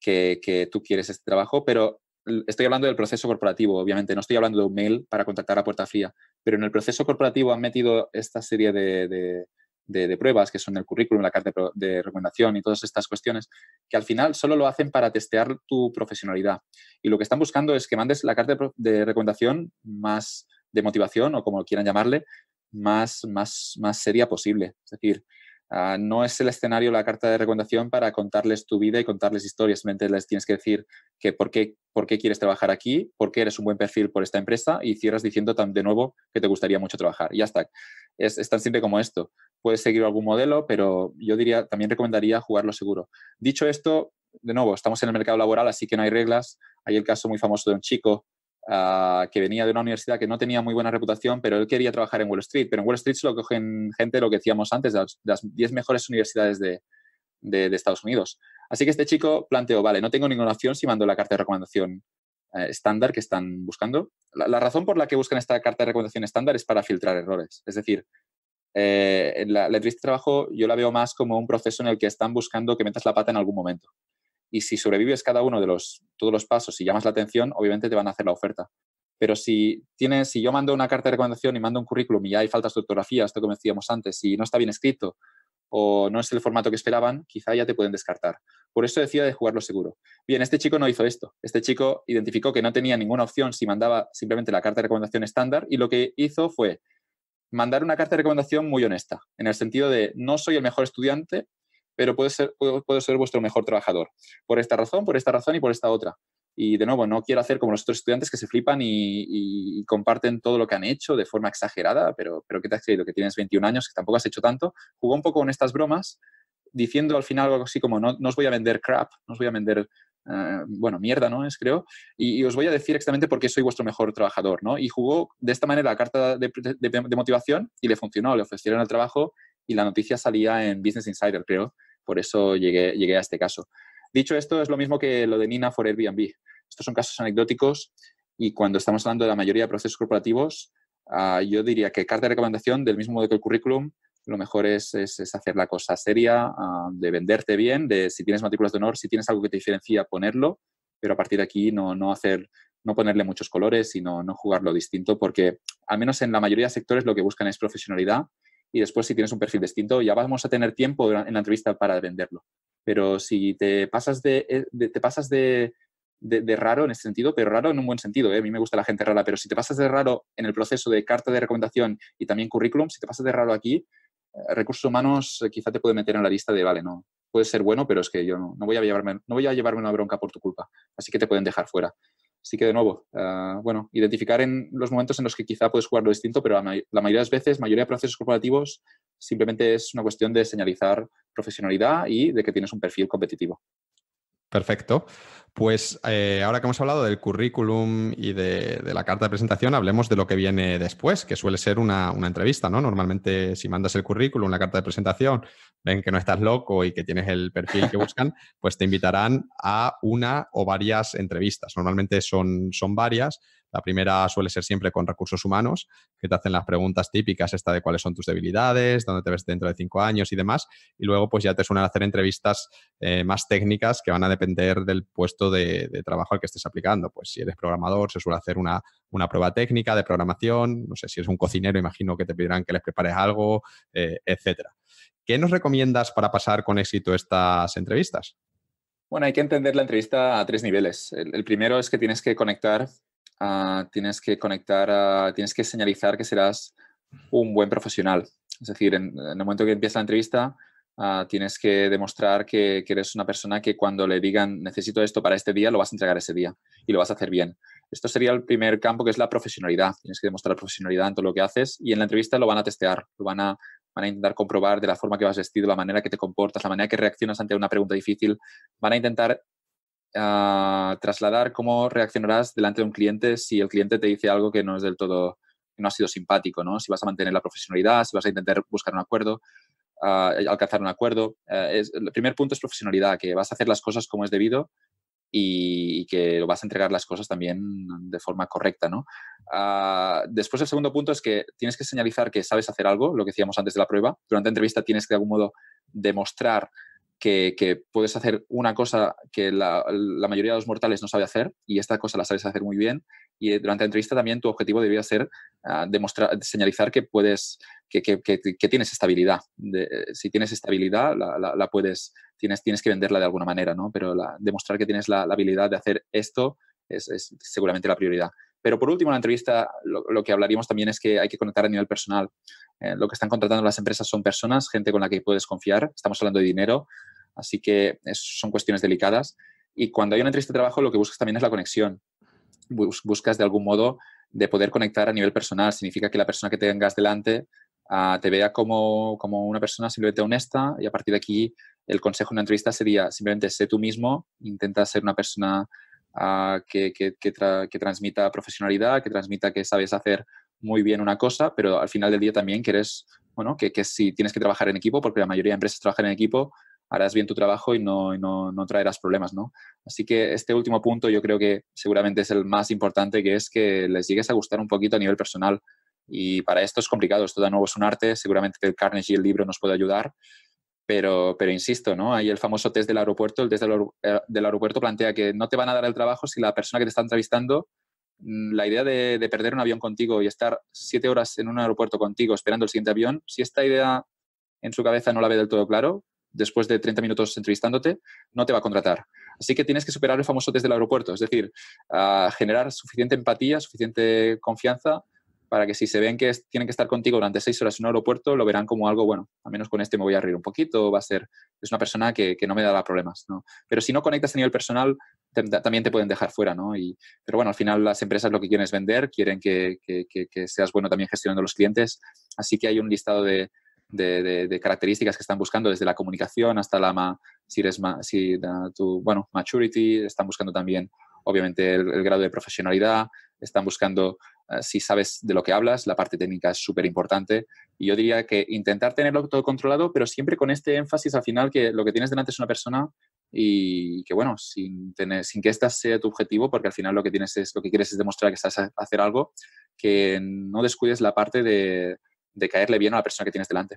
que, que tú quieres este trabajo, pero estoy hablando del proceso corporativo, obviamente, no estoy hablando de un mail para contactar a Puerta Fría, pero en el proceso corporativo han metido esta serie de, pruebas, que son el currículum, la carta de recomendación y todas estas cuestiones, que al final solo lo hacen para testear tu profesionalidad. Y lo que están buscando es que mandes la carta de recomendación más de motivación o como quieran llamarle, más, más, más seria posible. Es decir, Ah, no es el escenario, la carta de recomendación para contarles tu vida y contarles historias. Simplemente les tienes que decir que por qué, por qué quieres trabajar aquí, por qué eres un buen perfil por esta empresa y cierras diciendo de nuevo que te gustaría mucho trabajar. Y ya está. Es, es, tan simple como esto. Puedes seguir algún modelo, pero yo diría, también recomendaría jugarlo seguro. Dicho esto, de nuevo, estamos en el mercado laboral, así que no hay reglas. Hay el caso muy famoso de un chico Ah, que venía de una universidad que no tenía muy buena reputación, pero él quería trabajar en Wall Street. Pero en Wall Street se lo cogen gente, lo que decíamos antes, de las 10 mejores universidades de, Estados Unidos. Así que este chico planteó, vale, no tengo ninguna opción si mando la carta de recomendación eh, estándar que están buscando. La, razón por la que buscan esta carta de recomendación estándar es para filtrar errores. Es decir, eh, la, la entrevista de trabajo yo la veo más como un proceso en el que están buscando que metas la pata en algún momento y si sobrevives cada uno de los, todos los pasos y llamas la atención, obviamente te van a hacer la oferta. Pero si, tienes, si yo mando una carta de recomendación y mando un currículum y ya hay faltas de ortografía, esto que decíamos antes, y no está bien escrito o no es el formato que esperaban, quizá ya te pueden descartar. Por eso decía de jugarlo seguro. Bien, este chico no hizo esto. Este chico identificó que no tenía ninguna opción si mandaba simplemente la carta de recomendación estándar y lo que hizo fue mandar una carta de recomendación muy honesta, en el sentido de no soy el mejor estudiante, pero puedo ser, ser vuestro mejor trabajador. Por esta razón, por esta razón y por esta otra. Y de nuevo, no quiero hacer como los otros estudiantes que se flipan y, comparten todo lo que han hecho de forma exagerada, pero, pero ¿qué te has creído? Que tienes 21 años, que tampoco has hecho tanto. Jugó un poco con estas bromas, diciendo al final algo así como, no, os voy a vender crap, no os voy a vender eh, bueno, mierda, ¿no? Es creo. Y, os voy a decir exactamente por qué soy vuestro mejor trabajador, ¿no? Y jugó de esta manera la carta de, de motivación y le funcionó, le ofrecieron el trabajo y la noticia salía en Business Insider, creo, por eso llegué, a este caso. Dicho esto, es lo mismo que lo de Nina for Airbnb. Estos son casos anecdóticos y cuando estamos hablando de la mayoría de procesos corporativos, ah, yo diría que carta de recomendación, del mismo modo que el currículum, lo mejor es, hacer la cosa seria, ah, de venderte bien, de si tienes matrículas de honor, si tienes algo que te diferencia, ponerlo, pero a partir de aquí no, no hacer no ponerle muchos colores y no, no jugarlo distinto, porque al menos en la mayoría de sectores lo que buscan es profesionalidad y después si tienes un perfil distinto ya vamos a tener tiempo en la entrevista para venderlo. Pero si te pasas de, eh, te pasas de, raro en ese sentido, pero raro en un buen sentido, ¿eh? a mí me gusta la gente rara, pero si te pasas de raro en el proceso de carta de recomendación y también currículum, si te pasas de raro aquí, eh, recursos humanos quizá te puede meter en la lista de, vale, no, puede ser bueno, pero es que yo no voy, a llevarme, no voy a llevarme una bronca por tu culpa, así que te pueden dejar fuera. Así que de nuevo, ah, bueno, identificar en los momentos en los que quizá puedes jugar lo distinto, pero la, la, mayoría de las veces, mayoría de procesos corporativos, simplemente es una cuestión de señalizar profesionalidad y de que tienes un perfil competitivo. Perfecto. Pues eh, ahora que hemos hablado del currículum y de, la carta de presentación, hablemos de lo que viene después, que suele ser una, entrevista, ¿no? Normalmente si mandas el currículum, la carta de presentación, ven que no estás loco y que tienes el perfil que buscan, pues te invitarán a una o varias entrevistas. Normalmente son, son varias, la primera suele ser siempre con recursos humanos, que te hacen las preguntas típicas, esta de cuáles son tus debilidades, dónde te ves dentro de cinco años y demás. Y luego, pues ya te suelen hacer entrevistas eh, más técnicas que van a depender del puesto de, trabajo al que estés aplicando. Pues si eres programador, se suele hacer una, una, prueba técnica de programación. No sé, si eres un cocinero, imagino que te pedirán que les prepares algo, eh, etcétera. ¿Qué nos recomiendas para pasar con éxito estas entrevistas? Bueno, hay que entender la entrevista a tres niveles. el primero es que tienes que conectar Ah, tienes que conectar, tienes que señalizar que serás un buen profesional. Es decir, en, el momento que empieza la entrevista, ah, tienes que demostrar que, eres una persona que cuando le digan necesito esto para este día, lo vas a entregar ese día y lo vas a hacer bien. Esto sería el primer campo que es la profesionalidad. Tienes que demostrar profesionalidad en todo lo que haces y en la entrevista lo van a testear, lo van a van a intentar comprobar de la forma que vas vestido, la manera que te comportas, la manera que reaccionas ante una pregunta difícil, van a intentar a trasladar cómo reaccionarás delante de un cliente si el cliente te dice algo que no es del todo, no ha sido simpático, ¿no? Si vas a mantener la profesionalidad, si vas a intentar buscar un acuerdo, ah, eh, alcanzar un acuerdo. Eh, el primer punto es profesionalidad, que vas a hacer las cosas como es debido y, que vas a entregar las cosas también de forma correcta, ¿no? Ah, después el segundo punto es que tienes que señalizar que sabes hacer algo, lo que decíamos antes de la prueba. Durante la entrevista tienes que de algún modo demostrar que, puedes hacer una cosa que la, mayoría de los mortales no sabe hacer y esta cosa la sabes hacer muy bien. Y durante la entrevista también tu objetivo debía ser ah, demostrar, señalizar que puedes, que, tienes estabilidad. Eh, si tienes estabilidad, la, puedes, tienes, tienes que venderla de alguna manera, ¿no? Pero demostrar que tienes la, habilidad de hacer esto es, seguramente la prioridad. Pero por último, en la entrevista lo, que hablaríamos también es que hay que conectar a nivel personal. Eh, lo que están contratando las empresas son personas, gente con la que puedes confiar. Estamos hablando de dinero, Así que son cuestiones delicadas. Y cuando hay una entrevista de trabajo, lo que buscas también es la conexión. buscas de algún modo de poder conectar a nivel personal. Significa que la persona que tengas delante ah, te vea como, una persona simplemente honesta y a partir de aquí el consejo en una entrevista sería simplemente sé tú mismo, intenta ser una persona ah, que, que, transmita profesionalidad, que transmita que sabes hacer muy bien una cosa, pero al final del día también quieres bueno, que, si tienes que trabajar en equipo, porque la mayoría de empresas trabajan en equipo, harás bien tu trabajo y no, traerás problemas, ¿no? Así que este último punto yo creo que seguramente es el más importante, que es que les llegues a gustar un poquito a nivel personal. Y para esto es complicado, esto de nuevo es un arte, seguramente el y el libro, nos puede ayudar, pero, pero insisto, ¿no? Hay el famoso test del aeropuerto, el test eh, del, aeropuerto plantea que no te van a dar el trabajo si la persona que te está entrevistando, mm, la idea de, perder un avión contigo y estar siete horas en un aeropuerto contigo esperando el siguiente avión, si esta idea en su cabeza no la ve del todo claro, después de 30 minutos entrevistándote, no te va a contratar. Así que tienes que superar el famoso desde del aeropuerto, es decir, generar suficiente empatía, suficiente confianza para que si se ven que tienen que estar contigo durante seis horas en un aeropuerto, lo verán como algo, bueno, al menos con este me voy a reír un poquito, va a ser, es una persona que, no me da problemas, Pero si no conectas a nivel personal, también te pueden dejar fuera, Y, pero bueno, al final las empresas lo que quieren es vender, quieren que, que seas bueno también gestionando los clientes, así que hay un listado de, de, características que están buscando, desde la comunicación hasta la, si tu, maturity, están buscando también, obviamente, el, grado de profesionalidad, están buscando eh, si sabes de lo que hablas, la parte técnica es súper importante. Y yo diría que intentar tenerlo todo controlado, pero siempre con este énfasis al final que lo que tienes delante es una persona y que, bueno, sin, tener, sin que este sea tu objetivo, porque al final lo que, tienes es, lo que quieres es demostrar que estás hacer algo, que no descuides la parte de de caerle bien a la persona que tienes delante.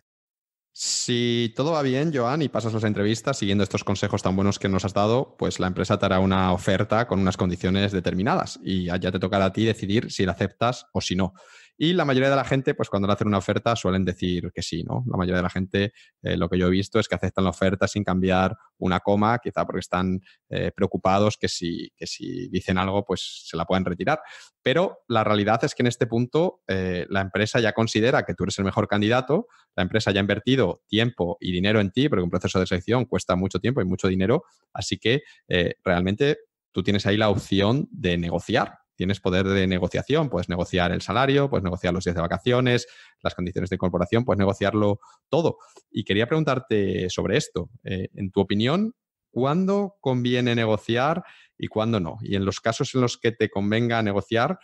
Si todo va bien, Joan, y pasas las entrevistas siguiendo estos consejos tan buenos que nos has dado, pues la empresa te hará una oferta con unas condiciones determinadas y ya te tocará a ti decidir si la aceptas o si no. Y la mayoría de la gente, pues cuando le hacen una oferta suelen decir que sí, ¿no? La mayoría de la gente, eh, lo que yo he visto es que aceptan la oferta sin cambiar una coma, quizá porque están eh, preocupados que si, que si dicen algo, pues se la pueden retirar. Pero la realidad es que en este punto eh, la empresa ya considera que tú eres el mejor candidato, la empresa ya ha invertido tiempo y dinero en ti, porque un proceso de selección cuesta mucho tiempo y mucho dinero, así que eh, realmente tú tienes ahí la opción de negociar tienes poder de negociación, puedes negociar el salario, puedes negociar los días de vacaciones, las condiciones de incorporación, puedes negociarlo todo. Y quería preguntarte sobre esto. Eh, en tu opinión, ¿cuándo conviene negociar y cuándo no? Y en los casos en los que te convenga negociar,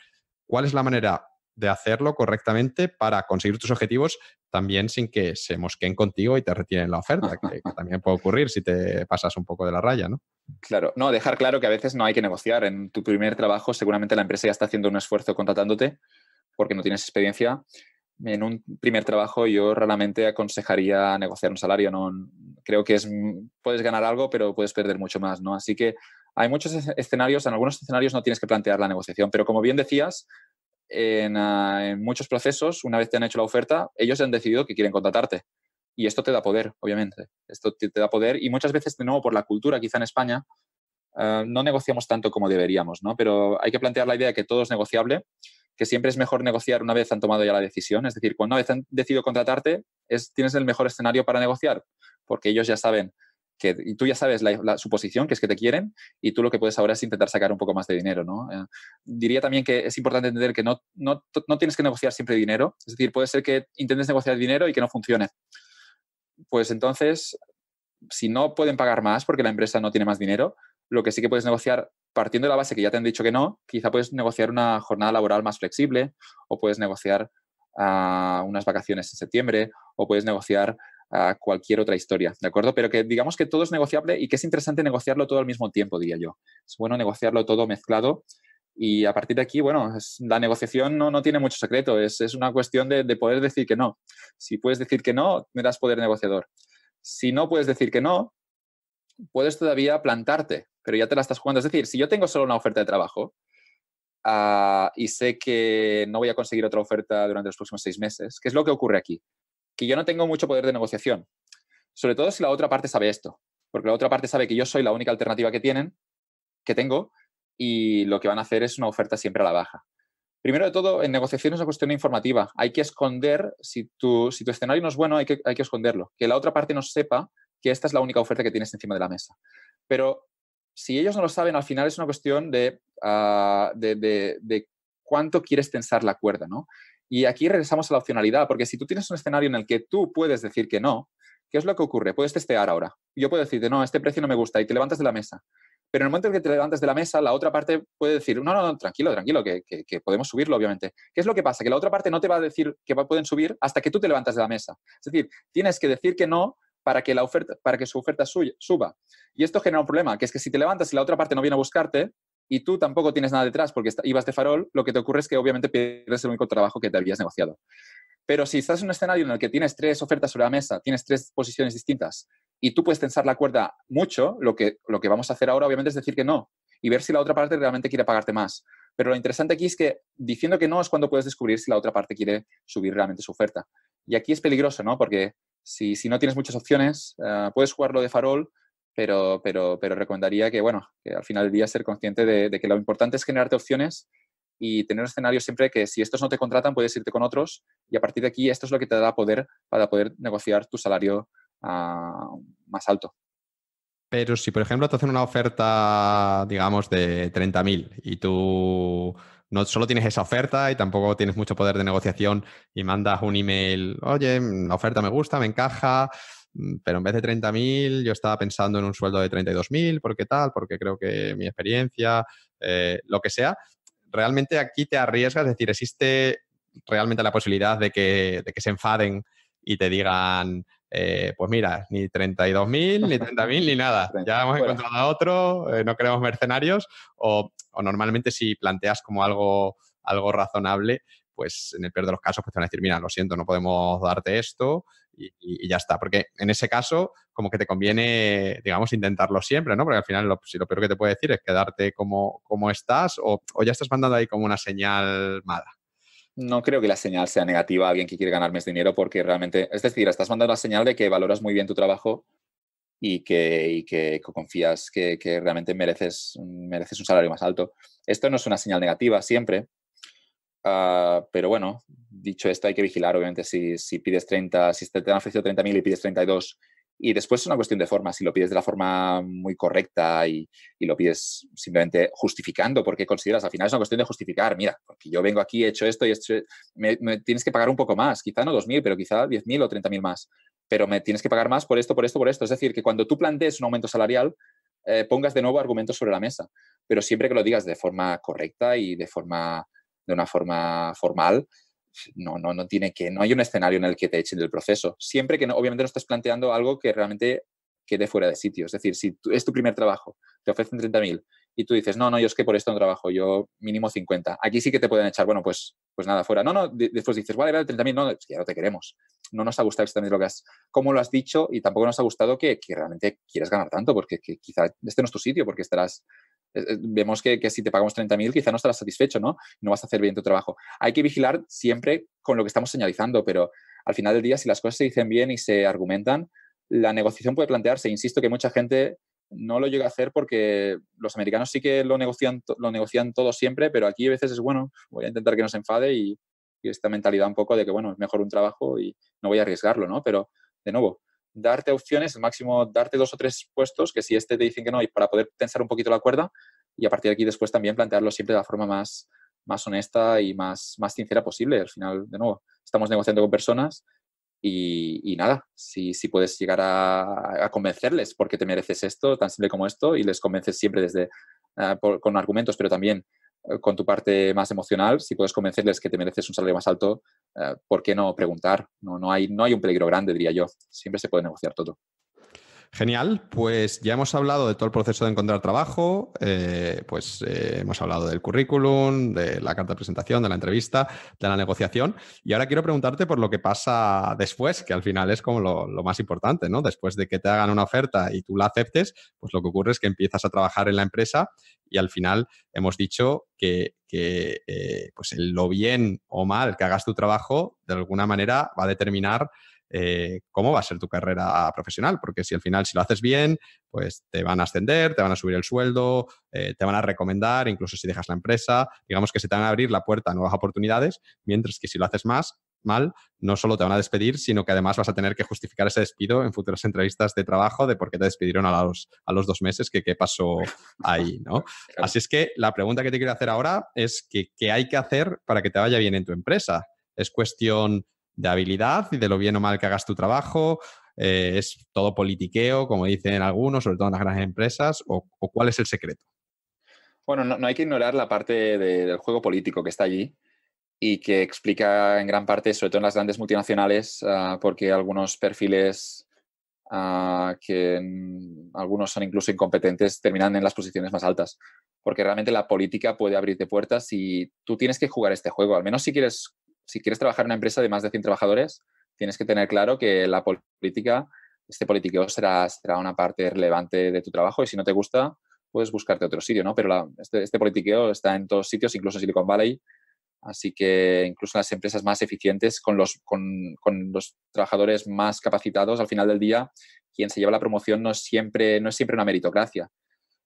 ¿cuál es la manera de hacerlo correctamente para conseguir tus objetivos también sin que se mosquen contigo y te retienen la oferta, que, también puede ocurrir si te pasas un poco de la raya, ¿no? Claro, no, dejar claro que a veces no hay que negociar. En tu primer trabajo seguramente la empresa ya está haciendo un esfuerzo contratándote porque no tienes experiencia. En un primer trabajo yo realmente aconsejaría negociar un salario, ¿no? Creo que es, mm, puedes ganar algo, pero puedes perder mucho más, ¿no? Así que hay muchos escenarios, en algunos escenarios no tienes que plantear la negociación, pero como bien decías, Ah, en, muchos procesos, una vez te han hecho la oferta, ellos han decidido que quieren contratarte. Y esto te da poder, obviamente. Esto te, da poder y muchas veces, de nuevo, por la cultura, quizá en España, ah, no negociamos tanto como deberíamos, ¿no? Pero hay que plantear la idea de que todo es negociable, que siempre es mejor negociar una vez han tomado ya la decisión. Es decir, cuando una vez han decidido contratarte, es, tienes el mejor escenario para negociar, porque ellos ya saben y tú ya sabes la, suposición, que es que te quieren, y tú lo que puedes ahora es intentar sacar un poco más de dinero, ¿no? Eh, diría también que es importante entender que no, no, tienes que negociar siempre dinero, es decir, puede ser que intentes negociar dinero y que no funcione. Pues entonces, si no pueden pagar más porque la empresa no tiene más dinero, lo que sí que puedes negociar, partiendo de la base que ya te han dicho que no, quizá puedes negociar una jornada laboral más flexible o puedes negociar ah, unas vacaciones en septiembre o puedes negociar a cualquier otra historia, ¿de acuerdo? Pero que digamos que todo es negociable y que es interesante negociarlo todo al mismo tiempo, diría yo. Es bueno negociarlo todo mezclado y a partir de aquí, bueno, la negociación no, tiene mucho secreto, es, es una cuestión de, poder decir que no. Si puedes decir que no, me das poder negociador. Si no puedes decir que no, puedes todavía plantarte, pero ya te la estás jugando. Es decir, si yo tengo solo una oferta de trabajo ah, y sé que no voy a conseguir otra oferta durante los próximos seis meses, ¿qué es lo que ocurre aquí? yo no tengo mucho poder de negociación. Sobre todo si la otra parte sabe esto, porque la otra parte sabe que yo soy la única alternativa que tienen, que tengo, y lo que van a hacer es una oferta siempre a la baja. Primero de todo, en negociación es una cuestión informativa. Hay que esconder, si tu, escenario no es bueno, hay que, hay que esconderlo. Que la otra parte no sepa que esta es la única oferta que tienes encima de la mesa. Pero si ellos no lo saben, al final es una cuestión de, ah, de, de, de cuánto quieres tensar la cuerda, ¿no? Y aquí regresamos a la opcionalidad, porque si tú tienes un escenario en el que tú puedes decir que no, ¿qué es lo que ocurre? Puedes testear ahora. Yo puedo decirte, no, este precio no me gusta y te levantas de la mesa. Pero en el momento en que te levantas de la mesa, la otra parte puede decir, no, no, tranquilo, tranquilo, que, podemos subirlo, obviamente. ¿Qué es lo que pasa? Que la otra parte no te va a decir que pueden subir hasta que tú te levantas de la mesa. Es decir, tienes que decir que no para que, la oferta, para que su oferta suba. Y esto genera un problema, que es que si te levantas y la otra parte no viene a buscarte, y tú tampoco tienes nada detrás porque ibas de farol, lo que te ocurre es que obviamente pierdes el único trabajo que te habías negociado. Pero si estás en un escenario en el que tienes tres ofertas sobre la mesa, tienes tres posiciones distintas y tú puedes tensar la cuerda mucho, lo que, lo que vamos a hacer ahora obviamente es decir que no y ver si la otra parte realmente quiere pagarte más. Pero lo interesante aquí es que diciendo que no es cuando puedes descubrir si la otra parte quiere subir realmente su oferta. Y aquí es peligroso, ¿no? Porque si, si no tienes muchas opciones, eh, puedes jugarlo de farol pero, pero, pero recomendaría que, bueno, al final del día ser consciente de, que lo importante es generarte opciones y tener un escenario siempre que si estos no te contratan puedes irte con otros y a partir de aquí esto es lo que te da poder para poder negociar tu salario ah, más alto. Pero si, por ejemplo, te hacen una oferta, digamos, de 30.000 y tú no solo tienes esa oferta y tampoco tienes mucho poder de negociación y mandas un email, oye, la oferta me gusta, me encaja, Mm, pero en vez de 30.000 yo estaba pensando en un sueldo de 32.000, porque tal, porque creo que mi experiencia, eh, lo que sea, realmente aquí te arriesgas, es decir, existe realmente la posibilidad de que, de que se enfaden y te digan, eh, pues mira, ni 32.000, ni 30.000, ni nada. Ya hemos encontrado a otro, eh, no queremos mercenarios. O, o, normalmente si planteas como algo, algo razonable, pues en el peor de los casos pues te van a decir, mira, lo siento, no podemos darte esto y, ya está. Porque en ese caso, como que te conviene, digamos, intentarlo siempre, ¿no? Porque al final lo, si lo peor que te puede decir es quedarte como, estás o, ya estás mandando ahí como una señal mala no creo que la señal sea negativa a alguien que quiere ganar más dinero porque realmente, es decir, estás mandando la señal de que valoras muy bien tu trabajo y que, que confías que, que, realmente mereces, mereces un salario más alto. Esto no es una señal negativa siempre, Ah, pero bueno, dicho esto, hay que vigilar, obviamente, si, pides 30, si te, han ofrecido 30.000 y pides 32. Y después es una cuestión de forma, si lo pides de la forma muy correcta y, lo pides simplemente justificando porque consideras, al final es una cuestión de justificar, mira, porque yo vengo aquí, he hecho esto y me, tienes que pagar un poco más, quizá no 2.000, pero quizá 10.000 o 30.000 más, pero me tienes que pagar más por esto, por esto, por esto. Es decir, que cuando tú plantees un aumento salarial, eh, pongas de nuevo argumentos sobre la mesa, pero siempre que lo digas de forma correcta y de forma de una forma formal, no, no, no tiene que, no hay un escenario en el que te echen del proceso. Siempre que no, obviamente no estás planteando algo que realmente quede fuera de sitio. Es decir, si es tu primer trabajo, te ofrecen 30.000 y tú dices, no, no, yo es que por esto no trabajo, yo mínimo 50. Aquí sí que te pueden echar, bueno, pues, pues nada, fuera. No, no, después dices, vale, vale, 30.000, no, es que ya no te queremos. No nos ha gustado exactamente este lo que has, cómo lo has dicho y tampoco nos ha gustado que, que realmente quieras ganar tanto, porque que quizá este no es tu sitio, porque estarás vemos que, que, si te pagamos 30.000 quizá no estarás satisfecho, ¿no? No vas a hacer bien tu trabajo. Hay que vigilar siempre con lo que estamos señalizando, pero al final del día, si las cosas se dicen bien y se argumentan, la negociación puede plantearse. Insisto que mucha gente no lo llega a hacer porque los americanos sí que lo negocian, lo negocian todo siempre, pero aquí a veces es, bueno, voy a intentar que no se enfade y, y esta mentalidad un poco de que, bueno, es mejor un trabajo y no voy a arriesgarlo, ¿no? Pero, de nuevo, darte opciones, el máximo darte dos o tres puestos, que si este te dicen que no, y para poder tensar un poquito la cuerda, y a partir de aquí después también plantearlo siempre de la forma más, más honesta y más, más sincera posible. Al final, de nuevo, estamos negociando con personas y, nada, si, si, puedes llegar a, convencerles porque te mereces esto, tan simple como esto, y les convences siempre desde ah, con argumentos, pero también eh, con tu parte más emocional, si puedes convencerles que te mereces un salario más alto, eh, ¿por qué no preguntar? No, no, hay, no hay un peligro grande, diría yo. Siempre se puede negociar todo. Genial, pues ya hemos hablado de todo el proceso de encontrar trabajo, eh, pues eh, hemos hablado del currículum, de la carta de presentación, de la entrevista, de la negociación. Y ahora quiero preguntarte por lo que pasa después, que al final es como lo, más importante, ¿no? Después de que te hagan una oferta y tú la aceptes, pues lo que ocurre es que empiezas a trabajar en la empresa y al final hemos dicho que, eh, pues lo bien o mal que hagas tu trabajo, de alguna manera va a determinar eh, cómo va a ser tu carrera profesional, porque si al final, si lo haces bien, pues te van a ascender, te van a subir el sueldo, eh, te van a recomendar, incluso si dejas la empresa, digamos que se te van a abrir la puerta a nuevas oportunidades, mientras que si lo haces más, mal, no solo te van a despedir, sino que además vas a tener que justificar ese despido en futuras entrevistas de trabajo de por qué te despidieron a los, a los dos meses, que qué pasó ahí, ¿no? Así es que la pregunta que te quiero hacer ahora es que, qué hay que hacer para que te vaya bien en tu empresa. Es cuestión de habilidad y de lo bien o mal que hagas tu trabajo. Eh, es todo politiqueo, como dicen algunos, sobre todo en las grandes empresas, o, cuál es el secreto? Bueno, no, hay que ignorar la parte del juego político que está allí y que explica en gran parte, sobre todo en las grandes multinacionales, ah, porque algunos perfiles ah, que algunos son incluso incompetentes terminan en las posiciones más altas, porque realmente la política puede abrirte puertas y tú tienes que jugar este juego, al menos si quieres si quieres trabajar en una empresa de más de 100 trabajadores, tienes que tener claro que la política, este politiqueo será, una parte relevante de tu trabajo y si no te gusta, puedes buscarte otro sitio, ¿no? Pero este, este, politiqueo está en todos sitios, incluso en Silicon Valley, así que incluso en las empresas más eficientes, con los, con, los trabajadores más capacitados, al final del día, quien se lleva la promoción no, siempre, no es siempre una meritocracia,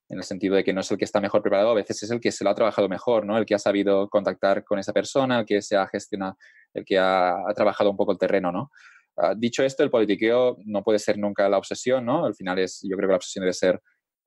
en el sentido de que no es el que está mejor preparado, a veces es el que se lo ha trabajado mejor, ¿no? El que ha sabido contactar con esa persona, el que se ha gestionado, el que ha, trabajado un poco el terreno, ¿no? Ah, dicho esto, el politiqueo no puede ser nunca la obsesión, Al final es, yo creo que la obsesión debe ser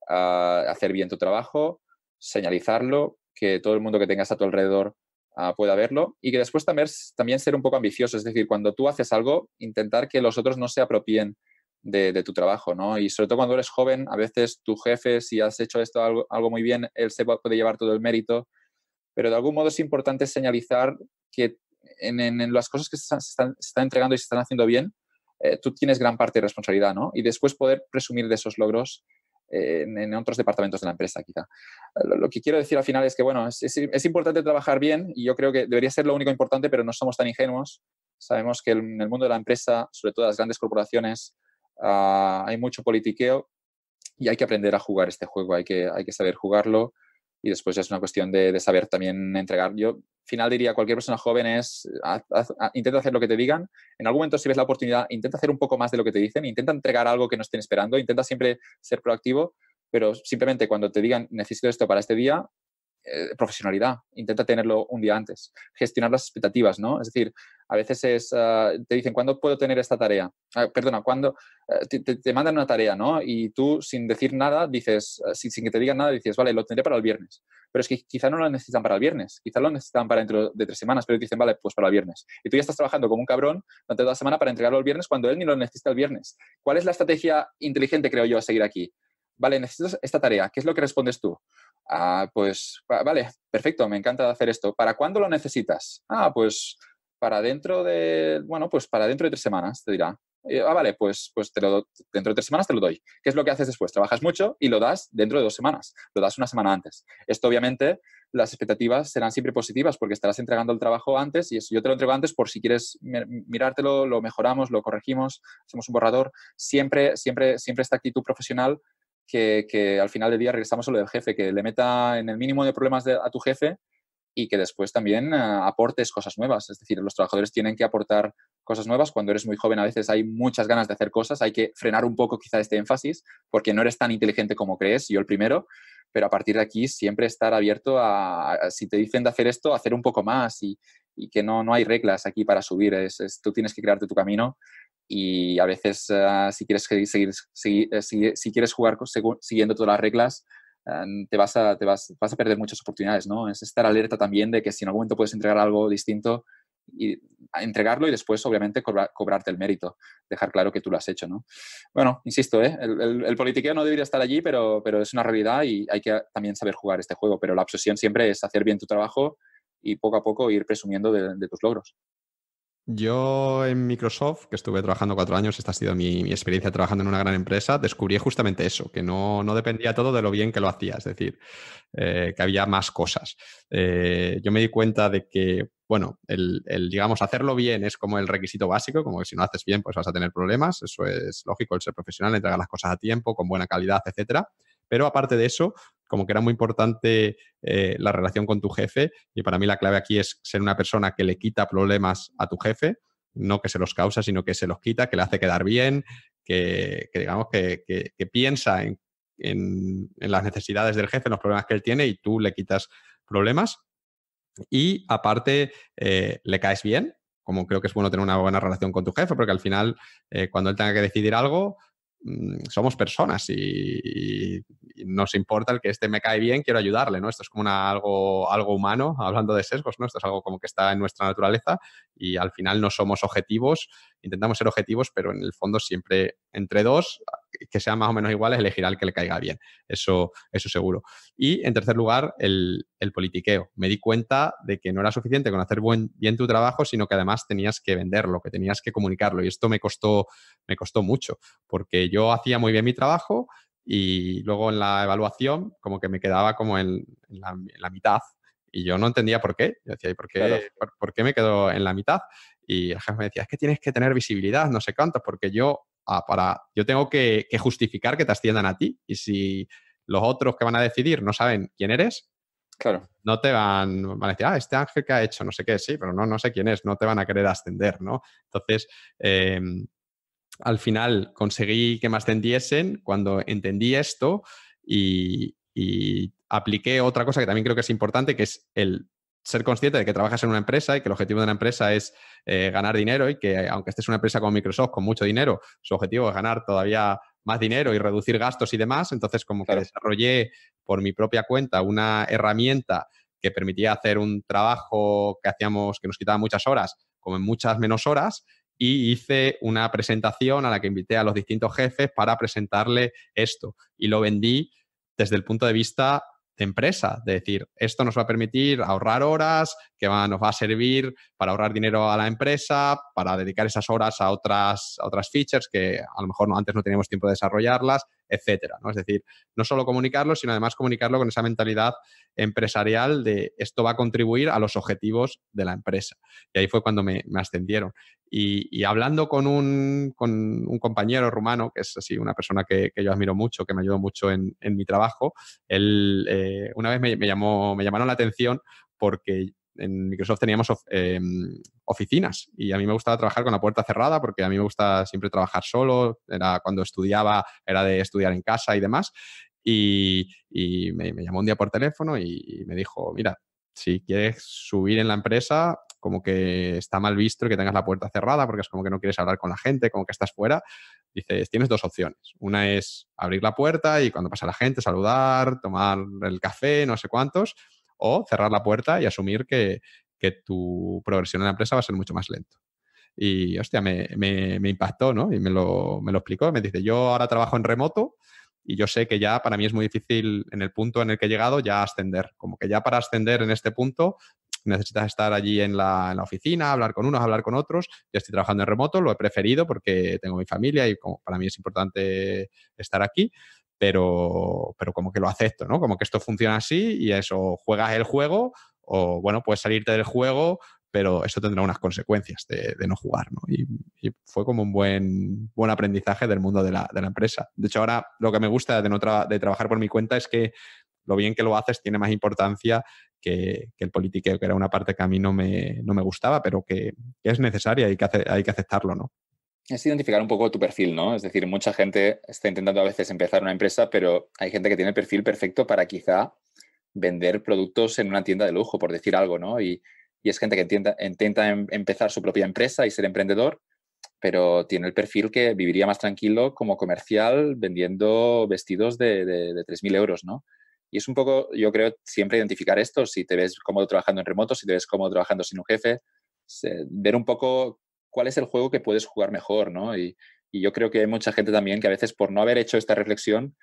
ah, hacer bien tu trabajo, señalizarlo, que todo el mundo que tengas a tu alrededor ah, pueda verlo y que después también ser un poco ambicioso, es decir, cuando tú haces algo, intentar que los otros no se apropien de, tu trabajo, ¿no? Y sobre todo cuando eres joven, a veces tu jefe, si has hecho esto algo, muy bien, él se puede llevar todo el mérito, pero de algún modo es importante señalizar que en, las cosas que se están, entregando y se están haciendo bien, eh, tú tienes gran parte de responsabilidad, ¿no? Y después poder presumir de esos logros eh, en, otros departamentos de la empresa, quizá. Lo, que quiero decir al final es que, bueno, es, importante trabajar bien y yo creo que debería ser lo único importante, pero no somos tan ingenuos. Sabemos que en el mundo de la empresa, sobre todo las grandes corporaciones, Ah, hay mucho politiqueo y hay que aprender a jugar este juego, hay que, hay que saber jugarlo y después ya es una cuestión de, saber también entregar. Yo al final diría, cualquier persona joven es, ah, intenta hacer lo que te digan, en algún momento si ves la oportunidad, intenta hacer un poco más de lo que te dicen, intenta entregar algo que no estén esperando, intenta siempre ser proactivo, pero simplemente cuando te digan necesito esto para este día, eh, profesionalidad, intenta tenerlo un día antes, gestionar las expectativas, ¿no? Es decir, a veces es, ah, te dicen, ¿cuándo puedo tener esta tarea? Ah, perdona, cuando ah, te, mandan una tarea, ¿no? Y tú, sin decir nada, dices, sin, sin, que te digan nada, dices, vale, lo tendré para el viernes. Pero es que quizá no lo necesitan para el viernes, quizá lo necesitan para dentro de tres semanas, pero dicen, vale, pues para el viernes. Y tú ya estás trabajando como un cabrón durante toda la semana para entregarlo el viernes cuando él ni lo necesita el viernes. ¿Cuál es la estrategia inteligente, creo yo, a seguir aquí? vale, necesitas esta tarea, ¿qué es lo que respondes tú? Ah, pues, vale, perfecto, me encanta hacer esto. ¿Para cuándo lo necesitas? Ah, pues para dentro de, bueno, pues para dentro de tres semanas, te dirá. ah, vale, pues, pues te dentro de tres semanas te lo doy. ¿Qué es lo que haces después? Trabajas mucho y lo das dentro de dos semanas, lo das una semana antes. Esto obviamente las expectativas serán siempre positivas porque estarás entregando el trabajo antes y yo te lo entrego antes por si quieres mirártelo, lo mejoramos, lo corregimos, hacemos un borrador. Siempre, siempre, siempre esta actitud profesional que, al final del día regresamos a lo del jefe, que le meta en el mínimo de problemas a tu jefe y que después también eh, aportes cosas nuevas. Es decir, los trabajadores tienen que aportar cosas nuevas. Cuando eres muy joven a veces hay muchas ganas de hacer cosas, hay que frenar un poco quizá este énfasis, porque no eres tan inteligente como crees, yo el primero, pero a partir de aquí siempre estar abierto a, si te dicen de hacer esto, hacer un poco más y, que no, no hay reglas aquí para subir, es, tú tienes que crearte tu camino y a veces ah, si, quieres seguir, seguir, eh, eh, si, quieres jugar siguiendo todas las reglas, ah, te, vas a, te vas, vas, a perder muchas oportunidades, ¿no? Es estar alerta también de que si en algún momento puedes entregar algo distinto, y entregarlo y después, obviamente, cobrarte el mérito, dejar claro que tú lo has hecho, ¿no? Bueno, insisto, ¿eh? el, el, politiqueo no debería estar allí, pero, pero es una realidad y hay que también saber jugar este juego, pero la obsesión siempre es hacer bien tu trabajo y poco a poco ir presumiendo de, de tus logros. Yo en Microsoft, que estuve trabajando cuatro años, esta ha sido mi, experiencia trabajando en una gran empresa, descubrí justamente eso, que no, dependía todo de lo bien que lo hacía, es decir, eh, que había más cosas. Eh, yo me di cuenta de que, bueno, el, el, digamos, hacerlo bien es como el requisito básico, como que si no haces bien, pues vas a tener problemas, eso es lógico, el ser profesional, entregar las cosas a tiempo, con buena calidad, etcétera. Pero aparte de eso, como que era muy importante eh, la relación con tu jefe y para mí la clave aquí es ser una persona que le quita problemas a tu jefe, no que se los causa, sino que se los quita, que le hace quedar bien, que, digamos que, piensa en, las necesidades del jefe, en los problemas que él tiene y tú le quitas problemas. Y aparte, eh, le caes bien, como creo que es bueno tener una buena relación con tu jefe, porque al final, eh, cuando él tenga que decidir algo, Mm, somos personas y, nos importa el que este me cae bien, quiero ayudarle, ¿no? Esto es como algo, algo humano, hablando de sesgos, Esto es algo como que está en nuestra naturaleza y al final no somos objetivos Intentamos ser objetivos, pero en el fondo siempre entre dos, que sean más o menos iguales, elegir al que le caiga bien. Eso, eso seguro. Y en tercer lugar, el, politiqueo. Me di cuenta de que no era suficiente con hacer buen, bien tu trabajo, sino que además tenías que venderlo, que tenías que comunicarlo. Y esto me costó, me costó mucho, porque yo hacía muy bien mi trabajo y luego en la evaluación como que me quedaba como en, la, mitad y yo no entendía por qué. Yo decía, ¿y por qué, por, qué me quedo en la mitad? Y el jefe me decía, es que tienes que tener visibilidad, no sé cuántos, porque yo, ah, para, yo tengo que, justificar que te asciendan a ti. Y si los otros que van a decidir no saben quién eres, Claro. No te van, a decir, ah, este ángel que ha hecho, no sé qué, sí, pero no, no sé quién es, no te van a querer ascender, ¿no? Entonces, em, al final conseguí que me ascendiesen cuando entendí esto y, apliqué otra cosa que también creo que es importante, que es el ser consciente de que trabajas en una empresa y que el objetivo de una empresa es eh, ganar dinero y que aunque estés en una empresa como Microsoft con mucho dinero, su objetivo es ganar todavía más dinero y reducir gastos y demás. Entonces, como que desarrollé por mi propia cuenta una herramienta que permitía hacer un trabajo que hacíamos, que nos quitaba muchas horas, como en muchas menos horas, y hice una presentación a la que invité a los distintos jefes para presentarle esto. Y lo vendí desde el punto de vista empresa, decir, esto nos va a permitir ahorrar horas, que nos va a servir para ahorrar dinero a la empresa, para dedicar esas horas a otras, otras features que a lo mejor no, antes no teníamos tiempo de desarrollarlas, etcétera. ¿no? Es decir, no solo comunicarlo, sino además comunicarlo con esa mentalidad empresarial de esto va a contribuir a los objetivos de la empresa. Y ahí fue cuando me, ascendieron. Y, hablando con un, con un, compañero rumano, que es así una persona que, yo admiro mucho, que me ayudó mucho en, mi trabajo, él eh, una vez me, me, llamó, me llamaron la atención porque en Microsoft teníamos em, oficinas y a mí me gustaba trabajar con la puerta cerrada porque a mí me gusta siempre trabajar solo, era cuando estudiaba, era de estudiar en casa y demás. Y, me, llamó un día por teléfono y, y me dijo, mira, si quieres subir en la empresa, como que está mal visto que tengas la puerta cerrada porque es como que no quieres hablar con la gente, como que estás fuera. Dices, tienes dos opciones. Una es abrir la puerta y cuando pasa la gente, saludar, tomar el café, no sé cuántos o cerrar la puerta y asumir que, que tu progresión en la empresa va a ser mucho más lento. Y hostia, me, me, me impactó, ¿no? Y me lo, me explicó. Me dice, yo ahora trabajo en remoto y yo sé que ya para mí es muy difícil en el punto en el que he llegado ya ascender. Como que ya para ascender en este punto necesitas estar allí en la, en la oficina, hablar con unos, hablar con otros. Yo estoy trabajando en remoto, lo he preferido porque tengo mi familia y como para mí es importante estar aquí pero, pero como que lo acepto, ¿no? Como que esto funciona así y eso, juegas el juego o, bueno, puedes salirte del juego, pero eso tendrá unas consecuencias de, no jugar, ¿no? Y, fue como un buen, buen aprendizaje del mundo de la, de la empresa. De hecho, ahora lo que me gusta de, no de trabajar por mi cuenta es que lo bien que lo haces tiene más importancia que, el politiqueo, que era una parte que a mí no me, no me gustaba, pero que, es necesaria y que hay que aceptarlo, ¿no? es identificar un poco tu perfil, ¿no? Es decir, mucha gente está intentando a veces empezar una empresa, pero hay gente que tiene el perfil perfecto para quizá vender productos en una tienda de lujo, por decir algo, ¿no? Y, es gente que intenta, em, empezar su propia empresa y ser emprendedor, pero tiene el perfil que viviría más tranquilo como comercial vendiendo vestidos de, de, de 3.000 euros, ¿no? Y es un poco, yo creo, siempre identificar esto, si te ves cómodo trabajando en remoto, si te ves cómodo trabajando sin un jefe, ver un poco cuál es el juego que puedes jugar mejor, ¿no? Y, yo creo que hay mucha gente también que a veces por no haber hecho esta reflexión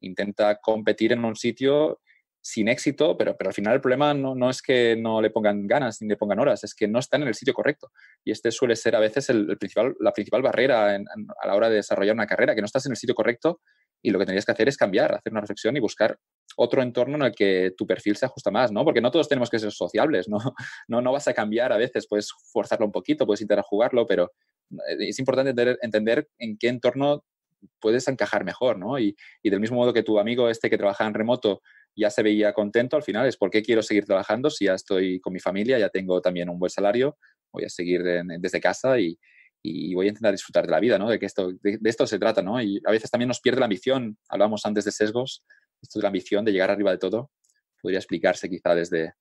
intenta competir en un sitio sin éxito, pero, pero al final el problema no, es que no le pongan ganas ni le pongan horas, es que no están en el sitio correcto. Y este suele ser a veces el, principal, la principal barrera a la hora de desarrollar una carrera, que no estás en el sitio correcto y lo que tendrías que hacer es cambiar, hacer una reflexión y buscar otro entorno en el que tu perfil se ajusta más, ¿no? Porque no todos tenemos que ser sociables, ¿no? No, vas a cambiar a veces, puedes forzarlo un poquito, puedes intentar pero eh, es importante entender, en qué entorno puedes encajar mejor, ¿no? Y, del mismo modo que tu amigo este que trabaja en remoto ya se veía contento, al final es por qué quiero seguir trabajando si ya estoy con mi familia, ya tengo también un buen salario, voy a seguir desde casa y, y voy a intentar disfrutar de la vida, ¿no? De que esto, de, esto se trata, ¿no? Y a veces también nos pierde la ambición, hablábamos antes de sesgos, esto de la ambición de llegar arriba de todo, podría explicarse quizá desde,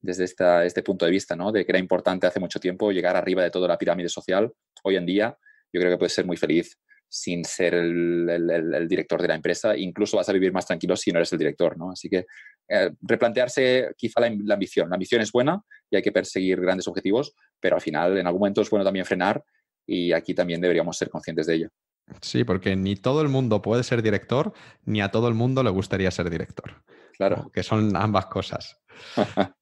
desde esta, este punto de vista, ¿no? De que era importante hace mucho tiempo llegar arriba de toda la pirámide social. Hoy en día yo creo que puedes ser muy feliz sin ser el, el, director de la empresa, incluso vas a vivir más tranquilo si no eres el director, ¿no? Así que eh, replantearse quizá la, la, ambición. La ambición es buena y hay que perseguir grandes objetivos, pero al final en algún momento es bueno también frenar y aquí también deberíamos ser conscientes de ello. Sí, porque ni todo el mundo puede ser director, ni a todo el mundo le gustaría ser director. Claro. Que son ambas cosas.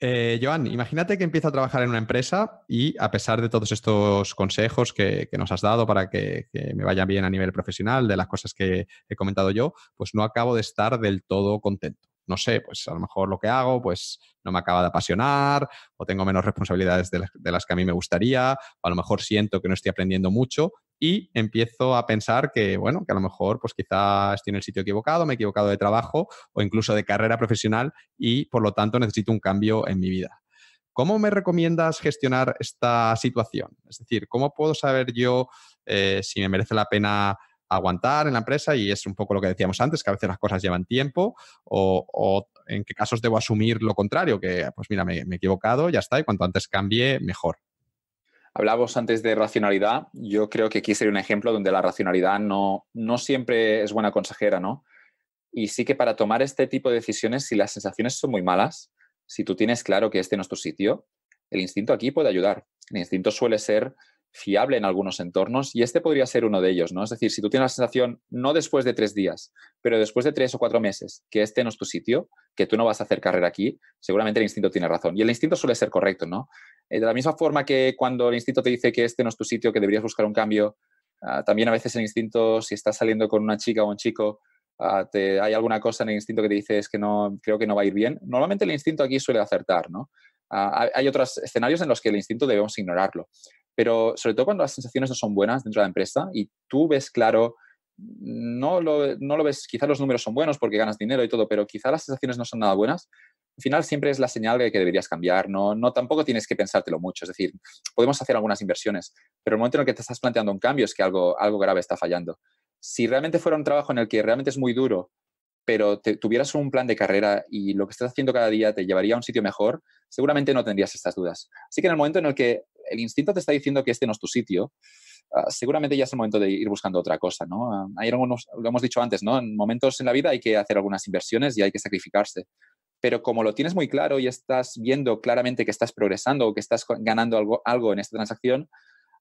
Eh, Joan, imagínate que empiezo a trabajar en una empresa y a pesar de todos estos consejos que, nos has dado para que, que, me vaya bien a nivel profesional, de las cosas que he comentado yo, pues no acabo de estar del todo contento no sé, pues a lo mejor lo que hago, pues no me acaba de apasionar, o tengo menos responsabilidades de las, que a mí me gustaría, o a lo mejor siento que no estoy aprendiendo mucho, y empiezo a pensar que, bueno, que a lo mejor pues quizá estoy en el sitio equivocado, me he equivocado de trabajo o incluso de carrera profesional y por lo tanto necesito un cambio en mi vida. ¿Cómo me recomiendas gestionar esta situación? Es decir, ¿cómo puedo saber yo eh, si me merece la pena aguantar en la empresa y es un poco lo que decíamos antes, que a veces las cosas llevan tiempo o, en qué casos debo asumir lo contrario, que pues mira, me, he equivocado, ya está, y cuanto antes cambie, mejor. Hablabas antes de racionalidad. Yo creo que aquí sería un ejemplo donde la racionalidad no, no siempre es buena consejera, ¿no? Y sí que para tomar este tipo de decisiones, si las sensaciones son muy malas, si tú tienes claro que este no es tu sitio, el instinto aquí puede ayudar. El instinto suele ser fiable en algunos entornos y este podría ser uno de ellos, ¿no? Es decir, si tú tienes la sensación, no después de tres días, pero después de tres o cuatro meses, que este no es tu sitio, que tú no vas a hacer carrera aquí, seguramente el instinto tiene razón. Y el instinto suele ser correcto, ¿no? Eh, de la misma forma que cuando el instinto te dice que este no es tu sitio, que deberías buscar un cambio, ah, también a veces el instinto, si estás saliendo con una chica o un chico, ah, hay alguna cosa en el instinto que te dice que no, creo que no va a ir bien. Normalmente el instinto aquí suele acertar, ¿no? Ah, hay otros escenarios en los que el instinto debemos ignorarlo pero sobre todo cuando las sensaciones no son buenas dentro de la empresa y tú ves claro, no lo, no lo ves, quizás los números son buenos porque ganas dinero y todo, pero quizás las sensaciones no son nada buenas, al final siempre es la señal de que deberías cambiar, no, tampoco tienes que pensártelo mucho, es decir, podemos hacer algunas inversiones, pero el momento en el que te estás planteando un cambio es que algo, algo grave está fallando. Si realmente fuera un trabajo en el que realmente es muy duro, pero te, tuvieras un plan de carrera y lo que estás haciendo cada día te llevaría a un sitio mejor, seguramente no tendrías estas dudas. Así que en el momento en el que el instinto te está diciendo que este no es tu sitio, ah, seguramente ya es el momento de ir buscando otra cosa, ¿no? Ah, hay lo hemos dicho antes, ¿no? En momentos en la vida hay que hacer algunas inversiones y hay que sacrificarse. Pero como lo tienes muy claro y estás viendo claramente que estás progresando o que estás ganando algo, algo en esta transacción,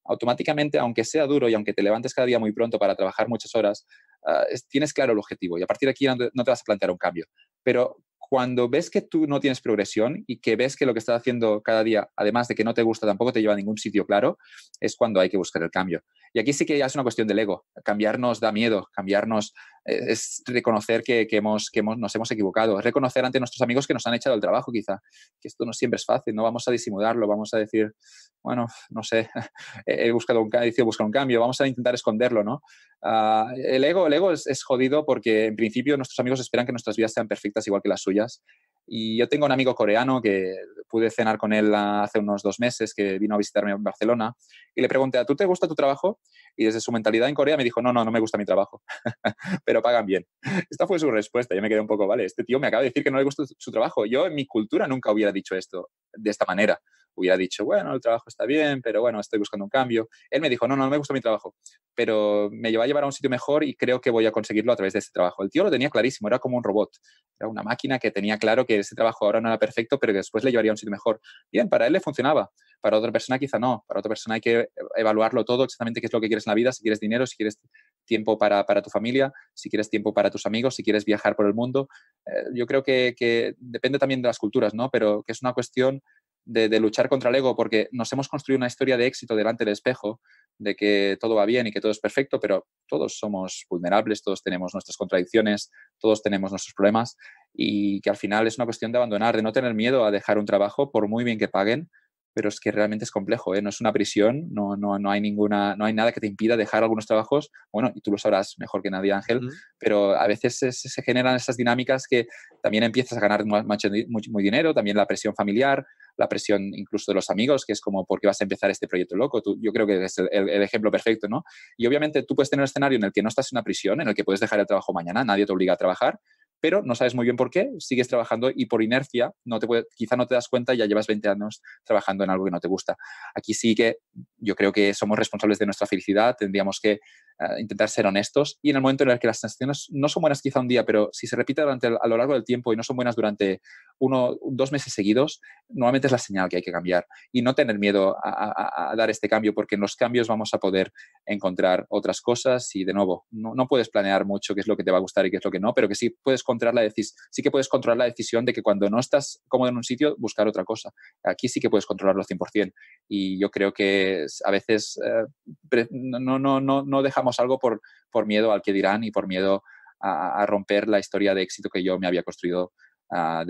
automáticamente, aunque sea duro y aunque te levantes cada día muy pronto para trabajar muchas horas, ah, tienes claro el objetivo y a partir de aquí no te, vas a plantear un cambio. Pero cuando ves que tú no tienes progresión y que ves que lo que estás haciendo cada día, además de que no te gusta, tampoco te lleva a ningún sitio claro, es cuando hay que buscar el cambio. Y aquí sí que ya es una cuestión del ego. Cambiarnos da miedo, cambiarnos eh, es reconocer que, que hemos, que hemos, nos hemos equivocado, es reconocer ante nuestros amigos que nos han echado el trabajo quizá, que esto no siempre es fácil, no vamos a disimularlo, vamos a decir, bueno, no sé, he buscado un, buscar un cambio, vamos a intentar esconderlo, ¿no? Ah, el ego, el ego es, jodido porque en principio nuestros amigos esperan que nuestras vidas sean perfectas igual que las suyas y yo tengo un amigo coreano que pude cenar con él hace unos dos meses, que vino a visitarme en Barcelona, y le pregunté, a ¿tú te gusta tu trabajo? Y desde su mentalidad en Corea me dijo, no, no, no me gusta mi trabajo, pero pagan bien. Esta fue su respuesta. Yo me quedé un poco, vale, este tío me acaba de decir que no le gusta su trabajo. Yo en mi cultura nunca hubiera dicho esto de esta manera hubiera dicho, bueno, el trabajo está bien, pero bueno, estoy buscando un cambio. Él me dijo, no, no, no me gusta mi trabajo, pero me lleva a llevar a un sitio mejor y creo que voy a conseguirlo a través de ese trabajo. El tío lo tenía clarísimo, era como un robot, era una máquina que tenía claro que ese trabajo ahora no era perfecto, pero que después le llevaría a un sitio mejor. Bien, para él le funcionaba, para otra persona quizá no, para otra persona hay que e-, evaluarlo todo, exactamente qué es lo que quieres en la vida, si quieres dinero, si quieres tiempo para, tu familia, si quieres tiempo para tus amigos, si quieres viajar por el mundo. Eh, yo creo que, que depende también de las culturas, ¿no? Pero que es una cuestión de, luchar contra el ego, porque nos hemos construido una historia de éxito delante del espejo, de que todo va bien y que todo es perfecto, pero todos somos vulnerables, todos tenemos nuestras contradicciones, todos tenemos nuestros problemas y que al final es una cuestión de abandonar, de no tener miedo a dejar un trabajo por muy bien que paguen, pero es que realmente es complejo, ¿eh? no es una prisión, no, no, no, hay ninguna, no hay nada que te impida dejar algunos trabajos, bueno, y tú lo sabrás mejor que nadie, Ángel, pero a veces se, generan esas dinámicas que también empiezas a ganar mucho, dinero, también la presión familiar, la presión incluso de los amigos, que es como, ¿por qué vas a empezar este proyecto loco? Tú, yo creo que es el, ejemplo perfecto, ¿no? Y obviamente tú puedes tener un escenario en el que no estás en una prisión, en el que puedes dejar el trabajo mañana, nadie te obliga a trabajar, pero no sabes muy bien por qué, sigues trabajando y por inercia no te quizá no te das cuenta, ya llevas 20 años trabajando en algo que no te gusta. Aquí sí que yo creo que somos responsables de nuestra felicidad, tendríamos que eh, intentar ser honestos y en el momento en el que las sensaciones no son buenas quizá un día, pero si se repite durante a lo largo del tiempo y no son buenas durante uno, dos meses seguidos, normalmente es la señal que hay que cambiar y no tener miedo a, dar este cambio porque en los cambios vamos a poder encontrar otras cosas y de nuevo, no, puedes planear mucho qué es lo que te va a gustar y qué es lo que no, pero que sí puedes controlar la sí que puedes controlar la decisión de que cuando no estás cómodo en un sitio, buscar otra cosa. Aquí sí que puedes controlarlo 100% y yo creo que a veces eh, no, no, no, no dejamos algo por, por miedo al que dirán y por miedo a, romper la historia de éxito que yo me había construido ah,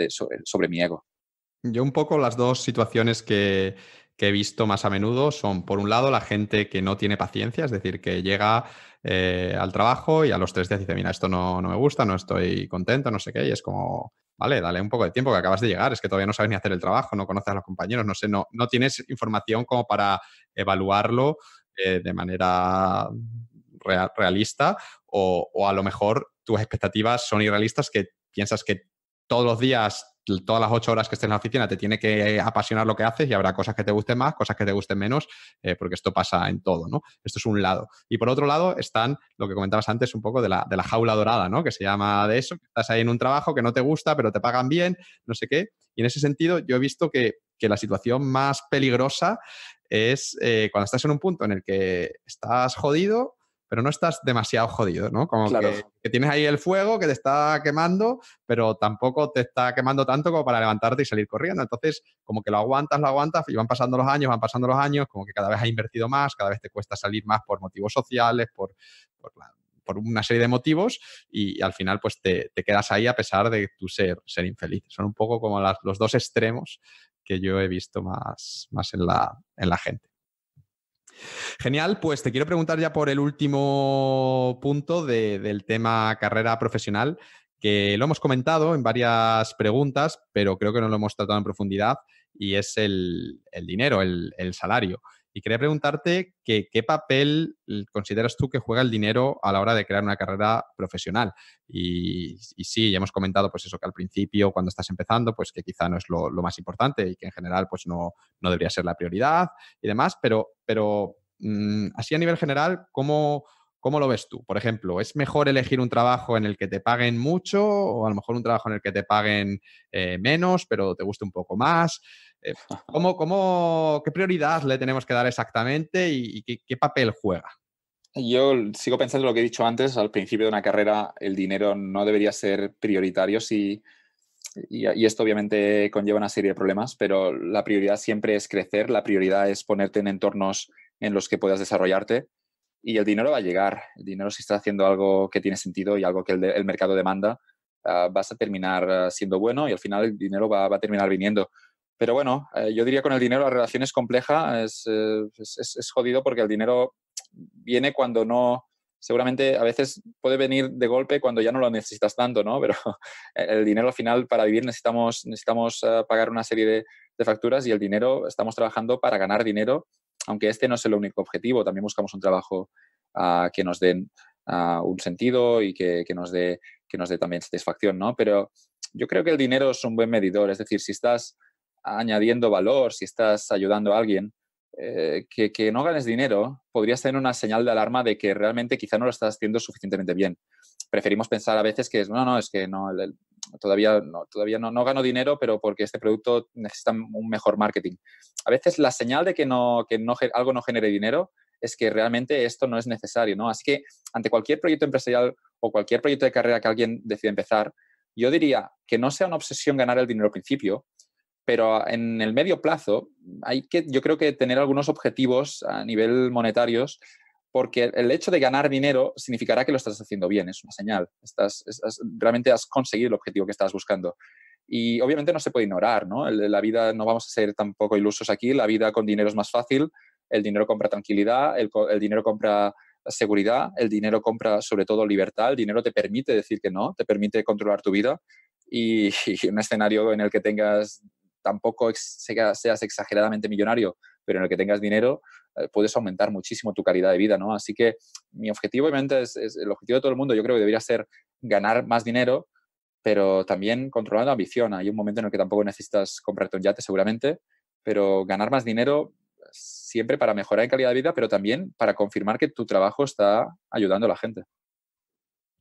sobre, mi ego. Yo un poco las dos situaciones que, he visto más a menudo son, por un lado, la gente que no tiene paciencia, es decir, que llega eh, al trabajo y a los tres días dice, mira, esto no, no me gusta, no estoy contento, no sé qué, y es como, vale, dale un poco de tiempo que acabas de llegar, es que todavía no sabes ni hacer el trabajo, no conoces a los compañeros, no sé, no, no tienes información como para evaluarlo eh, de manera realista o, a lo mejor tus expectativas son irrealistas que piensas que todos los días todas las ocho horas que estés en la oficina te tiene que apasionar lo que haces y habrá cosas que te gusten más, cosas que te gusten menos, eh, porque esto pasa en todo, ¿no? Esto es un lado. Y por otro lado están lo que comentabas antes un poco de la, de la jaula dorada, ¿no? Que se llama de eso, estás ahí en un trabajo que no te gusta, pero te pagan bien, no sé qué. Y en ese sentido yo he visto que, la situación más peligrosa es eh, cuando estás en un punto en el que estás jodido, pero no estás demasiado jodido, ¿no? Como que, tienes ahí el fuego que te está quemando, pero tampoco te está quemando tanto como para levantarte y salir corriendo. Entonces, como que lo aguantas, lo aguantas, y van pasando los años, van pasando los años, como que cada vez has invertido más, cada vez te cuesta salir más por motivos sociales, por, una serie de motivos, y, al final pues te, quedas ahí a pesar de tu ser, ser infeliz. Son un poco como los dos extremos que yo he visto más, más en, la, en la gente. Genial, pues te quiero preguntar ya por el último punto del tema carrera profesional, que lo hemos comentado en varias preguntas, pero creo que no lo hemos tratado en profundidad, y es el, dinero, el salario. Y quería preguntarte qué papel consideras tú que juega el dinero a la hora de crear una carrera profesional. Y, sí, ya hemos comentado pues eso, que al principio, cuando estás empezando, pues que quizá no es lo, más importante y que en general pues no, no debería ser la prioridad y demás, pero, pero mm, así a nivel general, ¿cómo... ¿Cómo lo ves tú? Por ejemplo, ¿es mejor elegir un trabajo en el que te paguen mucho o a lo mejor un trabajo en el que te paguen eh, menos, pero te guste un poco más? Eh, ¿cómo, qué prioridad le tenemos que dar exactamente y, qué, papel juega? Yo sigo pensando lo que he dicho antes, al principio de una carrera el dinero no debería ser prioritario y, y esto obviamente conlleva una serie de problemas, pero la prioridad siempre es crecer, la prioridad es ponerte en entornos en los que puedas desarrollarte y el dinero va a llegar. El dinero si está haciendo algo que tiene sentido y algo que el, mercado demanda, ah, vas a terminar ah, siendo bueno y al final el dinero va, a terminar viniendo. Pero bueno, eh, yo diría con el dinero la relación es compleja, eh, es, jodido porque el dinero viene cuando no, seguramente a veces puede venir de golpe cuando ya no lo necesitas tanto, ¿no? Pero el dinero al final para vivir necesitamos, necesitamos ah, pagar una serie de facturas y el dinero, estamos trabajando para ganar dinero aunque este no es el único objetivo, también buscamos un trabajo ah, que nos den ah, un sentido y que, nos dé, que nos dé también satisfacción, Pero yo creo que el dinero es un buen medidor, es decir, si estás añadiendo valor, si estás ayudando a alguien, eh, que, que, no ganes dinero podría ser una señal de alarma de que realmente quizá no lo estás haciendo suficientemente bien preferimos pensar a veces que es, no, no, es que no, todavía, no, todavía no, no, gano dinero, pero porque este producto necesita un mejor marketing. A veces la señal de que, no, que no, algo no genere dinero es que realmente esto no es necesario, ¿no? Así que ante cualquier proyecto empresarial o cualquier proyecto de carrera que alguien decida empezar, yo diría que no sea una obsesión ganar el dinero al principio, pero en el medio plazo hay que, yo creo que tener algunos objetivos a nivel monetarios porque el hecho de ganar dinero significará que lo estás haciendo bien, es una señal, estás, realmente has conseguido el objetivo que estás buscando. Y obviamente no se puede ignorar, ¿no? La vida, no vamos a ser tampoco ilusos aquí, la vida con dinero es más fácil, el dinero compra tranquilidad, el, dinero compra seguridad, el dinero compra sobre todo libertad, el dinero te permite decir que no, te permite controlar tu vida y, un escenario en el que tengas, tampoco seas exageradamente millonario, pero en el que tengas dinero, eh, puedes aumentar muchísimo tu calidad de vida, ¿no? Así que mi objetivo, obviamente, es, el objetivo de todo el mundo, yo creo que debería ser ganar más dinero, pero también controlando ambición. Hay un momento en el que tampoco necesitas comprarte un yate, seguramente, pero ganar más dinero siempre para mejorar en calidad de vida, pero también para confirmar que tu trabajo está ayudando a la gente.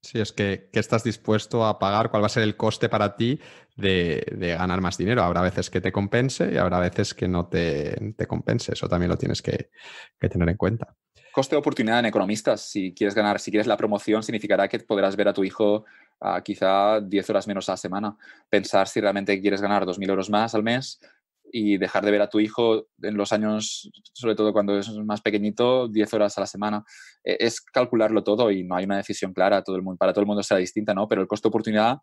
Sí, es que estás dispuesto a pagar? ¿Cuál va a ser el coste para ti de, ganar más dinero? Habrá veces que te compense y habrá veces que no te, compense. Eso también lo tienes que, tener en cuenta. Coste de oportunidad en economistas. Si quieres ganar, si quieres la promoción, significará que podrás ver a tu hijo ah, quizá 10 horas menos a la semana. Pensar si realmente quieres ganar 2.000 euros más al mes y dejar de ver a tu hijo en los años, sobre todo cuando es más pequeñito, 10 horas a la semana. E-, es calcularlo todo y no hay una decisión clara, para todo el mundo será distinta, ¿no? Pero el costo-oportunidad,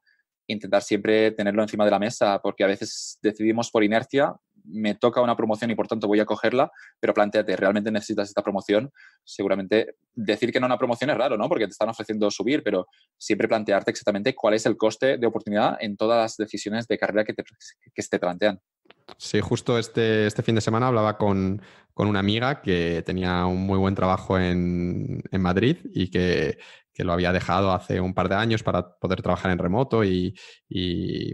intentar siempre tenerlo encima de la mesa, porque a veces decidimos por inercia, me toca una promoción y por tanto voy a cogerla, pero planteate, ¿realmente necesitas esta promoción? Seguramente decir que no a una promoción es raro, ¿no? Porque te están ofreciendo subir, pero siempre plantearte exactamente cuál es el coste de oportunidad en todas las decisiones de carrera que, que se te plantean. Sí, justo este, este, fin de semana hablaba con, una amiga que tenía un muy buen trabajo en, Madrid y que, lo había dejado hace un par de años para poder trabajar en remoto y,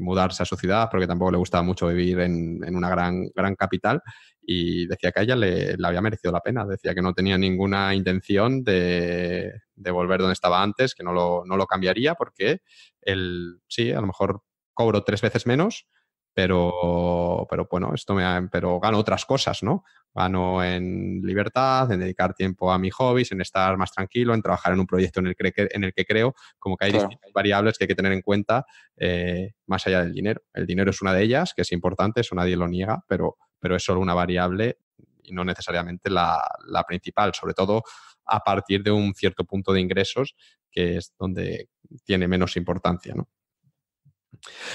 mudarse a su ciudad, porque tampoco le gustaba mucho vivir en, una gran, capital. Y decía que a ella le, había merecido la pena, decía que no tenía ninguna intención de, volver donde estaba antes, que no lo, no lo cambiaría porque él, sí, a lo mejor cobro tres veces menos, pero, pero bueno, esto me pero gano otras cosas, ¿no? Gano en libertad, en dedicar tiempo a mis hobbies, en estar más tranquilo, en trabajar en un proyecto en el que, en el que creo, como que hay distintas variables que hay que tener en cuenta eh, más allá del dinero. El dinero es una de ellas, que es importante, eso nadie lo niega, pero, pero es solo una variable y no necesariamente la principal, sobre todo a partir de un cierto punto de ingresos, que es donde tiene menos importancia, ¿no?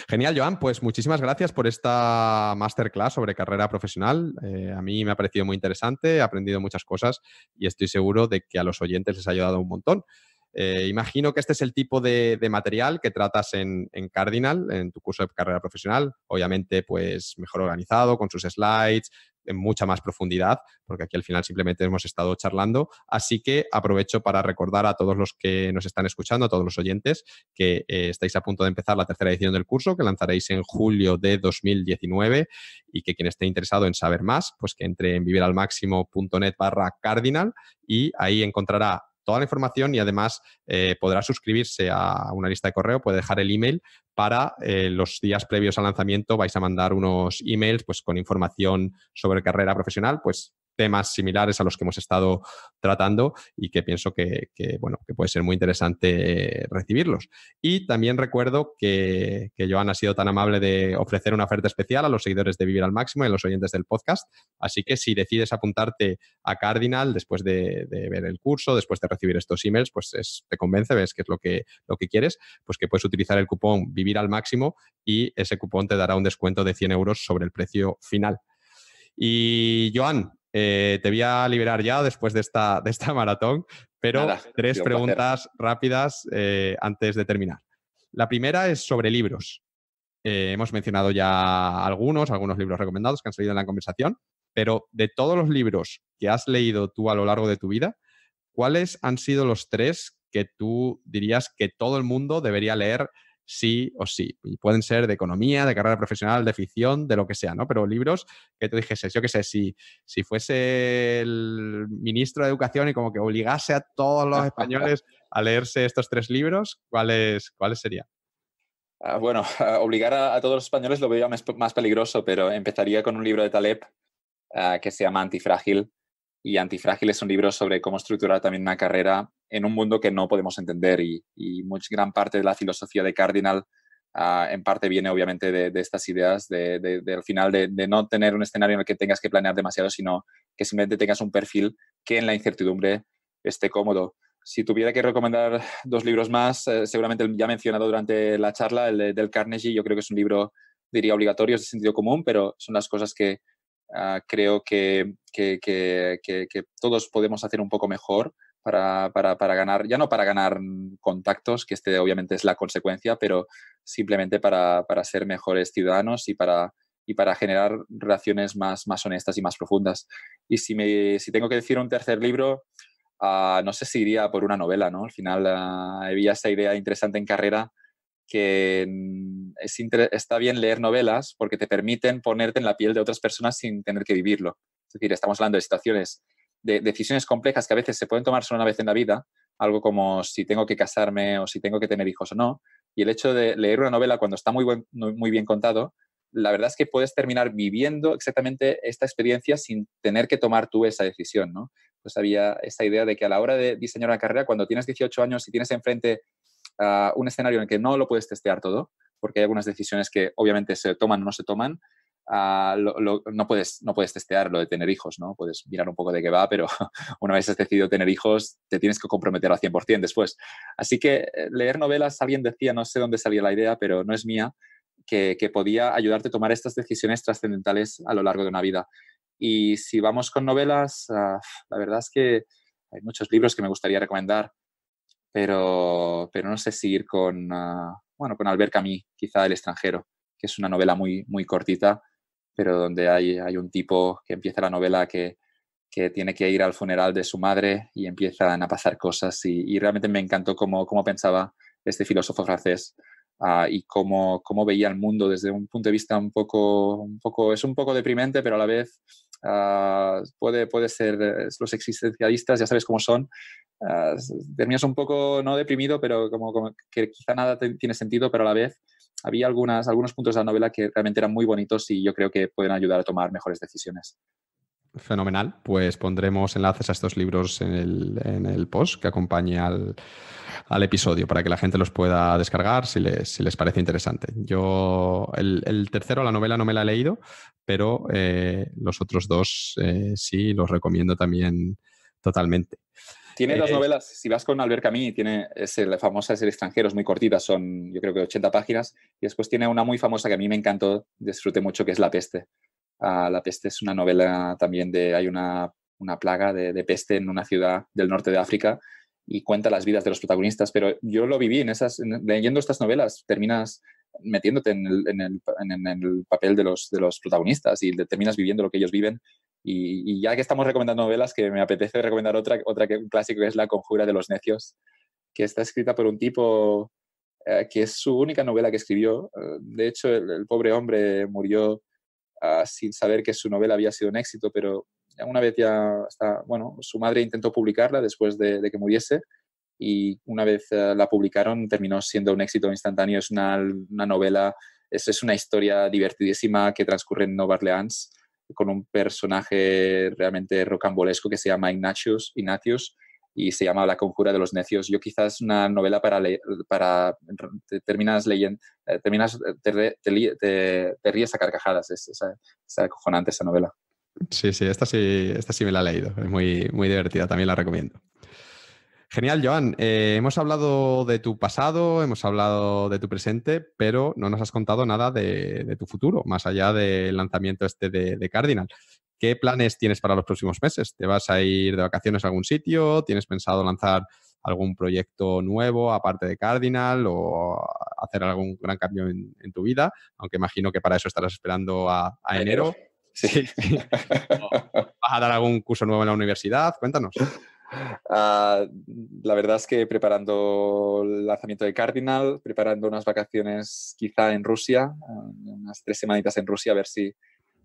Genial, Joan. Pues muchísimas gracias por esta masterclass sobre carrera profesional. Eh, a mí me ha parecido muy interesante, he aprendido muchas cosas y estoy seguro de que a los oyentes les ha ayudado un montón. Eh, imagino que este es el tipo de, material que tratas en, en, Cardinal, en tu curso de carrera profesional. Obviamente, pues mejor organizado, con sus slides, en mucha más profundidad, porque aquí al final simplemente hemos estado charlando. Así que aprovecho para recordar a todos los que nos están escuchando, a todos los oyentes, que eh, estáis a punto de empezar la tercera edición del curso, que lanzaréis en julio de 2019, y que quien esté interesado en saber más, pues que entre en viviralmaximonet barra cardinal y ahí encontrará toda la información y además eh, podrá suscribirse a una lista de correo, puede dejar el email para eh, los días previos al lanzamiento vais a mandar unos emails pues, con información sobre carrera profesional, pues temas similares a los que hemos estado tratando y que pienso que, bueno, que puede ser muy interesante eh, recibirlos. Y también recuerdo que, Joan ha sido tan amable de ofrecer una oferta especial a los seguidores de Vivir al Máximo y a los oyentes del podcast. Así que si decides apuntarte a Cardinal después de, ver el curso, después de recibir estos emails, pues te convence, ves que es lo que, lo que quieres, pues que puedes utilizar el cupón Vivir al Máximo y ese cupón te dará un descuento de 100 euros sobre el precio final. Y Joan, eh, te voy a liberar ya después de esta, de esta maratón, pero tres preguntas rápidas eh, antes de terminar. La primera es sobre libros. Eh, hemos mencionado ya algunos, algunos libros recomendados que han salido en la conversación, pero de todos los libros que has leído tú a lo largo de tu vida, ¿cuáles han sido los tres que tú dirías que todo el mundo debería leer sí o sí. Y pueden ser de economía, de carrera profesional, de ficción, de lo que sea, ¿no? Pero libros que te dijese, yo qué sé, si, si fuese el ministro de Educación y como que obligase a todos los españoles a leerse estos tres libros, ¿cuáles, serían? Ah, bueno, obligar a, todos los españoles lo veo más, peligroso, pero empezaría con un libro de Taleb ah, que se llama Antifrágil, y antifrágiles es un libro sobre cómo estructurar también una carrera en un mundo que no podemos entender y, y mucha gran parte de la filosofía de Cardinal ah, en parte viene obviamente de, estas ideas del final de, no tener un escenario en el que tengas que planear demasiado, sino que simplemente tengas un perfil que en la incertidumbre esté cómodo. Si tuviera que recomendar dos libros más, eh, seguramente ya mencionado durante la charla, el del Carnegie, yo creo que es un libro, diría, obligatorio, es de sentido común, pero son las cosas que, Ah, creo que, que, todos podemos hacer un poco mejor para, para, para, ganar, ya no para ganar contactos, que este obviamente es la consecuencia, pero simplemente para, para ser mejores ciudadanos y para, y para generar relaciones más, más honestas y más profundas. Y si, me, si tengo que decir un tercer libro, ah, no sé si iría por una novela, ¿no? Al final ah, había esa idea interesante en carrera que mm, está bien leer novelas porque te permiten ponerte en la piel de otras personas sin tener que vivirlo. Es decir, estamos hablando de situaciones, de decisiones complejas que a veces se pueden tomar solo una vez en la vida, algo como si tengo que casarme o si tengo que tener hijos o no. Y el hecho de leer una novela cuando está muy, muy bien contado, la verdad es que puedes terminar viviendo exactamente esta experiencia sin tener que tomar tú esa decisión, ¿no? Pues había esta idea de que a la hora de diseñar una carrera, cuando tienes 18 años y tienes enfrente Ah, un escenario en el que no lo puedes testear todo, porque hay algunas decisiones que obviamente se toman o no se toman, ah, no, puedes, no puedes testear lo de tener hijos, ¿no? Puedes mirar un poco de qué va, pero una vez has decidido tener hijos, te tienes que comprometer al 100% después. Así que eh, leer novelas, alguien decía, no sé dónde salía la idea, pero no es mía, que, podía ayudarte a tomar estas decisiones trascendentales a lo largo de una vida. Y si vamos con novelas, ah, la verdad es que hay muchos libros que me gustaría recomendar pero, no sé si ir con, ah, con Albert Camus, quizá El extranjero, que es una novela muy, muy cortita, pero donde hay, hay un tipo que empieza la novela que, que tiene que ir al funeral de su madre y empiezan a pasar cosas y, realmente me encantó cómo, cómo, pensaba este filósofo francés ah, y cómo, cómo veía el mundo desde un punto de vista un poco, un poco, es un poco deprimente, pero a la vez Ah, puede, puede ser, eh, los existencialistas ya sabes cómo son, uh, terminas un poco, no deprimido, pero como, que quizá nada tiene sentido, pero a la vez había algunas, algunos puntos de la novela que realmente eran muy bonitos y yo creo que pueden ayudar a tomar mejores decisiones. Fenomenal, pues pondremos enlaces a estos libros en el, post que acompañe al, episodio para que la gente los pueda descargar si les, parece interesante. Yo, el, tercero, la novela, no me la he leído, pero eh, los otros dos eh, sí, los recomiendo también totalmente. Tiene dos eh, novelas, si vas con Albert Camus, tiene, la famosa es El extranjero, muy cortita, son yo creo que 80 páginas, y después tiene una muy famosa que a mí me encantó, disfruté mucho, que es La peste Ah, la peste es una novela también de, hay una, plaga de, peste en una ciudad del norte de África y cuenta las vidas de los protagonistas, pero yo lo viví en esas, leyendo estas novelas, terminas metiéndote en el, papel de los, de los protagonistas y terminas viviendo lo que ellos viven y, ya que estamos recomendando novelas, que me apetece recomendar otra, otra que, un clásico que es La Conjura de los Necios, que está escrita por un tipo eh, que es su única novela que escribió. Eh, de hecho, el pobre hombre murió Ah, sin saber que su novela había sido un éxito, pero una vez ya está, bueno, su madre intentó publicarla después de, que muriese y una vez eh, la publicaron terminó siendo un éxito instantáneo. Es una, una novela, es, es, una historia divertidísima que transcurre en Nueva Orleans con un personaje realmente rocambolesco que se llama Ignatius, Ignatius y se llama La conjura de los necios. Yo quizás una novela para, para terminas leyendo, eh, terminas, eh, te, ríes a carcajadas, es, es, acojonante esa novela. Sí, sí, esta sí, esta sí me la he leído, es muy, muy divertida, también la recomiendo. Genial, Joan. Eh, hemos hablado de tu pasado, hemos hablado de tu presente, pero no nos has contado nada de, tu futuro, más allá del lanzamiento este de, de Cardinal. ¿Qué planes tienes para los próximos meses? ¿Te vas a ir de vacaciones a algún sitio? ¿Tienes pensado lanzar algún proyecto nuevo aparte de Cardinal o hacer algún gran cambio en, tu vida? Aunque imagino que para eso estarás esperando a, enero. Sí. ¿Vas a dar algún curso nuevo en la universidad? Cuéntanos. Ah, la verdad es que preparando el lanzamiento de Cardinal, preparando unas vacaciones quizá en Rusia, unas tres semanitas en Rusia, a ver si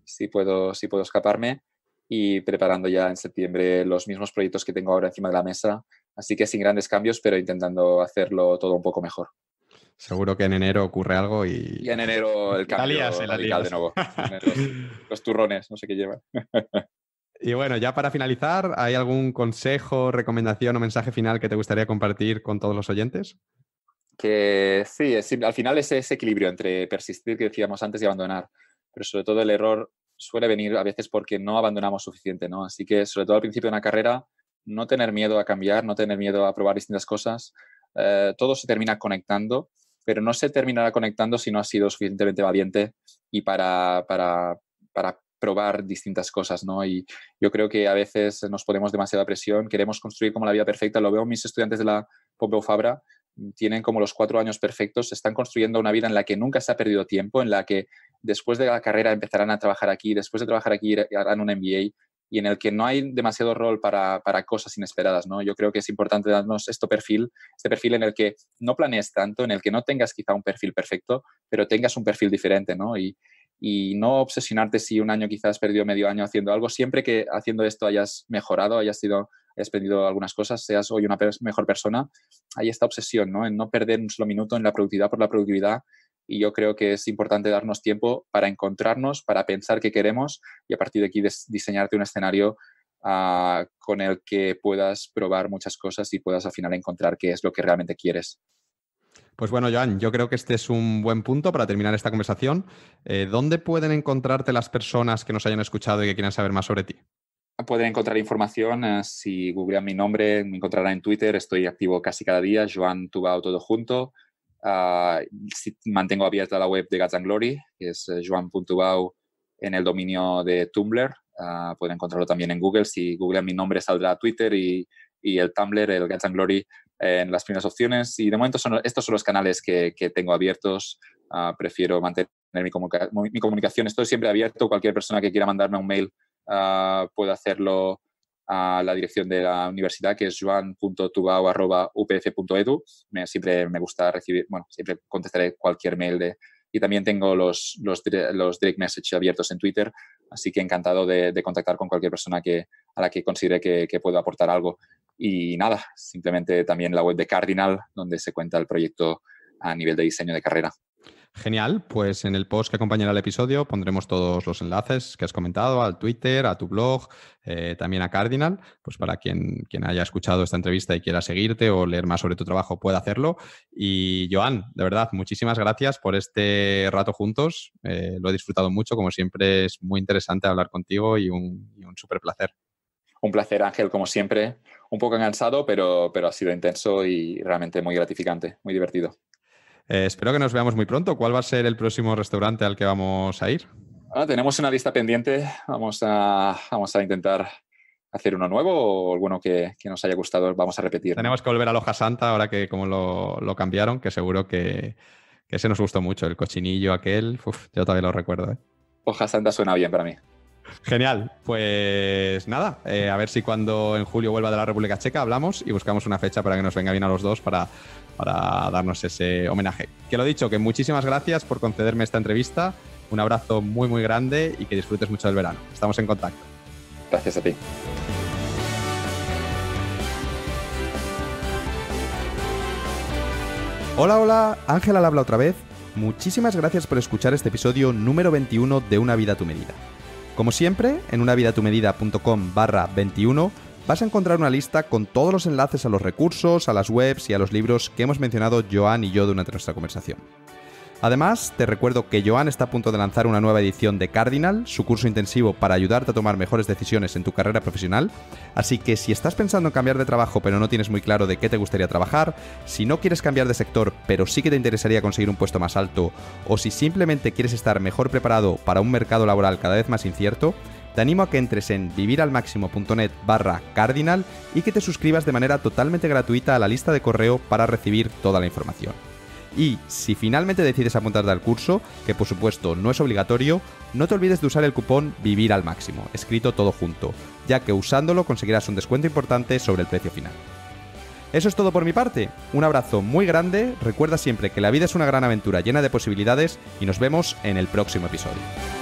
si puedo, si puedo escaparme y preparando ya en septiembre los mismos proyectos que tengo ahora encima de la mesa. Así que sin grandes cambios, pero intentando hacerlo todo un poco mejor. Seguro que en enero ocurre algo y... en enero el cambio radical de nuevo. los, turrones, no sé qué llevan. y bueno, ya para finalizar, ¿hay algún consejo, recomendación o mensaje final que te gustaría compartir con todos los oyentes? Que sí, al final es ese equilibrio entre persistir que decíamos antes y abandonar pero sobre todo el error suele venir a veces porque no abandonamos suficiente, ¿no? Así que sobre todo al principio de una carrera, no tener miedo a cambiar, no tener miedo a probar distintas cosas, eh, todo se termina conectando, pero no se terminará conectando si no has sido suficientemente valiente y para, para, probar distintas cosas, ¿no? Y yo creo que a veces nos ponemos demasiada presión, queremos construir como la vida perfecta, lo veo mis estudiantes de la Pompeu Fabra, tienen como los cuatro años perfectos, están construyendo una vida en la que nunca se ha perdido tiempo, en la que después de la carrera empezarán a trabajar aquí, después de trabajar aquí harán un MBA y en el que no hay demasiado rol para, cosas inesperadas, ¿no? Yo creo que es importante darnos este perfil, este perfil en el que no planees tanto, en el que no tengas quizá un perfil perfecto, pero tengas un perfil diferente, ¿no? Y, y no obsesionarte si un año quizás has perdido medio año haciendo algo, siempre que haciendo esto hayas mejorado, hayas sido has aprendido algunas cosas, seas hoy una mejor persona, hay esta obsesión, ¿no? En no perder un solo minuto en la productividad por la productividad, y yo creo que es importante darnos tiempo para encontrarnos, para pensar qué queremos y a partir de aquí diseñarte un escenario ah, con el que puedas probar muchas cosas y puedas al final encontrar qué es lo que realmente quieres. Pues bueno, Joan, yo creo que este es un buen punto para terminar esta conversación. Eh, ¿Dónde pueden encontrarte las personas que nos hayan escuchado y que quieran saber más sobre ti? Pueden encontrar información eh, si googlean mi nombre, me encontrarán en Twitter, estoy activo casi cada día, Joan va todo junto. Ah, mantengo abierta la web de Guts and Glory, que es eh, joan.bau en el dominio de Tumblr. Uh, pueden encontrarlo también en Google. Si googlean mi nombre saldrá Twitter y, el Tumblr, el Guts and Glory, en las primeras opciones. Y de momento son, estos son los canales que, tengo abiertos. Ah, prefiero mantener mi, mi, comunicación. Estoy siempre abierto. Cualquier persona que quiera mandarme un mail puede hacerlo a la dirección de la universidad, que es joan.tubao.upf.edu. siempre me gusta recibir, bueno, siempre contestaré cualquier mail Y también tengo los, los, direct messages abiertos en Twitter, así que encantado de, contactar con cualquier persona que, a la que considere que, que puedo aportar algo. Y nada, simplemente también la web de Cardinal, donde se cuenta el proyecto a nivel de diseño de carrera. Genial, pues en el post que acompañará el episodio pondremos todos los enlaces que has comentado, al Twitter, a tu blog, eh, también a Cardinal, pues para quien, quien haya escuchado esta entrevista y quiera seguirte o leer más sobre tu trabajo pueda hacerlo. Y Joan, de verdad, muchísimas gracias por este rato juntos, eh, lo he disfrutado mucho, como siempre es muy interesante hablar contigo y un, super súper placer. Un placer, Ángel, como siempre. Un poco cansado, pero, pero ha sido intenso y realmente muy gratificante, muy divertido. Eh, espero que nos veamos muy pronto. ¿Cuál va a ser el próximo restaurante al que vamos a ir? tenemos una lista pendiente. Vamos a, vamos a intentar hacer uno nuevo o alguno que, nos haya gustado. Vamos a repetir. Tenemos que volver a Loja Santa ahora que como lo, cambiaron, que seguro que, que, ese nos gustó mucho. El cochinillo aquel, yo todavía lo recuerdo. Hoja ¿eh? Loja Santa suena bien para mí. Genial, pues nada, eh, a ver si cuando en julio vuelva de la República Checa hablamos y buscamos una fecha para que nos venga bien a los dos para para darnos ese homenaje. Que lo dicho, que muchísimas gracias por concederme esta entrevista. Un abrazo muy, muy grande y que disfrutes mucho del verano. Estamos en contacto. Gracias a ti. Hola, hola, Ángela habla otra vez. Muchísimas gracias por escuchar este episodio número 21 de Una vida a tu medida. Como siempre, en Unavidatumedida.com barra 21 vas a encontrar una lista con todos los enlaces a los recursos, a las webs y a los libros que hemos mencionado Joan y yo durante nuestra conversación. Además, te recuerdo que Joan está a punto de lanzar una nueva edición de Cardinal, su curso intensivo para ayudarte a tomar mejores decisiones en tu carrera profesional, así que si estás pensando en cambiar de trabajo pero no tienes muy claro de qué te gustaría trabajar, si no quieres cambiar de sector pero sí que te interesaría conseguir un puesto más alto, o si simplemente quieres estar mejor preparado para un mercado laboral cada vez más incierto, te animo a que entres en viviralmaximonet barra cardinal y que te suscribas de manera totalmente gratuita a la lista de correo para recibir toda la información. Y si finalmente decides apuntarte al curso, que por supuesto no es obligatorio, no te olvides de usar el cupón Vivir al Máximo, escrito todo junto, ya que usándolo conseguirás un descuento importante sobre el precio final. Eso es todo por mi parte, un abrazo muy grande, recuerda siempre que la vida es una gran aventura llena de posibilidades y nos vemos en el próximo episodio.